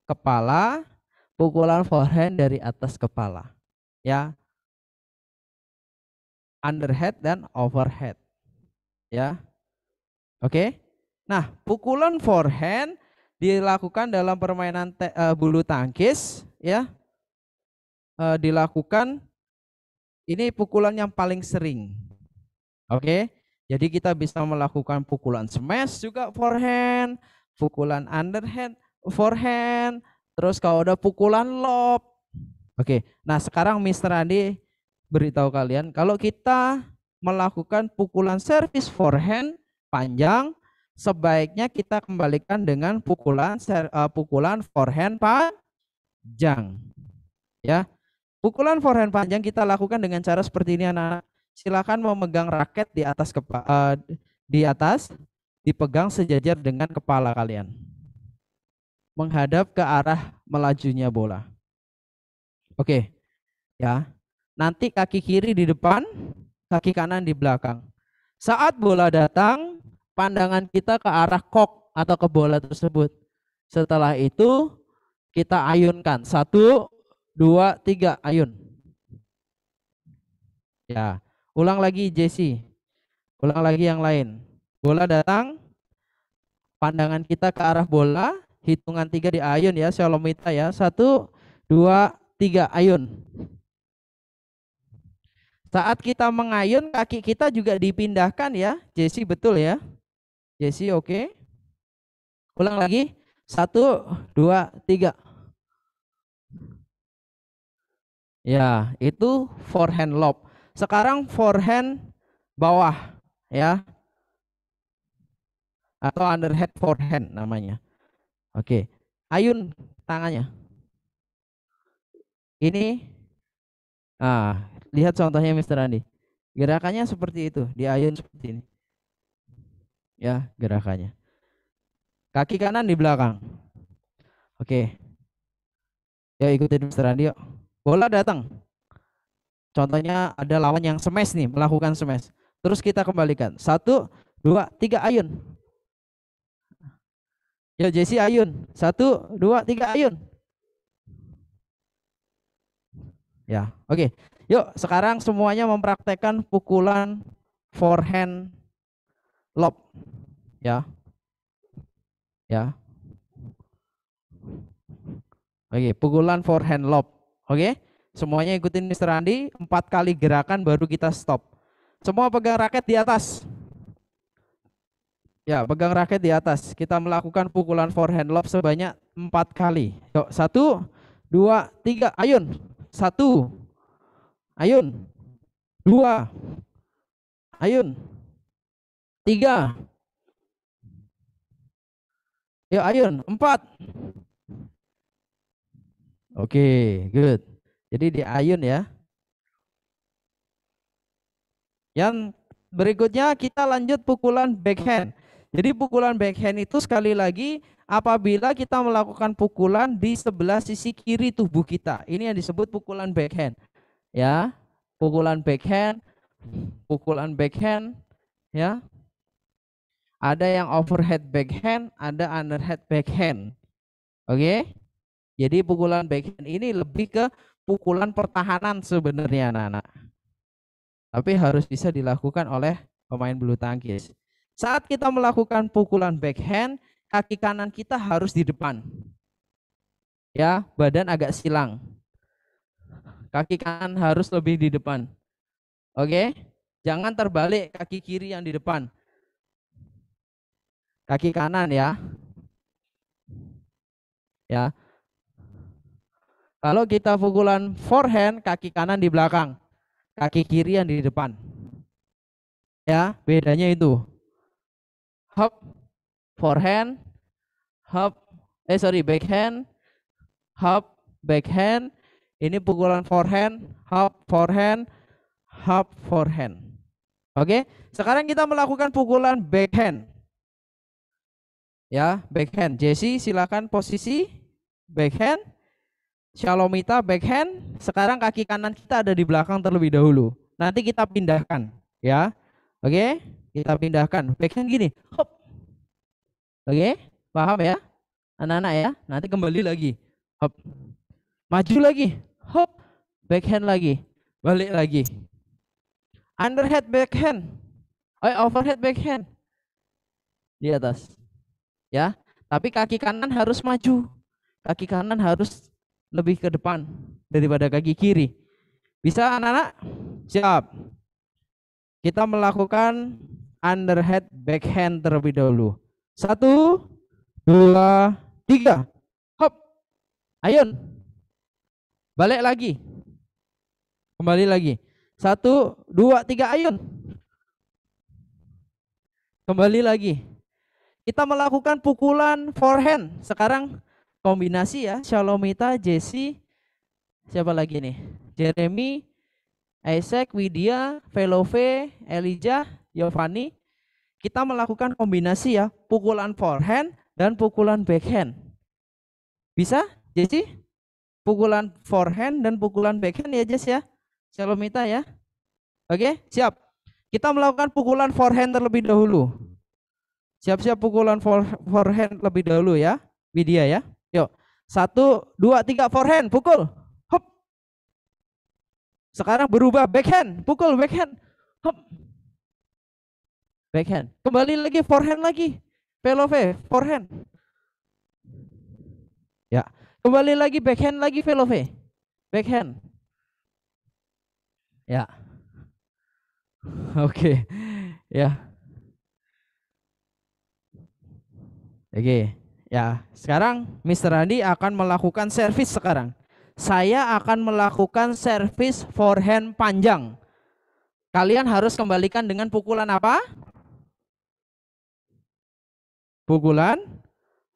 kepala, pukulan forehand dari atas kepala. Ya. Underhead dan overhead ya. Oke. Okay? Nah, pukulan forehand dilakukan dalam permainan te, uh, bulu tangkis ya. Uh, dilakukan ini pukulan yang paling sering. Oke. Okay? Jadi kita bisa melakukan pukulan smash juga forehand, pukulan underhand, forehand, terus kalau ada pukulan lob. Oke. Okay. Nah, sekarang Mr. Andi beritahu kalian kalau kita melakukan pukulan service forehand panjang, sebaiknya kita kembalikan dengan pukulan uh, pukulan forehand panjang. Ya. Pukulan forehand panjang kita lakukan dengan cara seperti ini anak-anak. Silakan memegang raket di atas kepala uh, eh, di atas dipegang sejajar dengan kepala kalian. Menghadap ke arah melajunya bola. Oke. Okay. Ya. Nanti kaki kiri di depan, kaki kanan di belakang. Saat bola datang, pandangan kita ke arah kok atau ke bola tersebut. Setelah itu kita ayunkan. Satu, dua, tiga, ayun. Ya, ulang lagi Jesse. Ulang lagi yang lain. Bola datang, pandangan kita ke arah bola, hitungan tiga di ayun ya, Shalomita ya. Satu, dua, tiga, ayun. Saat kita mengayun, kaki kita juga dipindahkan ya. Jesse betul ya. Jesse oke. Okay. Ulang lagi. Satu, dua, tiga. Ya, itu forehand lob. Sekarang forehand bawah ya. Atau underhead forehand namanya. Oke. Ayun tangannya. Ini ah Lihat contohnya Mr. Andi. Gerakannya seperti itu, di ayun seperti ini. Ya, gerakannya. Kaki kanan di belakang. Oke. Ya ikutin Mr. Andi yuk. Bola datang. Contohnya ada lawan yang smash nih, melakukan smash. Terus kita kembalikan. Satu, dua, tiga ayun. Ya Jesse ayun. Satu, dua, tiga ayun. Ya, oke. Okay. Yuk, sekarang semuanya mempraktekkan pukulan forehand lob. Ya. Ya. Oke, pukulan forehand lob. Oke. Semuanya ikutin Mr. Andi, empat kali gerakan baru kita stop. Semua pegang raket di atas. Ya, pegang raket di atas. Kita melakukan pukulan forehand lob sebanyak empat kali. Yuk, satu, dua, tiga. Ayun, satu, Ayun. Dua. Ayun. Tiga. Yuk ya, ayun. Empat. Oke, okay, good. Jadi di ayun ya. Yang berikutnya kita lanjut pukulan backhand. Jadi pukulan backhand itu sekali lagi apabila kita melakukan pukulan di sebelah sisi kiri tubuh kita. Ini yang disebut pukulan backhand ya pukulan backhand pukulan backhand ya ada yang overhead backhand ada underhead backhand oke okay? jadi pukulan backhand ini lebih ke pukulan pertahanan sebenarnya anak-anak tapi harus bisa dilakukan oleh pemain bulu tangkis saat kita melakukan pukulan backhand kaki kanan kita harus di depan ya badan agak silang Kaki kanan harus lebih di depan. Oke? Jangan terbalik kaki kiri yang di depan. Kaki kanan ya. Ya. Kalau kita pukulan forehand, kaki kanan di belakang. Kaki kiri yang di depan. Ya, bedanya itu. Hop, forehand, hop, eh sorry, backhand, hop, backhand, ini pukulan forehand, half forehand, half forehand. Oke, sekarang kita melakukan pukulan backhand. Ya, backhand. Jesse silakan posisi backhand. Shalomita backhand. Sekarang kaki kanan kita ada di belakang terlebih dahulu. Nanti kita pindahkan, ya. Oke, kita pindahkan. Backhand gini. Hop. Oke, paham ya? Anak-anak ya. Nanti kembali lagi. Hop. Maju lagi. Hop. Backhand lagi. Balik lagi. Underhead backhand. Oh, overhead backhand. Di atas. Ya. Tapi kaki kanan harus maju. Kaki kanan harus lebih ke depan daripada kaki kiri. Bisa anak-anak? Siap. Kita melakukan underhead backhand terlebih dahulu. Satu, dua, tiga. Hop. Ayun. Balik lagi. Kembali lagi. Satu, dua, tiga, ayun. Kembali lagi. Kita melakukan pukulan forehand. Sekarang kombinasi ya. Shalomita, Jesse, siapa lagi nih? Jeremy, Isaac, Widya, Velove, Elijah, Giovanni. Kita melakukan kombinasi ya, pukulan forehand dan pukulan backhand. Bisa, Jesse? pukulan forehand dan pukulan backhand ya Jess ya. Salomita ya. Oke, siap. Kita melakukan pukulan forehand terlebih dahulu. Siap-siap pukulan forehand lebih dahulu ya. Widya ya. Yuk. Satu, dua, tiga forehand. Pukul. Hop. Sekarang berubah backhand. Pukul backhand. Hop. Backhand. Kembali lagi forehand lagi. Pelove, forehand. Kembali lagi backhand lagi Velove. Backhand. Ya. ya. Oke. Okay. Ya. Oke. Okay. Ya, sekarang Mr. Andi akan melakukan servis sekarang. Saya akan melakukan servis forehand panjang. Kalian harus kembalikan dengan pukulan apa? Pukulan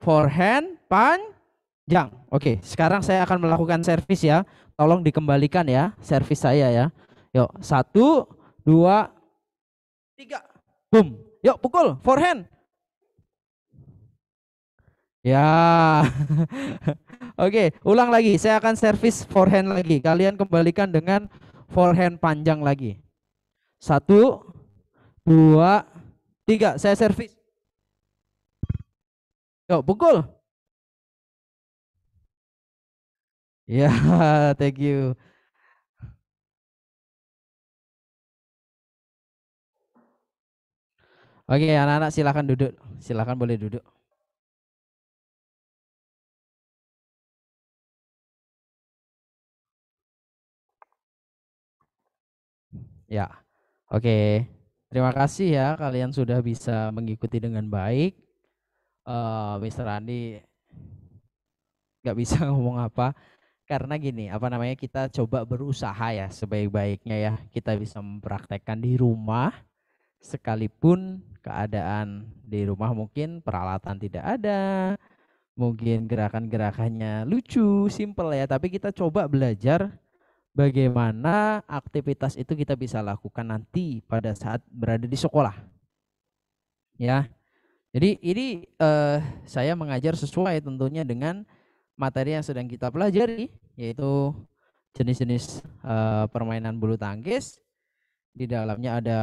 forehand panjang Jang, oke. Okay. Sekarang saya akan melakukan servis ya. Tolong dikembalikan ya servis saya ya. Yuk, satu, dua, tiga. Boom. Yuk, pukul. Forehand. Ya. oke, okay. ulang lagi. Saya akan servis forehand lagi. Kalian kembalikan dengan forehand panjang lagi. Satu, dua, tiga. Saya servis. Yuk, pukul. Ya, yeah, thank you. Oke, okay, anak-anak silakan duduk. silakan boleh duduk. Ya, oke. Okay. Terima kasih ya kalian sudah bisa mengikuti dengan baik. Uh, eh, Mr. Andi nggak bisa ngomong apa karena gini apa namanya kita coba berusaha ya sebaik-baiknya ya kita bisa mempraktekkan di rumah sekalipun keadaan di rumah mungkin peralatan tidak ada mungkin gerakan-gerakannya lucu simple ya tapi kita coba belajar bagaimana aktivitas itu kita bisa lakukan nanti pada saat berada di sekolah ya jadi ini eh, saya mengajar sesuai tentunya dengan materi yang sedang kita pelajari yaitu jenis-jenis uh, permainan bulu tangkis. Di dalamnya ada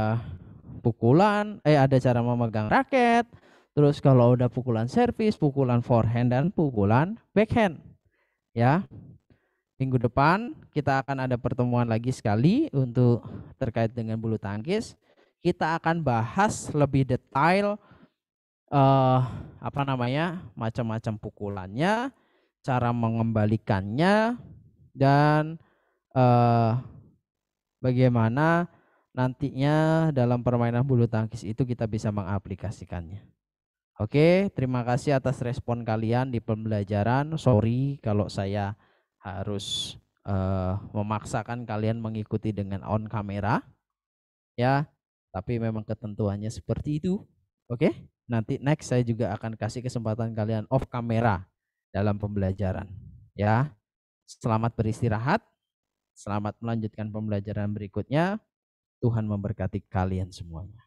pukulan, eh ada cara memegang raket. Terus kalau udah pukulan servis, pukulan forehand dan pukulan backhand. Ya. Minggu depan kita akan ada pertemuan lagi sekali untuk terkait dengan bulu tangkis. Kita akan bahas lebih detail uh, apa namanya? macam-macam pukulannya, cara mengembalikannya dan uh, bagaimana nantinya dalam permainan bulu tangkis itu kita bisa mengaplikasikannya. Oke, terima kasih atas respon kalian di pembelajaran. Sorry kalau saya harus uh, memaksakan kalian mengikuti dengan on kamera. Ya, tapi memang ketentuannya seperti itu. Oke, nanti next saya juga akan kasih kesempatan kalian off kamera dalam pembelajaran. Ya, selamat beristirahat, selamat melanjutkan pembelajaran berikutnya. Tuhan memberkati kalian semuanya.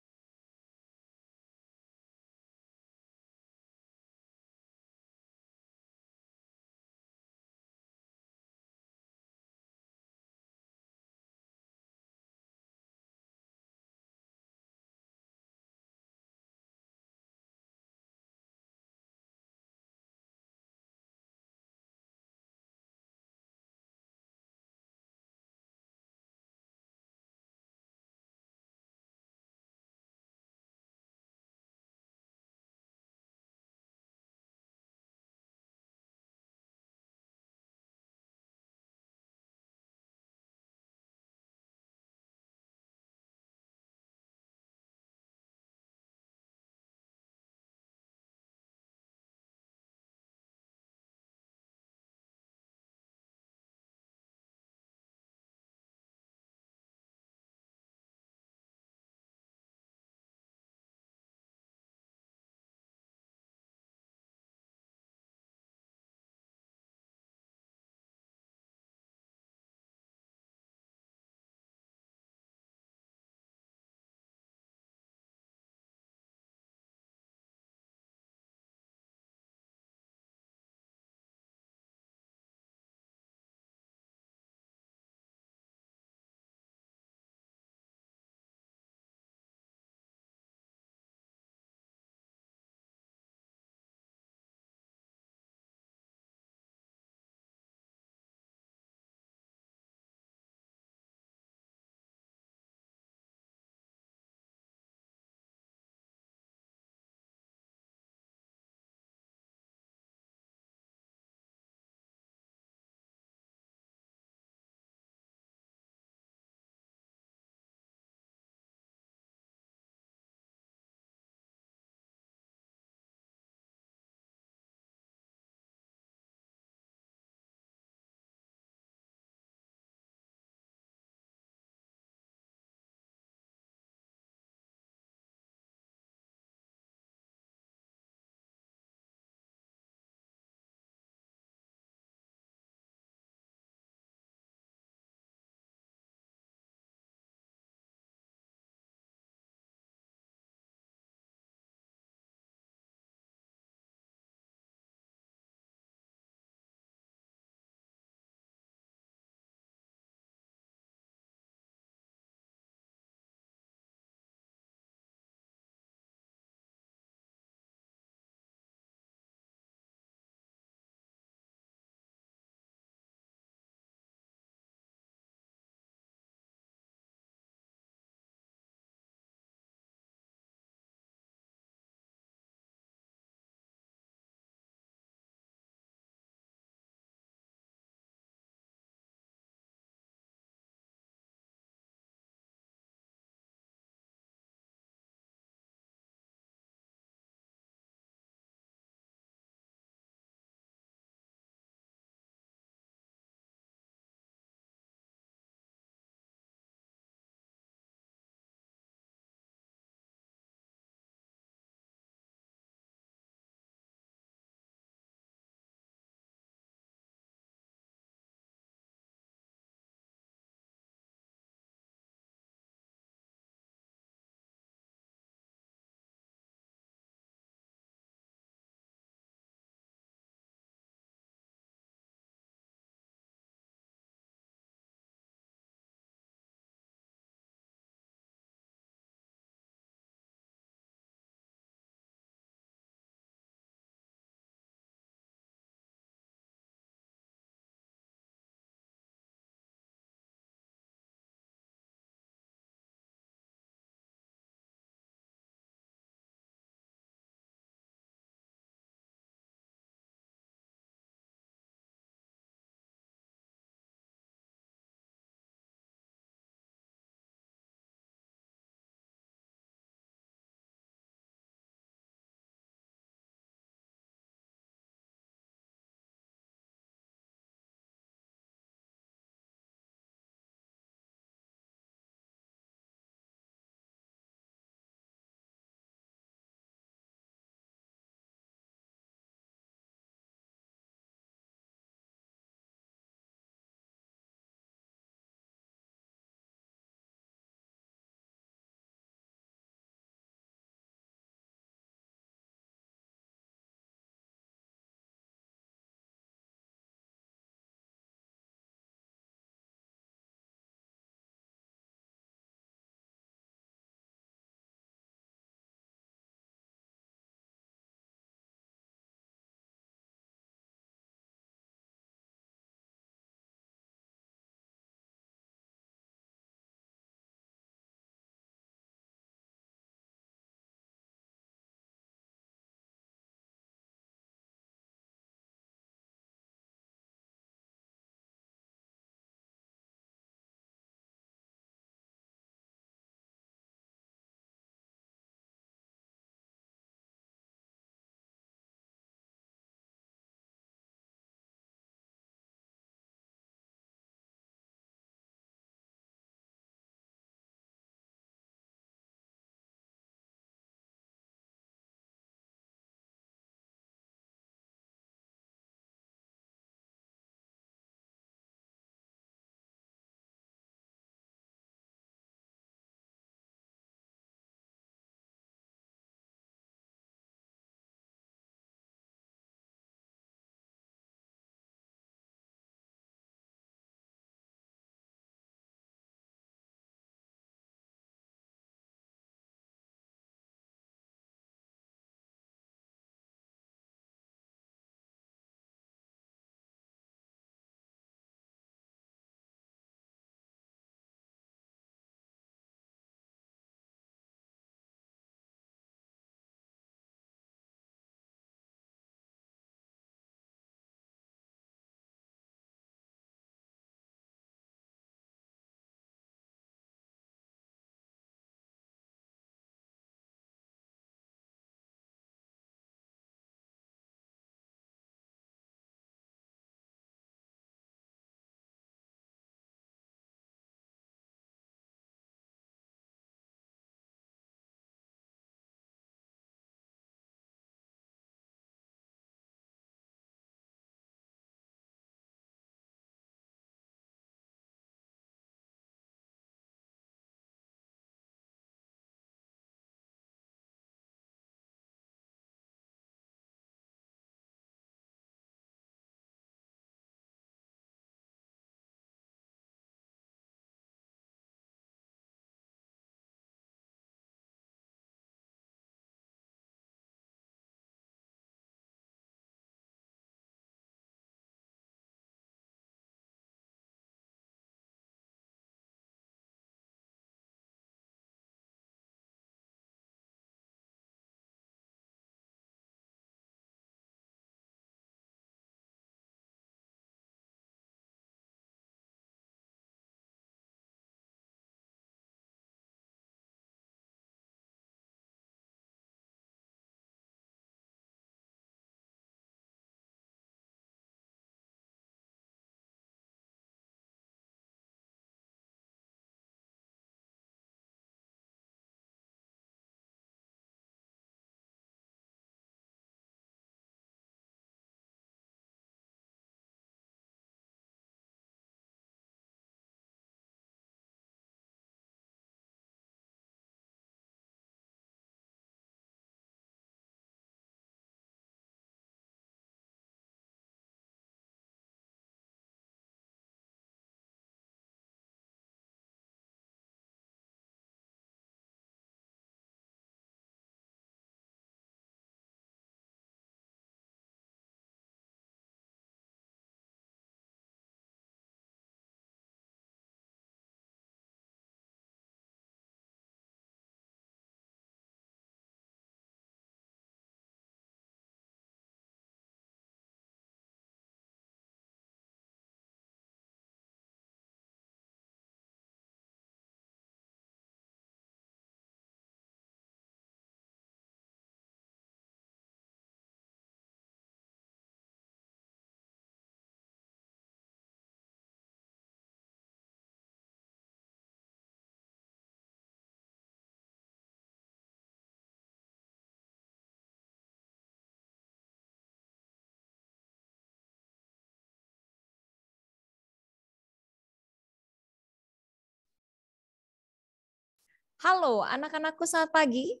Halo, anak-anakku saat pagi.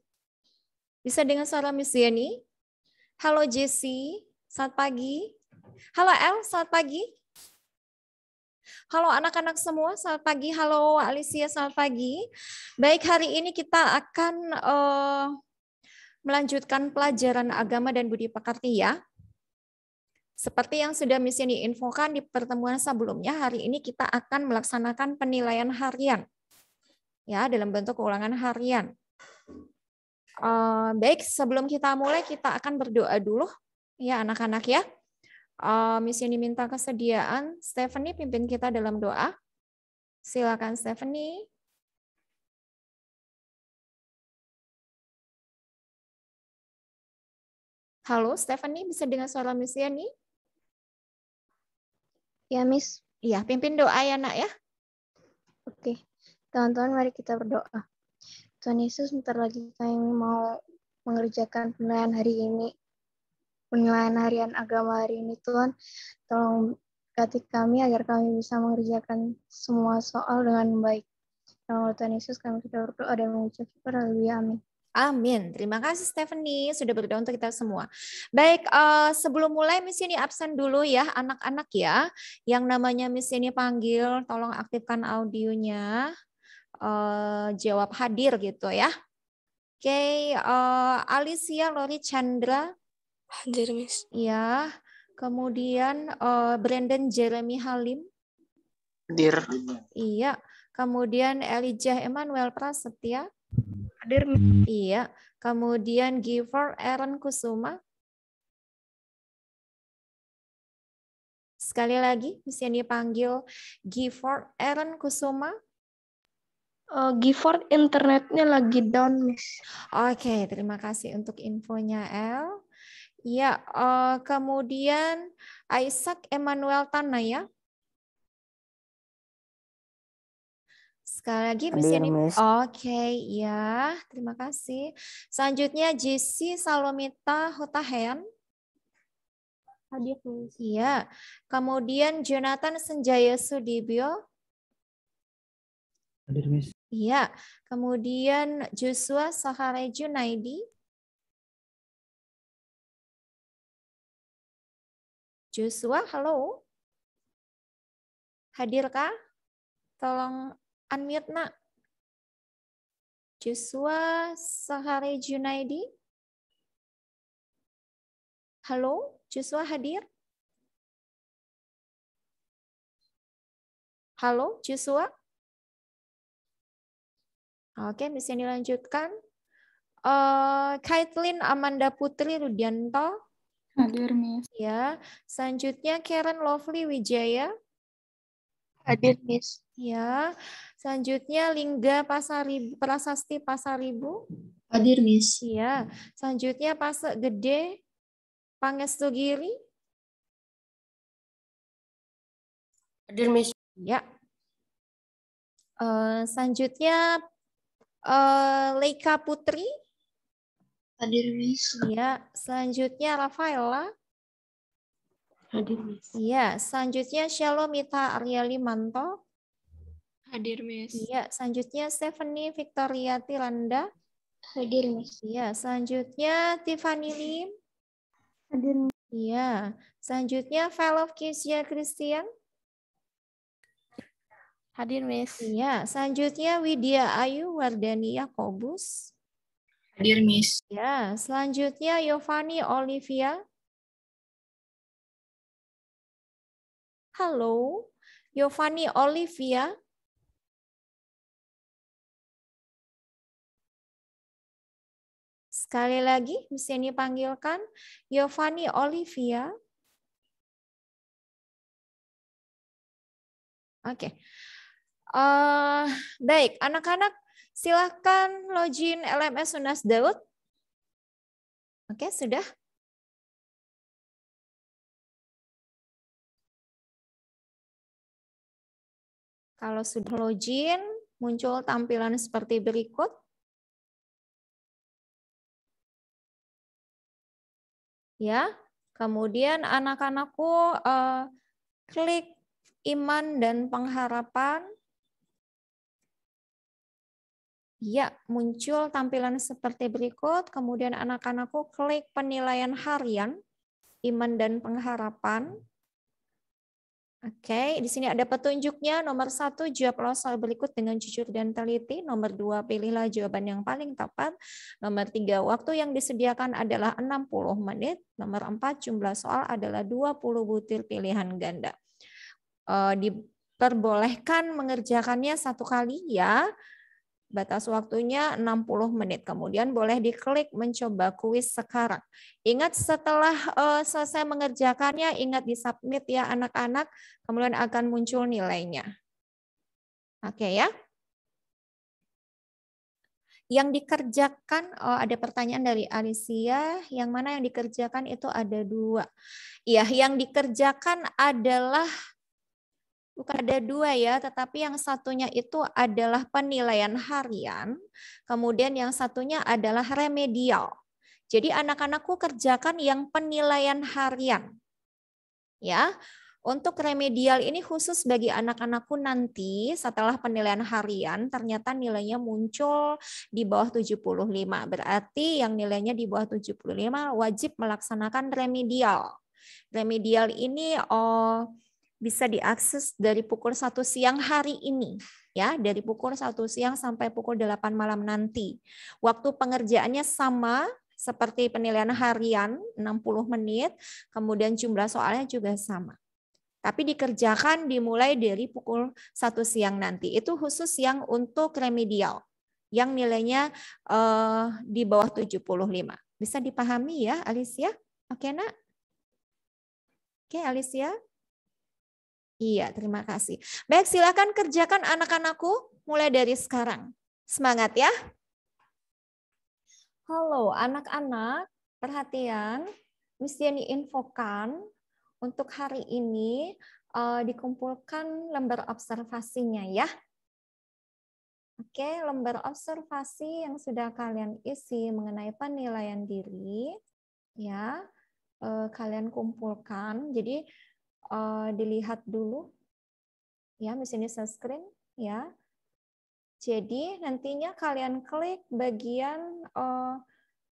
Bisa dengan suara Miss Yeni? Halo Jesse, saat pagi. Halo El, saat pagi. Halo anak-anak semua, selamat pagi. Halo Alicia, selamat pagi. Baik, hari ini kita akan uh, melanjutkan pelajaran agama dan budi pekerti ya. Seperti yang sudah Miss Yeni infokan di pertemuan sebelumnya, hari ini kita akan melaksanakan penilaian harian ya dalam bentuk keulangan harian. Eh, baik, sebelum kita mulai kita akan berdoa dulu ya anak-anak ya. Miss misi yang kesediaan, Stephanie pimpin kita dalam doa. Silakan Stephanie. Halo Stephanie, bisa dengar suara Miss Yani? Ya Miss. Iya, pimpin doa ya nak ya. Oke. Okay. Teman-teman, mari kita berdoa. Tuhan Yesus, sebentar lagi kami mau mengerjakan penilaian hari ini. Penilaian harian agama hari ini, Tuhan. Tolong berkati kami agar kami bisa mengerjakan semua soal dengan baik. Nama Tuhan Yesus, kami sudah berdoa dan mengucap syukur. amin. Amin. Terima kasih Stephanie sudah berdoa untuk kita semua. Baik, uh, sebelum mulai misi ini absen dulu ya anak-anak ya. Yang namanya misi ini panggil, tolong aktifkan audionya uh, jawab hadir gitu ya. Oke, okay, uh, eh, Alicia Lori Chandra. Hadir, Miss. Ya, kemudian uh, Brandon Jeremy Halim. Hadir. Iya, kemudian Elijah Emmanuel Prasetya. Hadir, Miss. Iya, kemudian Giver Aaron Kusuma. Sekali lagi, Miss yang dipanggil Giver Aaron Kusuma uh, Gifford internetnya lagi down, Miss. Oke, okay, terima kasih untuk infonya, El. Ya, uh, kemudian Isaac Emmanuel Tanaya. Sekali lagi Miss nih. Oke, okay, ya. Terima kasih. Selanjutnya JC Salomita Hotahen. Hadir, Miss. Iya. Kemudian Jonathan Senjaya Sudibyo. Hadir, Miss. Iya. Kemudian Joshua Sahare Junaidi. Joshua, halo. hadirkah? Tolong unmute nak. Joshua Sahare Junaidi. Halo, Joshua hadir? Halo, Joshua? Oke, bisa dilanjutkan. Uh, eh, Kaitlin Amanda Putri Rudianto. Hadir, Miss. Ya, selanjutnya Karen Lovely Wijaya. Hadir, Miss. Ya, selanjutnya Lingga Pasaribu, Prasasti Pasaribu. Hadir, Miss. Ya, selanjutnya Pasak Gede Pangestu Giri. Hadir, Miss. Ya. Uh, selanjutnya uh, Leika Putri. Hadir miss. Ya, selanjutnya Rafaela. Hadir miss. Ya, selanjutnya Shalomita Aryali Manto. Hadir Miss. Iya, selanjutnya Stephanie Victoria Tilanda. Hadir Miss. Iya, selanjutnya Tiffany Lim. Hadir Miss. Iya, selanjutnya Fellow Kisya Christian. Hadir, Miss. Iya, selanjutnya Widya Ayu Wardani Kobus. Hadir, Miss. Ya, selanjutnya Yovani Olivia. Halo, Yovani Olivia. Sekali lagi, bisa panggilkan Yovani Olivia. Oke. Okay. Uh, baik, anak-anak silahkan login LMS Unas Daud. Oke, sudah? Kalau sudah login, muncul tampilan seperti berikut. Ya, kemudian anak-anakku uh, klik iman dan pengharapan Ya, muncul tampilan seperti berikut. Kemudian anak-anakku klik penilaian harian, iman dan pengharapan. Oke, di sini ada petunjuknya. Nomor satu, jawablah soal berikut dengan jujur dan teliti. Nomor dua, pilihlah jawaban yang paling tepat. Nomor tiga, waktu yang disediakan adalah 60 menit. Nomor empat, jumlah soal adalah 20 butir pilihan ganda. Eh, diperbolehkan mengerjakannya satu kali ya. Batas waktunya 60 menit. Kemudian boleh diklik mencoba kuis sekarang. Ingat setelah uh, selesai mengerjakannya, ingat di submit ya anak-anak. Kemudian akan muncul nilainya. Oke okay, ya. Yang dikerjakan, oh ada pertanyaan dari Alicia, yang mana yang dikerjakan itu ada dua. Ya, yang dikerjakan adalah Bukan ada dua ya, tetapi yang satunya itu adalah penilaian harian, kemudian yang satunya adalah remedial. Jadi anak-anakku kerjakan yang penilaian harian. Ya. Untuk remedial ini khusus bagi anak-anakku nanti setelah penilaian harian ternyata nilainya muncul di bawah 75. Berarti yang nilainya di bawah 75 wajib melaksanakan remedial. Remedial ini oh bisa diakses dari pukul satu siang hari ini ya dari pukul satu siang sampai pukul 8 malam nanti. Waktu pengerjaannya sama seperti penilaian harian 60 menit, kemudian jumlah soalnya juga sama. Tapi dikerjakan dimulai dari pukul satu siang nanti. Itu khusus yang untuk remedial yang nilainya eh, di bawah 75. Bisa dipahami ya Alicia? Oke, Nak? Oke, Alicia? Iya, terima kasih. Baik, silakan kerjakan anak-anakku mulai dari sekarang. Semangat ya. Halo anak-anak, perhatian. Miss Jenny infokan untuk hari ini uh, dikumpulkan lembar observasinya ya. Oke, lembar observasi yang sudah kalian isi mengenai penilaian diri ya, eh, kalian kumpulkan. Jadi uh, dilihat dulu ya saya sunscreen ya. Jadi nantinya kalian klik bagian uh,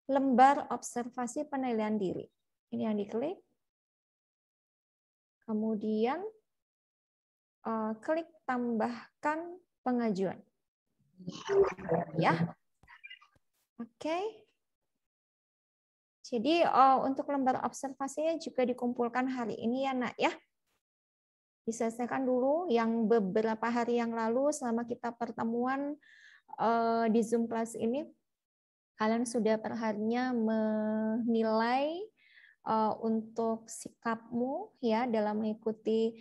lembar observasi penilaian diri. Ini yang diklik. Kemudian uh, klik tambahkan pengajuan. Ya. Oke. Okay. Jadi uh, untuk lembar observasinya juga dikumpulkan hari ini ya nak ya. Diselesaikan dulu yang beberapa hari yang lalu selama kita pertemuan uh, di Zoom class ini. Kalian sudah perharinya menilai uh, untuk sikapmu ya dalam mengikuti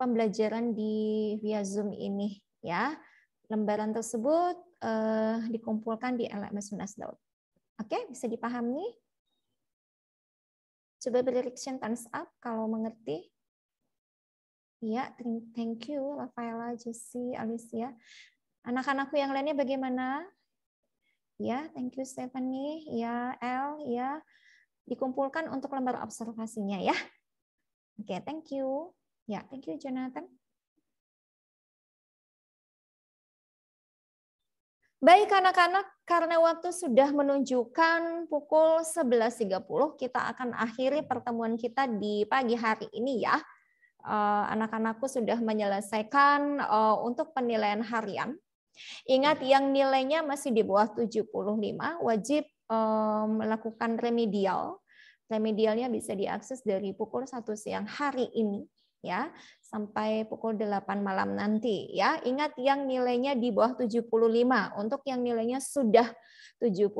pembelajaran di via Zoom ini ya. Lembaran tersebut uh, dikumpulkan di LMS Unas Oke, okay, bisa dipahami? Coba beri reaction thumbs up kalau mengerti. Iya, thank you Rafaela, Jesse, Alicia. Anak-anakku yang lainnya bagaimana? Ya, thank you Stephanie, ya L, ya. Dikumpulkan untuk lembar observasinya ya. Oke, okay, thank you. Ya, thank you Jonathan. Baik anak-anak, karena waktu sudah menunjukkan pukul 11.30, kita akan akhiri pertemuan kita di pagi hari ini ya. Eh, anak-anakku sudah menyelesaikan eh, untuk penilaian harian. Ingat ya. yang nilainya masih di bawah 75, wajib eh, melakukan remedial. Remedialnya bisa diakses dari pukul satu siang hari ini ya sampai pukul 8 malam nanti ya. Ingat yang nilainya di bawah 75. Untuk yang nilainya sudah 75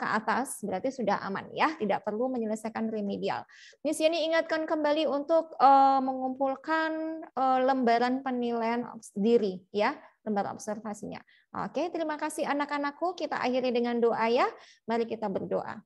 ke atas berarti sudah aman ya, tidak perlu menyelesaikan remedial. Di sini ingatkan kembali untuk uh, mengumpulkan uh, lembaran penilaian diri ya, lembar observasinya. Oke, terima kasih anak-anakku. Kita akhiri dengan doa ya. Mari kita berdoa.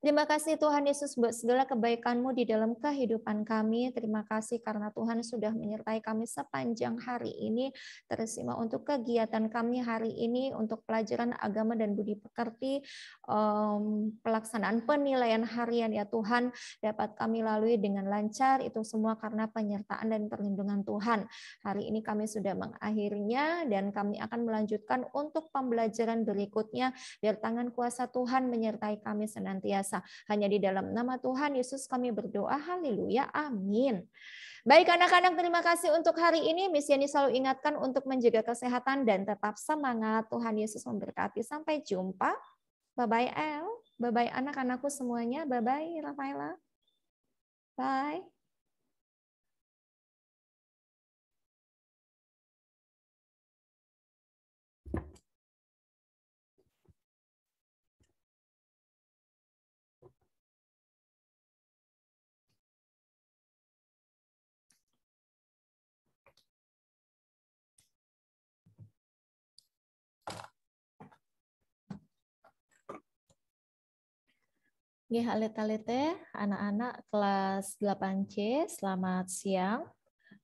Terima kasih Tuhan Yesus buat segala kebaikan-Mu di dalam kehidupan kami. Terima kasih karena Tuhan sudah menyertai kami sepanjang hari ini. Terima untuk kegiatan kami hari ini, untuk pelajaran agama dan budi pekerti, um, pelaksanaan penilaian harian ya Tuhan dapat kami lalui dengan lancar. Itu semua karena penyertaan dan perlindungan Tuhan. Hari ini kami sudah mengakhirinya dan kami akan melanjutkan untuk pembelajaran berikutnya biar tangan kuasa Tuhan menyertai kami senantiasa senantiasa. Hanya di dalam nama Tuhan Yesus kami berdoa. Haleluya. Amin. Baik anak-anak, terima kasih untuk hari ini. Miss Yeni selalu ingatkan untuk menjaga kesehatan dan tetap semangat. Tuhan Yesus memberkati. Sampai jumpa. Bye-bye El. Bye-bye anak-anakku semuanya. Bye-bye Rafaela. Bye. Nggih alit-alite anak-anak kelas 8C, selamat siang.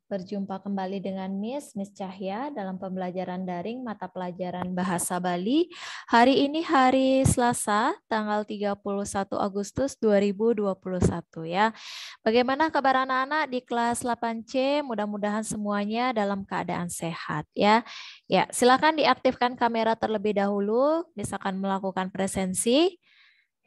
Berjumpa kembali dengan Miss Miss Cahya dalam pembelajaran daring mata pelajaran Bahasa Bali. Hari ini hari Selasa, tanggal 31 Agustus 2021 ya. Bagaimana kabar anak-anak di kelas 8C? Mudah-mudahan semuanya dalam keadaan sehat ya. Ya, silakan diaktifkan kamera terlebih dahulu, misalkan melakukan presensi.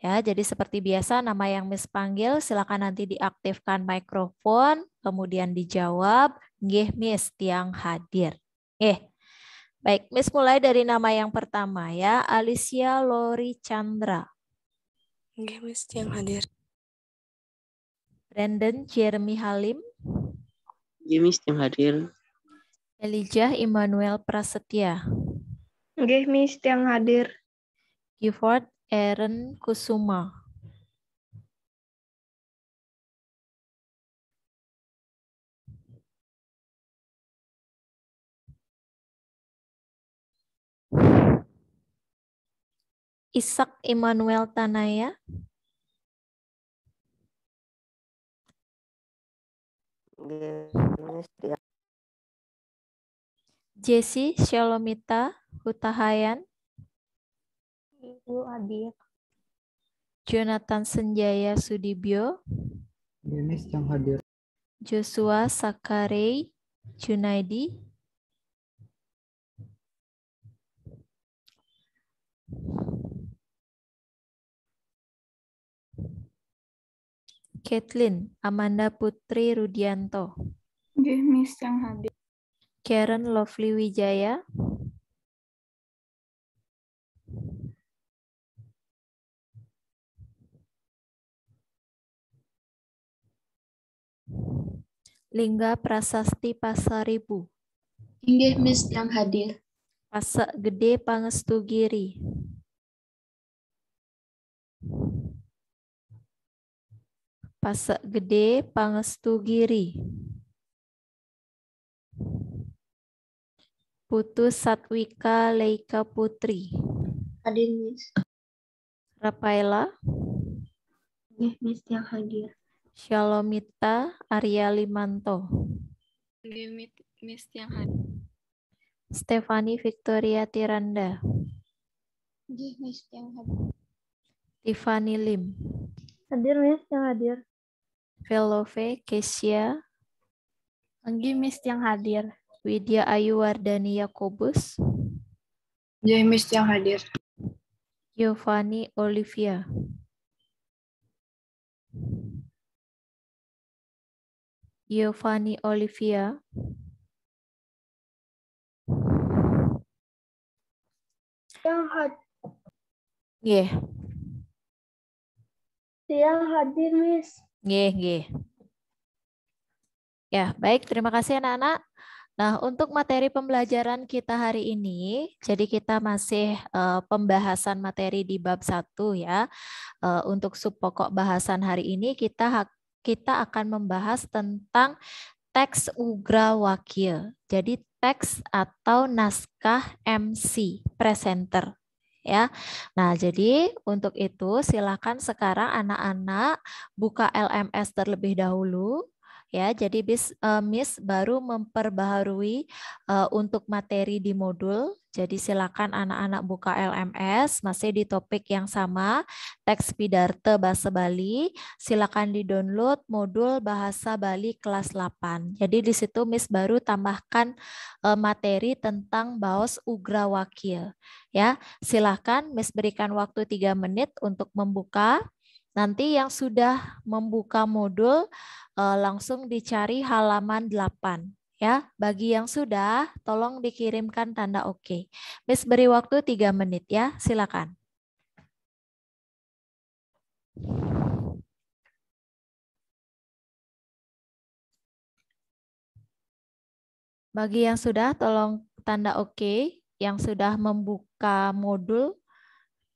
Ya, jadi seperti biasa nama yang Miss panggil silakan nanti diaktifkan mikrofon, kemudian dijawab, nggih Miss tiang hadir. Eh. Baik, Miss mulai dari nama yang pertama ya, Alicia Lori Chandra. Nggih Miss tiang hadir. Brandon Jeremy Halim. Nggih Miss tiang hadir. Elijah Emmanuel Prasetya. Nggih Miss tiang hadir. Gifford Aaron Kusuma. Ishak Emmanuel Tanaya. Jesse Shalomita Hutahayan. Ibu hadir. Jonathan Senjaya Sudibyo. Yunis yang hadir. Joshua Sakarei Junaidi. Kathleen, Amanda Putri Rudianto. Miss yang hadir. Karen Lovely Wijaya. Lingga Prasasti Pasaribu. Inggih Miss yang hadir. Pasak Gede Pangestu Giri. Pasak Gede Pangestu Giri. Putu Satwika Leika Putri. Hadir Miss. Rafaela. Inggih Miss yang hadir. Shalomita Arya Limanto. Miss yang hadir. Stefani Victoria Tiranda. Miss yang hadir. Tiffany Lim. Hadir, Miss yang hadir. Velove Kesia. Anggi Miss yang hadir. Widya Ayu Wardani Yakobus. Jai Miss yang hadir. Giovanni Olivia. Giovanni Olivia. Yang hadir. Yeah. Yang hadir, Miss. Yeah, yeah. Ya, baik. Terima kasih anak-anak. Nah, untuk materi pembelajaran kita hari ini, jadi kita masih uh, pembahasan materi di bab 1 ya. Uh, untuk pokok bahasan hari ini kita kita akan membahas tentang teks Ugra Wakil. Jadi teks atau naskah MC, presenter ya. Nah, jadi untuk itu silakan sekarang anak-anak buka LMS terlebih dahulu ya. Jadi bis, eh, Miss baru memperbaharui eh, untuk materi di modul jadi silakan anak-anak buka LMS masih di topik yang sama, teks pidarte bahasa Bali. Silakan di-download modul bahasa Bali kelas 8. Jadi di situ Miss baru tambahkan e, materi tentang baos ugra wakil. Ya, silakan Miss berikan waktu 3 menit untuk membuka. Nanti yang sudah membuka modul e, langsung dicari halaman 8 Ya, bagi yang sudah, tolong dikirimkan tanda oke. OK. Miss beri waktu 3 menit ya, silakan. Bagi yang sudah, tolong tanda oke. OK. Yang sudah membuka modul,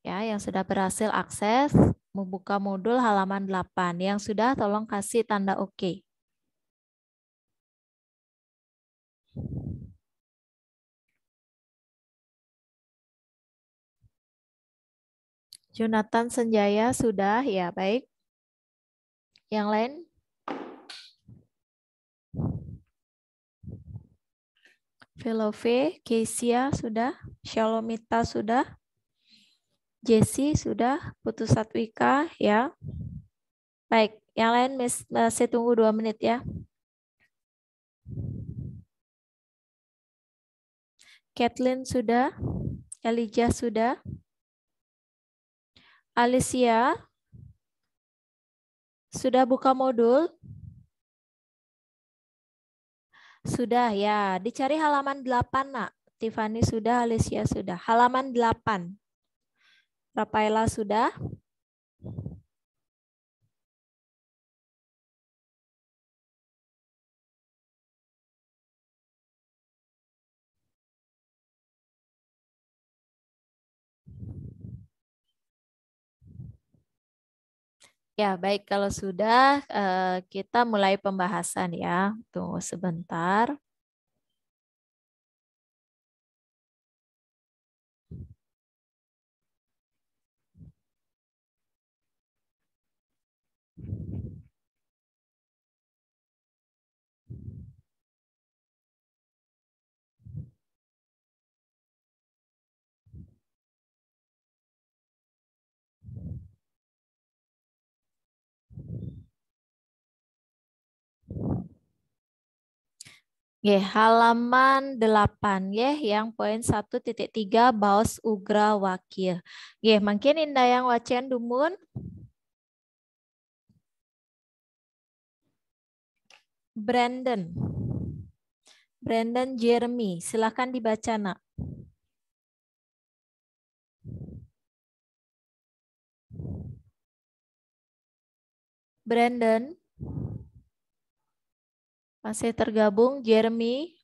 ya, yang sudah berhasil akses, membuka modul halaman 8. Yang sudah, tolong kasih tanda oke. OK. Jonathan Senjaya sudah, ya baik. Yang lain? Velove, Kesia sudah, Shalomita sudah, Jesse sudah, Putus Satwika ya. Baik, yang lain Miss, saya tunggu dua menit ya. Kathleen sudah, Elijah sudah, Alicia sudah buka modul? Sudah ya, dicari halaman 8 nak. Tiffany sudah, Alicia sudah. Halaman 8. Rafaela sudah, Ya, baik. Kalau sudah, eh, kita mulai pembahasan ya. Tunggu sebentar. Ya, halaman 8 ya yang poin 1.3 baus ugra wakil. Ya, mungkin indah yang wacian dumun. Brandon. Brandon Jeremy, silakan dibaca nak. Brandon. Masih tergabung Jeremy?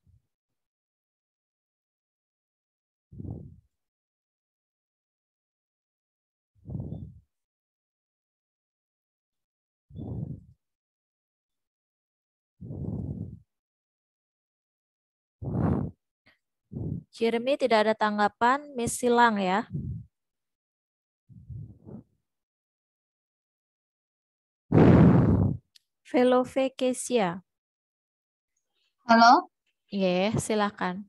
Jeremy tidak ada tanggapan, Miss Silang ya. Velove Kesia. Halo? Iya, yeah, silakan.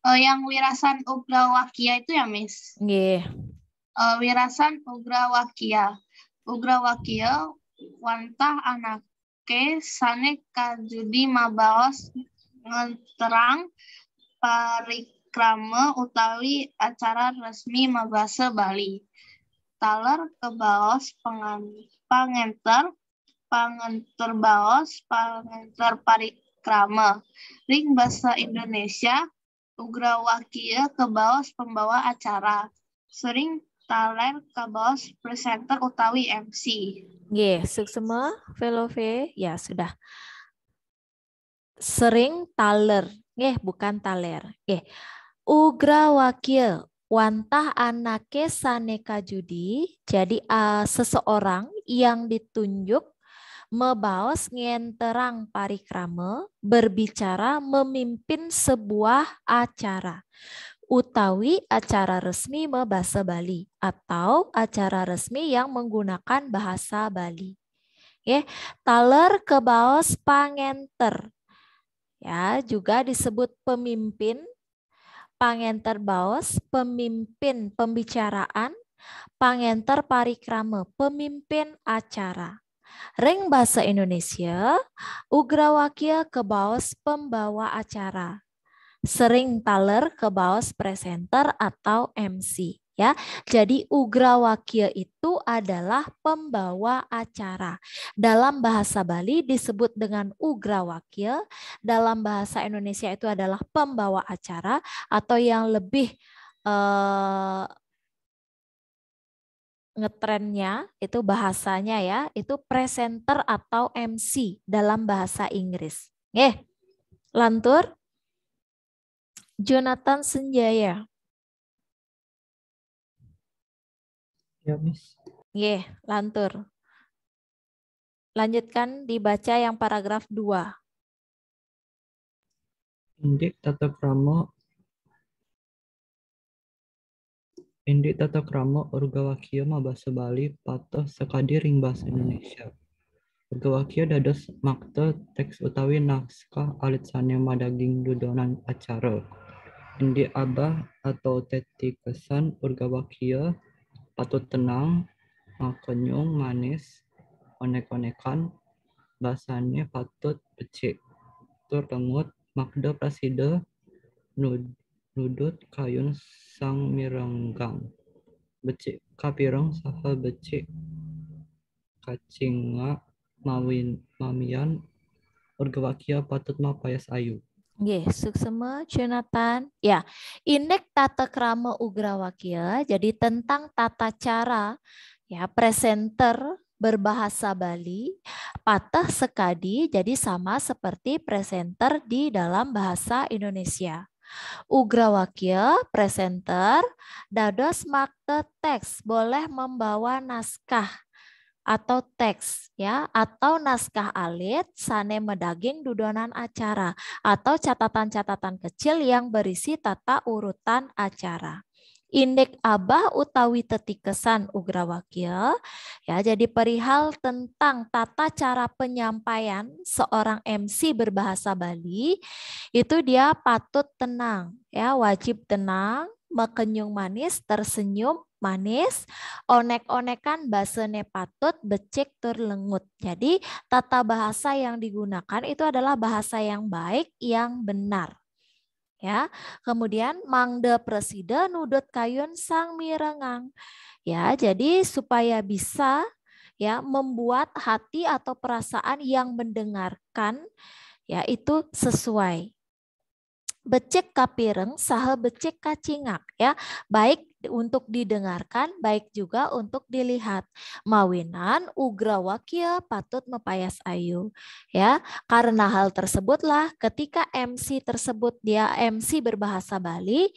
Uh, yang wirasan Wakia itu ya, Miss? Iya. Yeah. Uh, wirasan Ugra Wakia, wantah ke sane kajudi mabaos ngeterang parikrama utawi acara resmi mabase Bali. Taler kebaos pangan pangenter, pangenter baos, pangenter parik krama. Ring bahasa Indonesia, ugrawakia ke bawah pembawa acara. Sering taler ke bawah presenter utawi MC. Oke, yeah, velove ya sudah. Sering taler, nggih bukan taler. Nggih. Ugra wakil, wantah anake saneka judi. Jadi uh, seseorang yang ditunjuk mebaos ngenterang parikrama, berbicara memimpin sebuah acara utawi acara resmi mebasa Bali atau acara resmi yang menggunakan bahasa Bali. Ya, taler kebaos pangenter. Ya, juga disebut pemimpin pangenter baos, pemimpin pembicaraan, pangenter parikrama, pemimpin acara. Ring Bahasa Indonesia, Ugrawakia ke bawah pembawa acara. Sering taler ke bawah presenter atau MC. Ya, jadi ugrawakia itu adalah pembawa acara. Dalam bahasa Bali disebut dengan ugrawakia, dalam bahasa Indonesia itu adalah pembawa acara atau yang lebih eh, Ngetrendnya itu bahasanya ya, itu presenter atau MC dalam bahasa Inggris. Eh, Lantur Jonathan Senjaya. Ya, Miss. Ye, lantur. Lanjutkan dibaca yang paragraf 2. Indik tata krama Indi tata krama urgawakia mabasa Bali patah sekadi ring bahasa Indonesia. Urgawakia dados makta teks utawi naskah sanya madaging dudonan acara. Indi abah atau teti kesan urgawakia patut tenang, makenyung manis, onek-onekan, bahasanya patut becik, tur lengut, makda prasida, nud, Nudut kayun sang mirenggang. Becik kapirong saha becik kacinga mawin mamian urgewakia patut mapayas ayu. Oke, yes, suksema Cenatan, Ya, indek tata krama ugrawakia jadi tentang tata cara ya presenter berbahasa Bali patah sekadi jadi sama seperti presenter di dalam bahasa Indonesia. Ugra wakil, presenter, dados makte Text boleh membawa naskah atau teks ya atau naskah alit sane medaging dudonan acara atau catatan-catatan kecil yang berisi tata urutan acara indek abah utawi kesan ugra wakil. Ya, jadi perihal tentang tata cara penyampaian seorang MC berbahasa Bali itu dia patut tenang, ya wajib tenang, mekenyung manis, tersenyum manis, onek-onekan basene patut, becek tur lengut. Jadi tata bahasa yang digunakan itu adalah bahasa yang baik, yang benar ya. Kemudian mangde preside nudut kayun sang mirengang. Ya, jadi supaya bisa ya membuat hati atau perasaan yang mendengarkan ya itu sesuai becek kapireng saha becek kacingak ya baik untuk didengarkan, baik juga untuk dilihat. Mawinan ugra wakil patut mepayas ayu. Ya, karena hal tersebutlah ketika MC tersebut dia MC berbahasa Bali,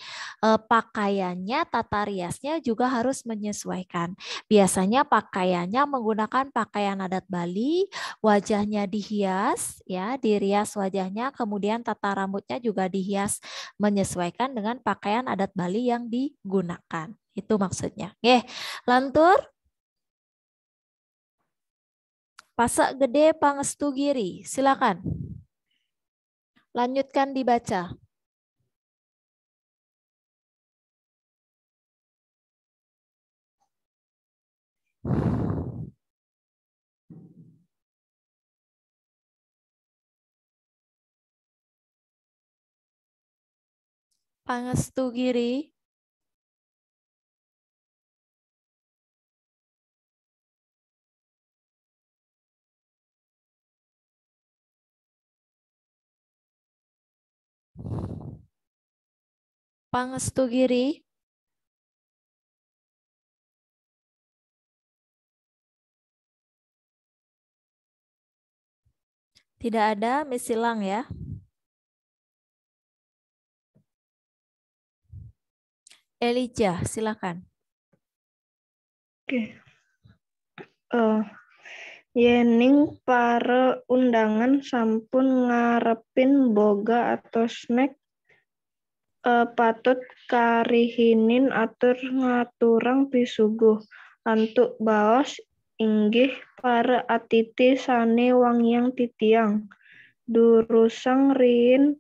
eh, pakaiannya tata riasnya juga harus menyesuaikan. Biasanya pakaiannya menggunakan pakaian adat Bali, wajahnya dihias ya, dirias wajahnya, kemudian tata rambutnya juga dihias menyesuaikan dengan pakaian adat Bali yang digunakan. Itu maksudnya. Oke, lantur. Pasak gede pangestu giri. Silakan. Lanjutkan dibaca. Pangestu Giri Pangestugiri Tidak ada Miss Silang ya. Elija, silakan. Oke. Okay. Uh, eh, yening para undangan sampun ngarepin boga atau snack uh, patut karihinin atur ngaturang pisuguh antuk baos inggih para atiti sane yang titiang durusang rin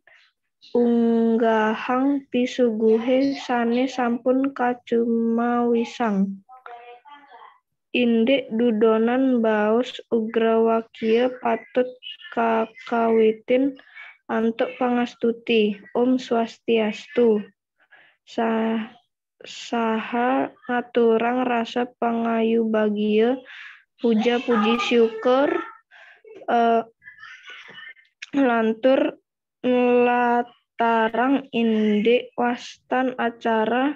unggahang pisuguhe sane sampun kacuma wisang. indik dudonan baos ugrawakia patut kakawitin Antuk pangastuti, Om Swastiastu. Sa saha ngaturang rasa pengayu bagia, puja puji syukur, eh, lantur latarang indik wastan acara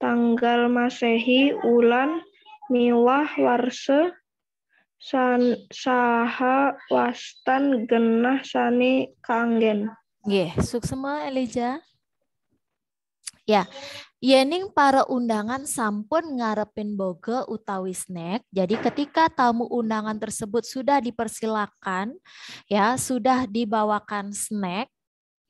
tanggal masehi ulan miwah warse san, saha wastan genah sani Kangen. Yes. yeah. suksema Elijah. Ya, Yening para undangan sampun ngarepin boga utawi snack. Jadi ketika tamu undangan tersebut sudah dipersilakan, ya sudah dibawakan snack,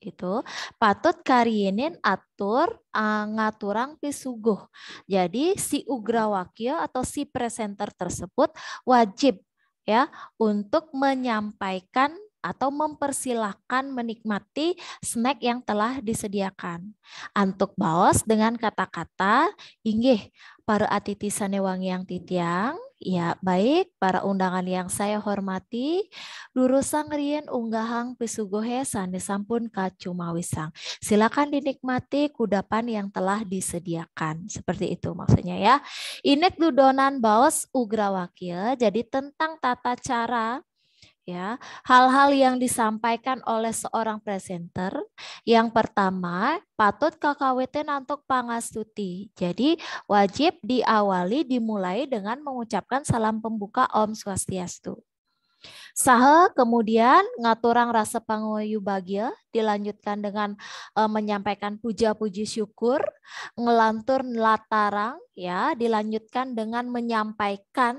itu patut karienin atur uh, eh, ngaturang pisuguh jadi si ugrawakyo atau si presenter tersebut wajib ya untuk menyampaikan atau mempersilahkan menikmati snack yang telah disediakan. Antuk baos dengan kata-kata, inggih, para atiti sanewangi yang titiang, Ya, baik para undangan yang saya hormati, lurusang rien unggahang pisugohe sampun kacumawisang. Silakan dinikmati kudapan yang telah disediakan. Seperti itu maksudnya ya. Inek dudonan baos ugrawakil, jadi tentang tata cara ya hal-hal yang disampaikan oleh seorang presenter yang pertama patut KKWT nantuk pangastuti jadi wajib diawali dimulai dengan mengucapkan salam pembuka Om Swastiastu Sahe kemudian ngaturang rasa panguyu bagia dilanjutkan dengan e, menyampaikan puja-puji syukur, ngelantur latarang ya dilanjutkan dengan menyampaikan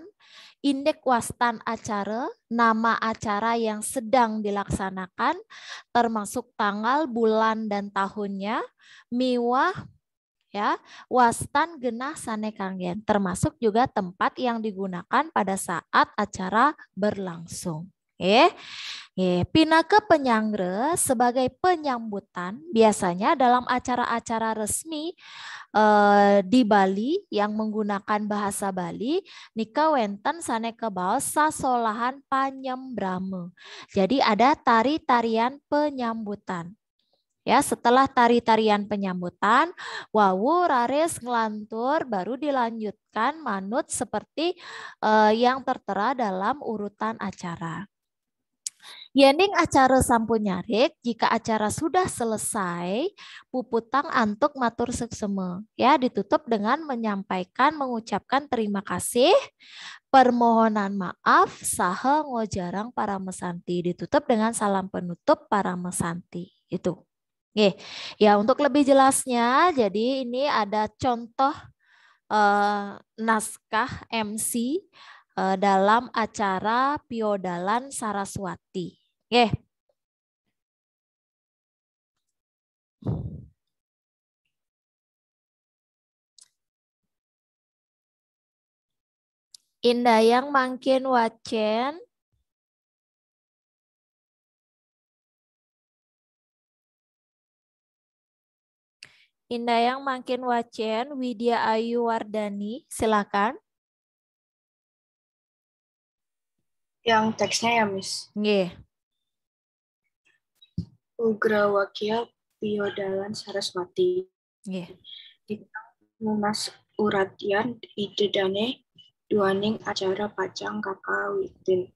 indeks wastan acara, nama acara yang sedang dilaksanakan, termasuk tanggal, bulan, dan tahunnya, miwah, ya wastan genah sanekanggen termasuk juga tempat yang digunakan pada saat acara berlangsung Eh, eh pinaka penyangre sebagai penyambutan biasanya dalam acara-acara resmi eh, di Bali yang menggunakan bahasa Bali, nika wenten saneka solahan sasolahan panyembrame. Jadi ada tari-tarian penyambutan. Ya, setelah tari-tarian penyambutan, wawu rares ngelantur baru dilanjutkan manut seperti eh, yang tertera dalam urutan acara. Yening acara nyarik, jika acara sudah selesai, puputang antuk matur semu, Ya, ditutup dengan menyampaikan, mengucapkan terima kasih, permohonan maaf, saha ngojarang para mesanti. Ditutup dengan salam penutup para mesanti. Itu. Oke. Ya, untuk lebih jelasnya, jadi ini ada contoh eh, naskah MC eh, dalam acara Piodalan Saraswati. Nggih. Indayang makin wacen Indayang makin Wacen, Widya Ayu Wardani, silakan. Yang teksnya ya, Miss. Nggih. Yeah. Ugrawakia Biodalan Saraswati. Yeah. Munas uratian ide Dane duaning acara pajang kakawitin.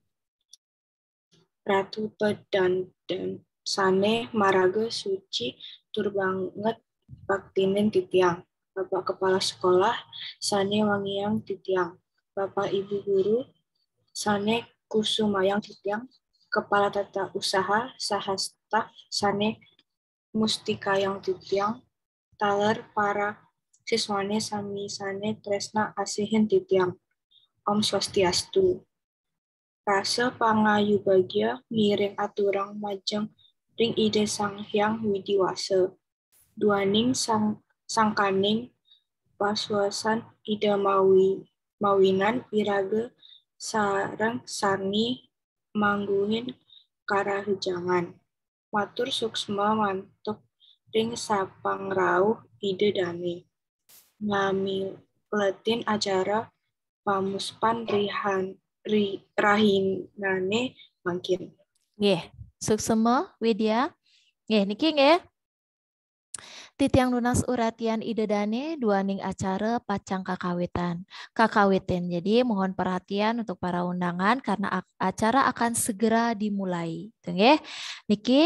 Ratu pedan dan sane maraga suci tur banget paktinin titiang. Bapak kepala sekolah sane wangiang titiang. Bapak ibu guru sane kusumayang titiang Kepala Tata Usaha Sahasta Sane Mustika yang Titiang, Taler para siswane sami sane tresna asihin titiang. Om Swastiastu. Rasa pangayu bagia miring aturang majeng ring ide sang hyang widiwase. Duaning sang sangkaning paswasan ide mawi mawinan irage sarang sani mangguhin karahujangan. Matur suksma mantuk ring rauh ide dami. Ngami letin acara pamuspan rihan ri, rahinane mangkin. Nggih, yeah. suksma Widya. Nggih yeah, niki nggih. Titiang lunas uratian ide dua ning acara pacang kakawitan. Kakawitan, jadi mohon perhatian untuk para undangan karena acara akan segera dimulai. Gitu Niki,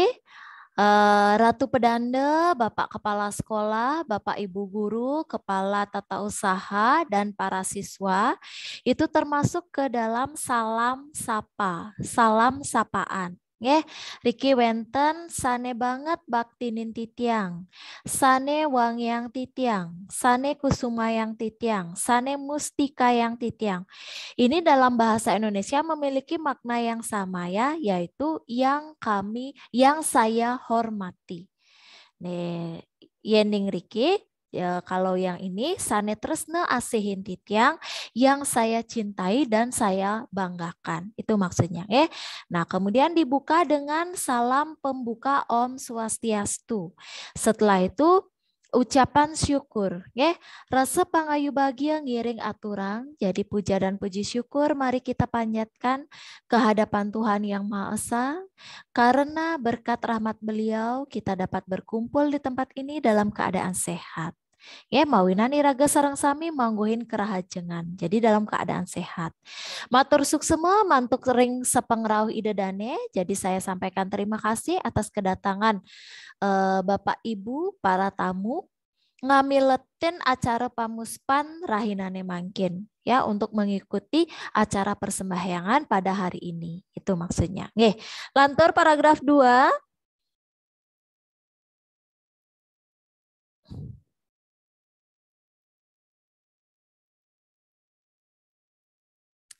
eh, Ratu Pedanda, Bapak Kepala Sekolah, Bapak Ibu Guru, Kepala Tata Usaha, dan para siswa, itu termasuk ke dalam salam sapa, salam sapaan. Nggih, Ricky wenten sane banget baktinin titiang. Sane wang yang titiang, sane kusuma yang titiang, sane mustika yang titiang. Ini dalam bahasa Indonesia memiliki makna yang sama ya, yaitu yang kami yang saya hormati. Nih, Yening Ricky. Ya, kalau yang ini sanetresna asihin titiang yang saya cintai dan saya banggakan. Itu maksudnya ya. Nah, kemudian dibuka dengan salam pembuka Om Swastiastu. Setelah itu ucapan syukur ya Rasa pangayu bahagia ngiring aturang jadi puja dan puji syukur mari kita panjatkan kehadapan Tuhan yang Maha Esa karena berkat rahmat beliau kita dapat berkumpul di tempat ini dalam keadaan sehat Ya, mawinani raga sarang sami mangguhin kerahajengan. Jadi dalam keadaan sehat. Matur suksema mantuk ring ide dane. Jadi saya sampaikan terima kasih atas kedatangan eh, Bapak Ibu para tamu ngamiletin acara pamuspan rahinane mangkin ya untuk mengikuti acara persembahyangan pada hari ini. Itu maksudnya. Nggih, lantur paragraf 2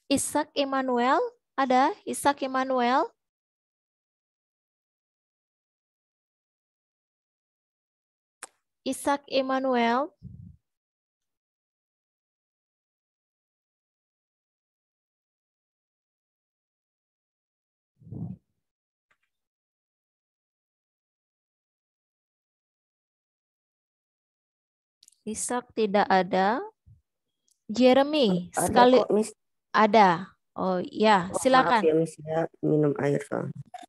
Isak Emmanuel ada Isak Emmanuel? Isak Immanuel. Isak tidak ada. Jeremy ada sekali. Kok, ada. Oh iya, oh, silakan. ya, maaf ya. minum air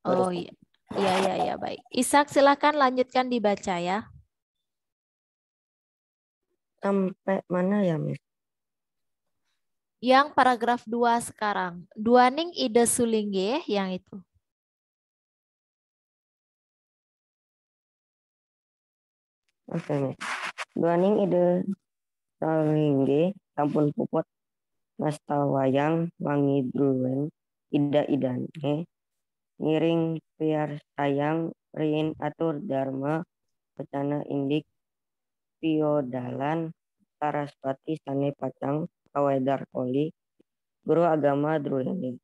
Oh iya. Iya iya ya, baik. Ishak silakan lanjutkan dibaca ya. Sampai mana ya, Miss? Yang paragraf dua sekarang. Duaning ide sulingge yang itu. Oke, okay, Miss. Duaning ide sulingge ampun puput mastawayang mangiduleng ida-idane eh. ngiring piar sayang rin atur dharma pecana indik piodalan saraswati sane pacang kawedar koli guru agama druhini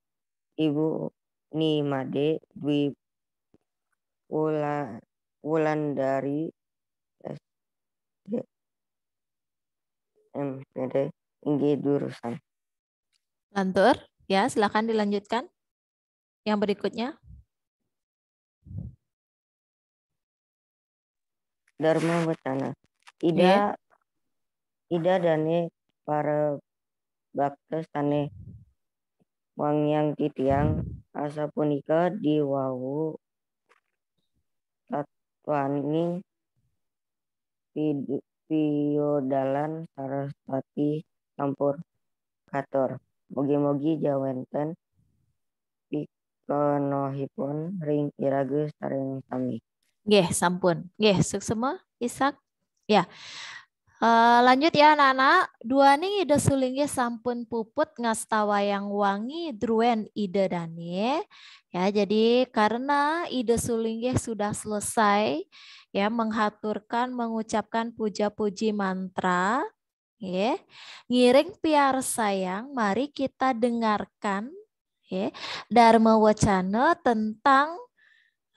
ibu made dwi Wula, dari SD MPD inggi jurusan Lantur, ya silakan dilanjutkan. Yang berikutnya. Dharma Wacana. Ida, yeah. Ida dani para baktes sane wang yang titiang asa punika diwawu tatwani piodalan saraswati campur kator Mugi-mugi jawenten pikonohipun ring iragus taring sami. Nggih, sampun. Nggih, semua. Isak. Ya. Uh, lanjut ya anak-anak. ini ide sulingnya sampun puput ngastawa yang wangi druen ide dane. Ya, jadi karena ide sulingnya sudah selesai ya menghaturkan mengucapkan puja-puji mantra Ya. Ngiring piar sayang, mari kita dengarkan ya, Dharma Wacana tentang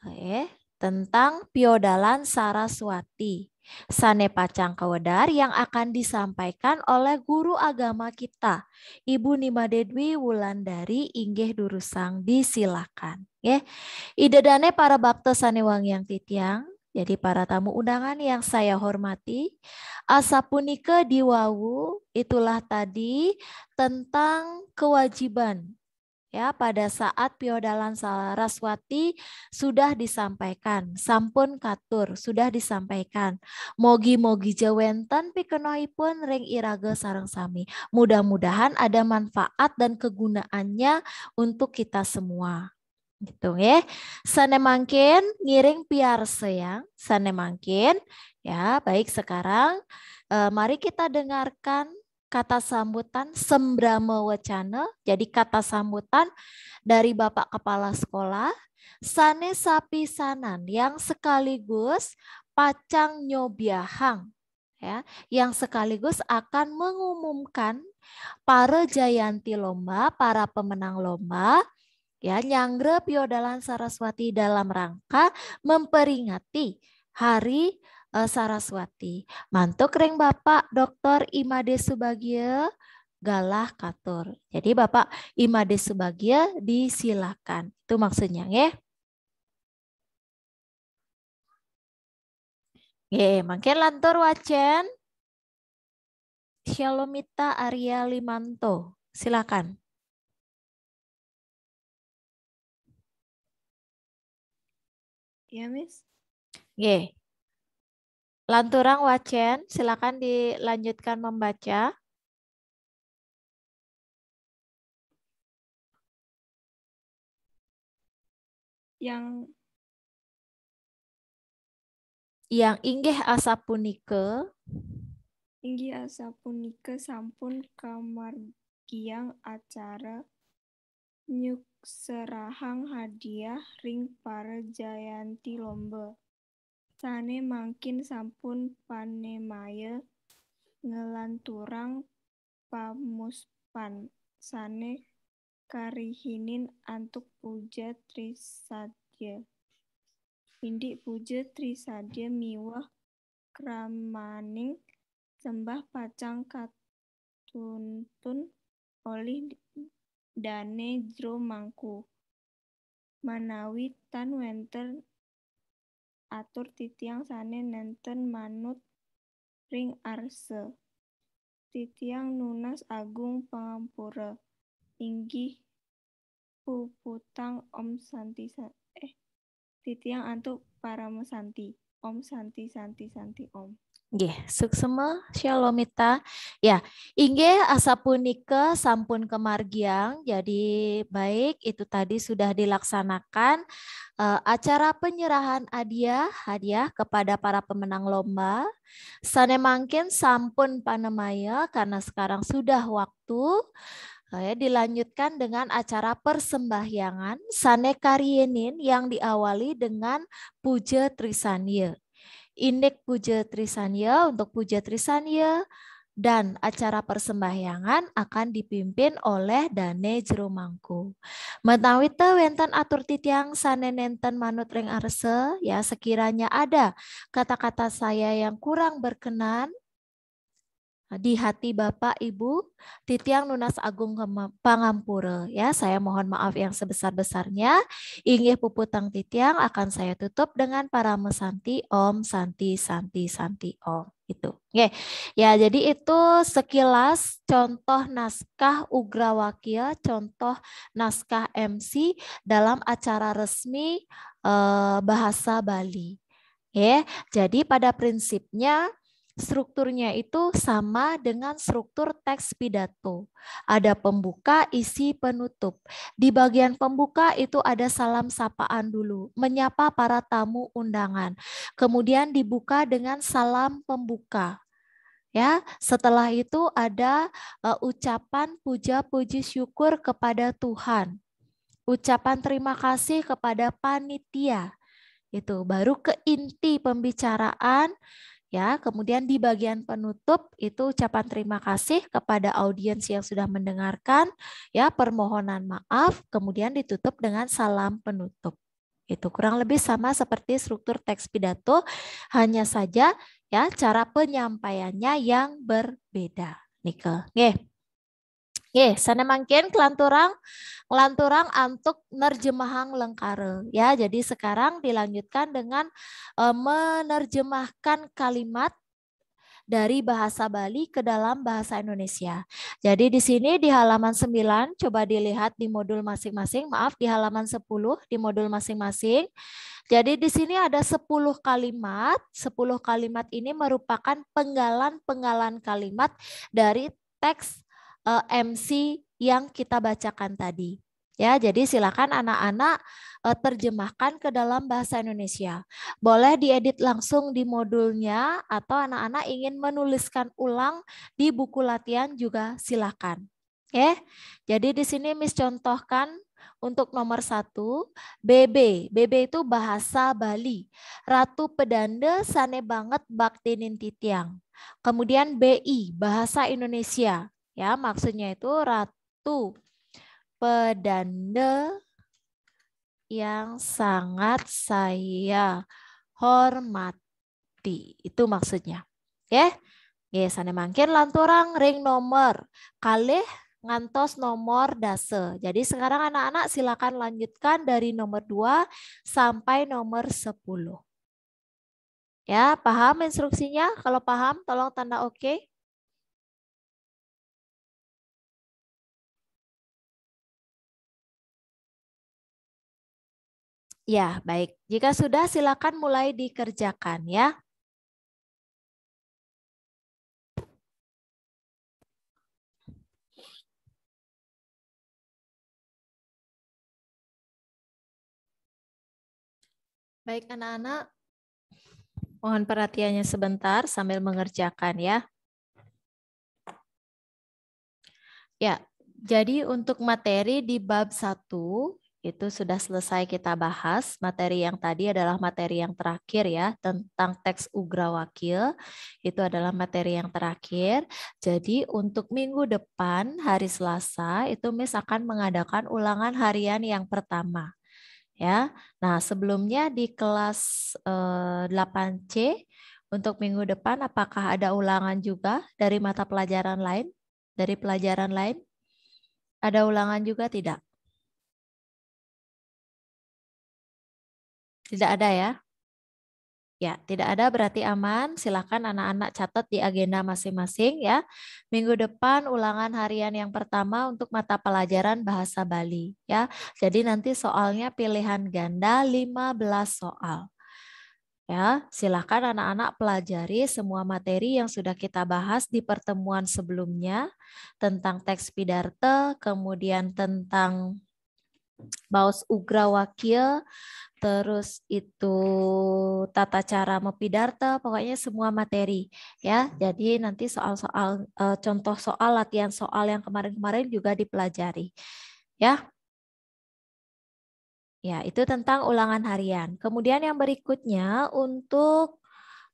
ya, tentang piodalan Saraswati. Sanepacang Kawedar yang akan disampaikan oleh guru agama kita, Ibu Nima Dedwi Wulandari Inggih Durusang, disilakan. Ya. Ide dane para sane sanewang yang titiang, jadi para tamu undangan yang saya hormati, asapunike diwawu itulah tadi tentang kewajiban ya pada saat piodalan Saraswati sudah disampaikan, sampun katur sudah disampaikan. Mogi-mogi jawenten pikenoipun ring irage sarang sami. Mudah-mudahan ada manfaat dan kegunaannya untuk kita semua gitu ya. Sane makin ngiring piar seyang, sane makin ya. Baik sekarang eh, mari kita dengarkan kata sambutan sembrama wacana. Jadi kata sambutan dari Bapak Kepala Sekolah sane sanan yang sekaligus pacang nyobiahang ya yang sekaligus akan mengumumkan para jayanti lomba, para pemenang lomba ya Nyanggre Piodalan Saraswati dalam rangka memperingati Hari eh, Saraswati. Mantuk reng Bapak Dr. Imade Subagia galah katur. Jadi Bapak Imade Subagia disilakan. Itu maksudnya ya. Ye, makin lantur wacen. Shalomita Arya Limanto. Silakan. Iya, Miss. Oke. Lanturang Wacen, silakan dilanjutkan membaca. Yang yang inggih asa punike inggih asa punike sampun kamar giang acara nyuk serahang hadiah ring para jayanti lomba. Sane makin sampun panemaya ngelanturang pamuspan sane karihinin antuk puja trisadya. Indik puja trisadya miwah kramaning sembah pacang katuntun oleh dane jro mangku. Manawi tan wenter atur titiang sane nenten manut ring arse. Titiang nunas agung pangampura. Inggih puputang om santi eh titiang antuk para mesanti. Om santi santi santi om. Nggih, suksema shalomita. Ya, inggih asa punika sampun kemargiang. Jadi baik itu tadi sudah dilaksanakan eh, acara penyerahan hadiah hadiah kepada para pemenang lomba. Sane mangkin sampun panemaya karena sekarang sudah waktu eh, dilanjutkan dengan acara persembahyangan Sane Karienin yang diawali dengan Puja Trisanye indeks puja Trisanya untuk puja Trisanya dan acara persembahyangan akan dipimpin oleh Dane Jerumangku. Metawita wenten atur titiang sanenenten manut ring arse, ya sekiranya ada kata-kata saya yang kurang berkenan, di hati Bapak Ibu Titiang Nunas Agung Pangampura ya saya mohon maaf yang sebesar-besarnya inggih puputang titiang akan saya tutup dengan para mesanti Om Santi Santi Santi Om itu Oke. ya jadi itu sekilas contoh naskah Ugrawakia contoh naskah MC dalam acara resmi eh, bahasa Bali ya jadi pada prinsipnya strukturnya itu sama dengan struktur teks pidato. Ada pembuka, isi, penutup. Di bagian pembuka itu ada salam sapaan dulu, menyapa para tamu undangan. Kemudian dibuka dengan salam pembuka. Ya, setelah itu ada uh, ucapan puja puji syukur kepada Tuhan. Ucapan terima kasih kepada panitia. Itu baru ke inti pembicaraan Ya, kemudian di bagian penutup itu ucapan terima kasih kepada audiens yang sudah mendengarkan, ya permohonan maaf, kemudian ditutup dengan salam penutup. Itu kurang lebih sama seperti struktur teks pidato, hanya saja ya cara penyampaiannya yang berbeda. Nikel. Nggih. Nggih, sana mangkin kelanturang kelanturang antuk nerjemahang lengkare ya. Jadi sekarang dilanjutkan dengan e, menerjemahkan kalimat dari bahasa Bali ke dalam bahasa Indonesia. Jadi di sini di halaman 9 coba dilihat di modul masing-masing, maaf di halaman 10 di modul masing-masing. Jadi di sini ada 10 kalimat. 10 kalimat ini merupakan penggalan-penggalan kalimat dari teks uh, eh, MC yang kita bacakan tadi. Ya, jadi silakan anak-anak uh, terjemahkan ke dalam bahasa Indonesia. Boleh diedit langsung di modulnya atau anak-anak ingin menuliskan ulang di buku latihan juga silakan. Ya, jadi di sini Miss contohkan untuk nomor satu, BB. BB itu bahasa Bali. Ratu Pedande sane banget bakti Titiang. Kemudian BI, bahasa Indonesia. Ya, maksudnya itu ratu pedande yang sangat saya hormati. Itu maksudnya. Ya. ya sana mungkin lanturang ring nomor kalih ngantos nomor dase. Jadi sekarang anak-anak silakan lanjutkan dari nomor 2 sampai nomor 10. Ya, paham instruksinya? Kalau paham tolong tanda oke. Okay. Ya, baik. Jika sudah, silakan mulai dikerjakan ya. Baik anak-anak, mohon perhatiannya sebentar sambil mengerjakan ya. Ya, jadi untuk materi di bab 1 itu sudah selesai kita bahas. Materi yang tadi adalah materi yang terakhir ya, tentang teks Ugra Wakil. Itu adalah materi yang terakhir. Jadi untuk minggu depan, hari Selasa, itu Miss akan mengadakan ulangan harian yang pertama. ya. Nah sebelumnya di kelas eh, 8C, untuk minggu depan apakah ada ulangan juga dari mata pelajaran lain? Dari pelajaran lain? Ada ulangan juga tidak? Tidak ada ya? Ya, tidak ada berarti aman. Silakan anak-anak catat di agenda masing-masing ya. Minggu depan ulangan harian yang pertama untuk mata pelajaran bahasa Bali ya. Jadi nanti soalnya pilihan ganda 15 soal. Ya, silakan anak-anak pelajari semua materi yang sudah kita bahas di pertemuan sebelumnya tentang teks pidarte, kemudian tentang Baus Ugra Wakil, terus itu tata cara mepidarta, pokoknya semua materi ya. Jadi nanti soal-soal e, contoh soal latihan soal yang kemarin-kemarin juga dipelajari. Ya. Ya, itu tentang ulangan harian. Kemudian yang berikutnya untuk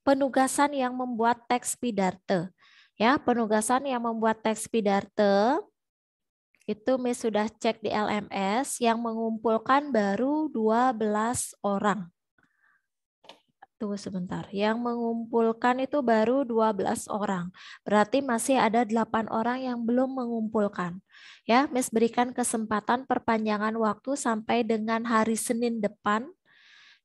penugasan yang membuat teks pidarte. Ya, penugasan yang membuat teks pidarte itu Miss sudah cek di LMS yang mengumpulkan baru 12 orang. Tunggu sebentar. Yang mengumpulkan itu baru 12 orang. Berarti masih ada 8 orang yang belum mengumpulkan. Ya, Miss berikan kesempatan perpanjangan waktu sampai dengan hari Senin depan.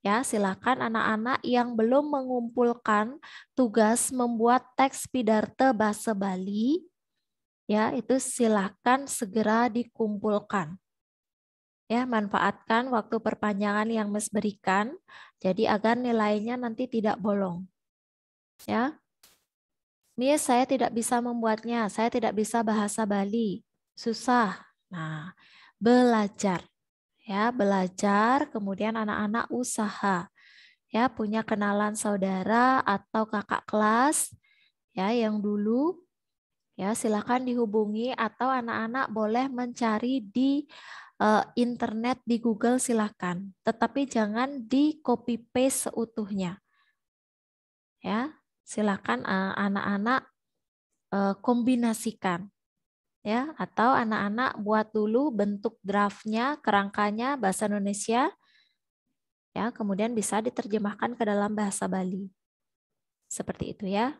Ya, silakan anak-anak yang belum mengumpulkan tugas membuat teks pidarte bahasa Bali ya itu silahkan segera dikumpulkan. Ya, manfaatkan waktu perpanjangan yang MES berikan, jadi agar nilainya nanti tidak bolong. Ya, Mie saya tidak bisa membuatnya, saya tidak bisa bahasa Bali, susah. Nah, belajar, ya belajar, kemudian anak-anak usaha, ya punya kenalan saudara atau kakak kelas, ya yang dulu Ya, silakan dihubungi atau anak-anak boleh mencari di uh, internet di Google silakan, tetapi jangan di copy paste seutuhnya. Ya, silakan eh, anak-anak uh, uh, kombinasikan ya atau anak-anak buat dulu bentuk draftnya kerangkanya bahasa Indonesia ya kemudian bisa diterjemahkan ke dalam bahasa Bali seperti itu ya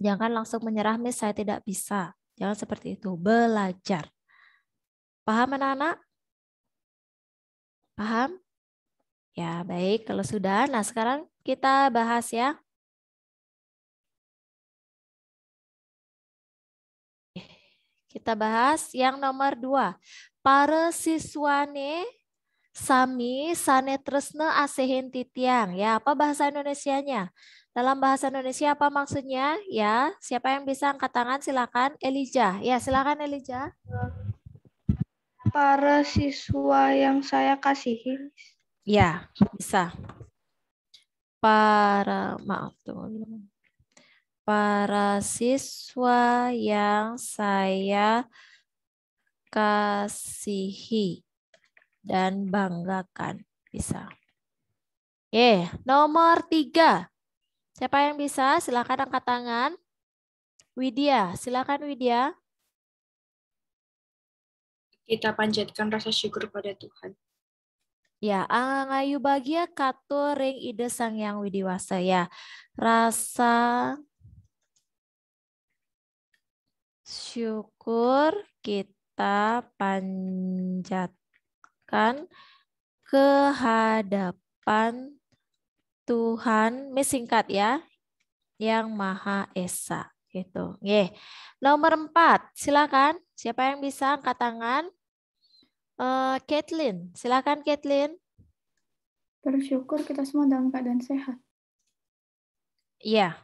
Jangan langsung menyerah, Miss, saya tidak bisa. Jangan seperti itu. Belajar. Paham anak-anak? Paham? Ya, baik. Kalau sudah, nah sekarang kita bahas ya. Kita bahas yang nomor dua. Para siswane sami sane tresne titiang. Ya, apa bahasa indonesia nya dalam bahasa Indonesia apa maksudnya? Ya, siapa yang bisa angkat tangan silakan. Elijah. Ya, silakan Elijah. Para siswa yang saya kasihi. Ya, bisa. Para maaf tunggu. Para siswa yang saya kasihi dan banggakan. Bisa. Eh, yeah. nomor tiga. Siapa yang bisa? Silakan angkat tangan. Widya, silakan Widya. Kita panjatkan rasa syukur pada Tuhan. Ya, angayu bahagia kato ring ide sang yang widiwasa ya. Rasa syukur kita panjatkan kehadapan Tuhan, mesingkat ya, yang Maha Esa gitu. Ye. Nomor empat, silakan. Siapa yang bisa angkat tangan? Uh, Caitlin, silakan Kathleen. Bersyukur kita semua dalam keadaan sehat. Iya.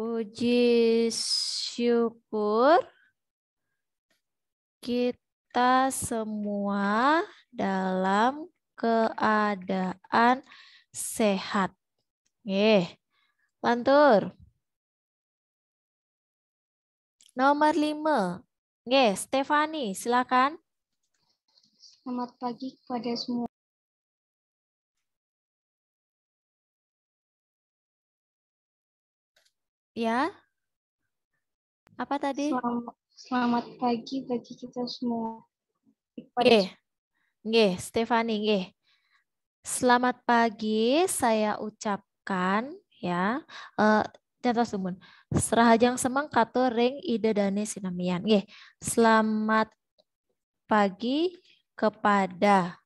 Puji syukur kita semua dalam keadaan sehat sehat. Nggih. Lantur. Nomor lima. Nggih, Stefani, silakan. Selamat pagi kepada semua. Ya. Apa tadi? Selamat, selamat pagi bagi kita semua. oke Nggih, Stefani, nggih. Selamat pagi, saya ucapkan ya. Uh, eh, Tetos Lumun. Serahajang semang kato ring ide dani sinamian. Ye, Selamat pagi kepada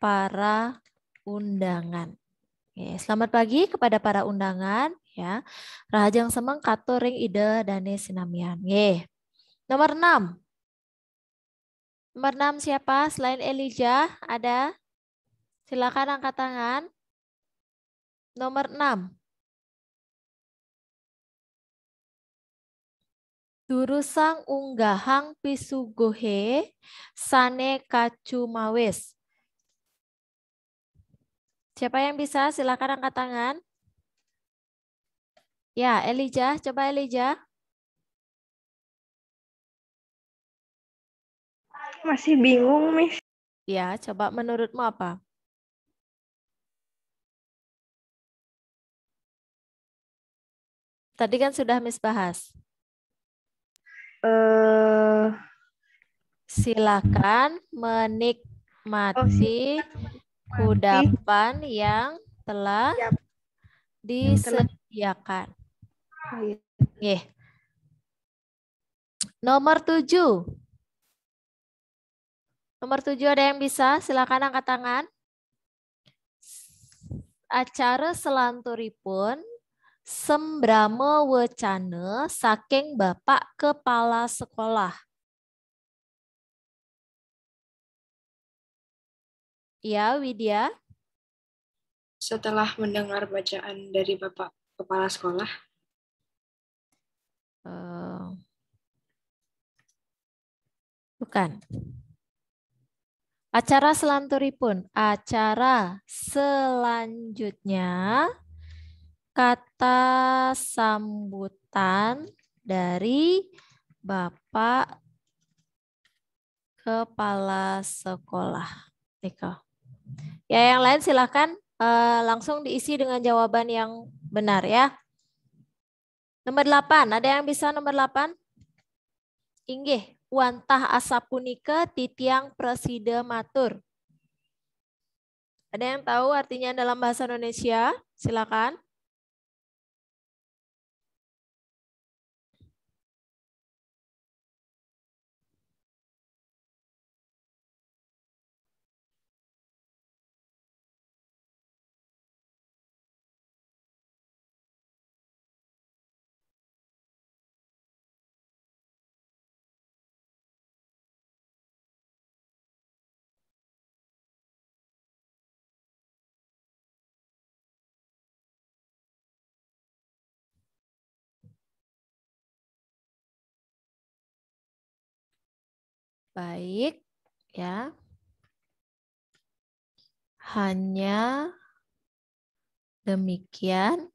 para undangan. Ye, selamat pagi kepada para undangan ya. Rahajang semang kato ring ide dani sinamian. Ye, Nomor enam. Nomor enam siapa? Selain Elijah ada? Silakan angkat tangan. Nomor 6. Durusang unggahang pisugohe sane kacumawes. Siapa yang bisa? Silakan angkat tangan. Ya, Elijah. Coba Elijah. Masih bingung, Miss. Ya, coba menurutmu apa? Tadi kan sudah misbahas. Uh, eh, Silakan menikmati oh, kudapan yang telah Siap. disediakan. Oh, yeah. Iya. Nomor tujuh. Nomor tujuh ada yang bisa? Silakan angkat tangan. Acara selanturi pun Sembrame Wecane saking Bapak Kepala Sekolah. Ya, Widya. Setelah mendengar bacaan dari Bapak Kepala Sekolah. Eh, bukan. Acara selanturi pun. Acara selanjutnya kata sambutan dari Bapak Kepala Sekolah. Eko. Ya, yang lain silahkan uh, eh, langsung diisi dengan jawaban yang benar ya. Nomor 8, ada yang bisa nomor 8? Inggih, wantah asapunika titiang preside matur. Ada yang tahu artinya dalam bahasa Indonesia? Silakan. Baik, ya. Hanya demikian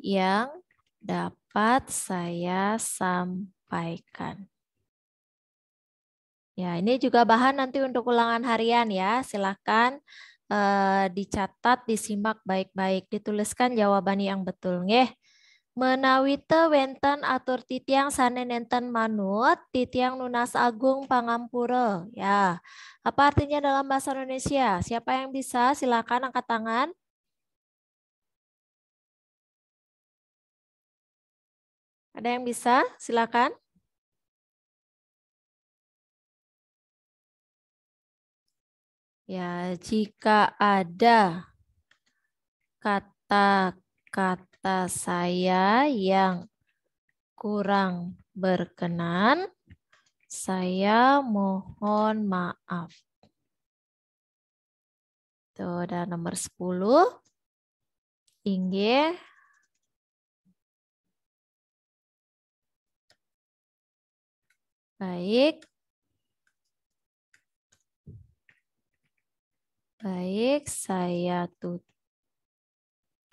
yang dapat saya sampaikan. Ya, ini juga bahan nanti untuk ulangan harian ya. silahkan eh, dicatat, disimak baik-baik, dituliskan jawaban yang betul, nggih. Menawi te wenten atur titiang nenten manut, titiang nunas agung pangampura. Ya. Apa artinya dalam bahasa Indonesia? Siapa yang bisa? Silakan angkat tangan. Ada yang bisa? Silakan. Ya, jika ada kata-kata kata saya yang kurang berkenan, saya mohon maaf. Tuh, dan nomor 10. Inge. Baik. Baik, saya tutup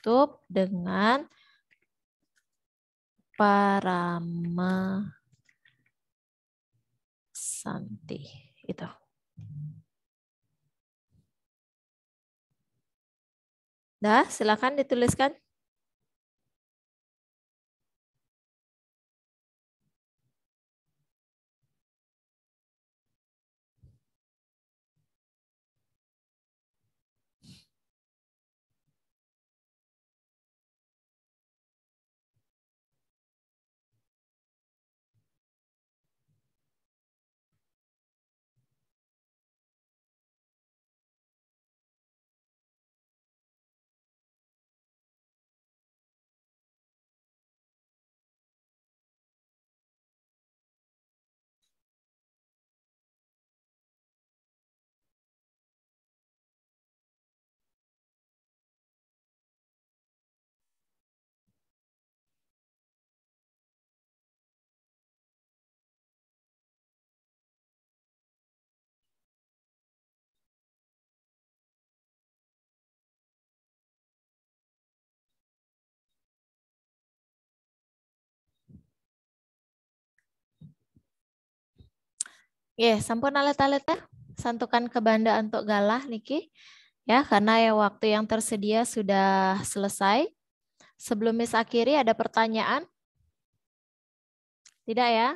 ditutup dengan parama santi itu. Dah, silakan dituliskan. Ya, sampun alat-alat ya. santukan ke banda untuk galah niki. Ya, karena ya waktu yang tersedia sudah selesai. Sebelum Miss akhiri ada pertanyaan? Tidak ya?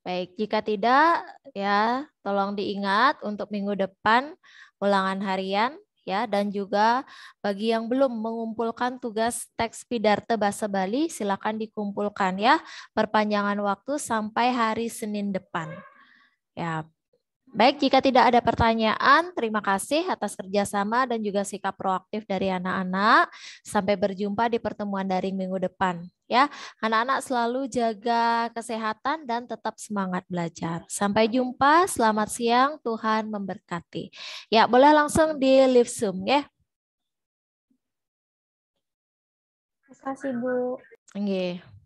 Baik, jika tidak ya tolong diingat untuk minggu depan ulangan harian ya dan juga bagi yang belum mengumpulkan tugas teks pidarte bahasa Bali silakan dikumpulkan ya perpanjangan waktu sampai hari Senin depan. Ya, Baik, jika tidak ada pertanyaan, terima kasih atas kerjasama dan juga sikap proaktif dari anak-anak. Sampai berjumpa di pertemuan daring minggu depan. Ya, anak-anak selalu jaga kesehatan dan tetap semangat belajar. Sampai jumpa, selamat siang, Tuhan memberkati. Ya, boleh langsung di live Zoom ya. Terima kasih Bu. Nggih.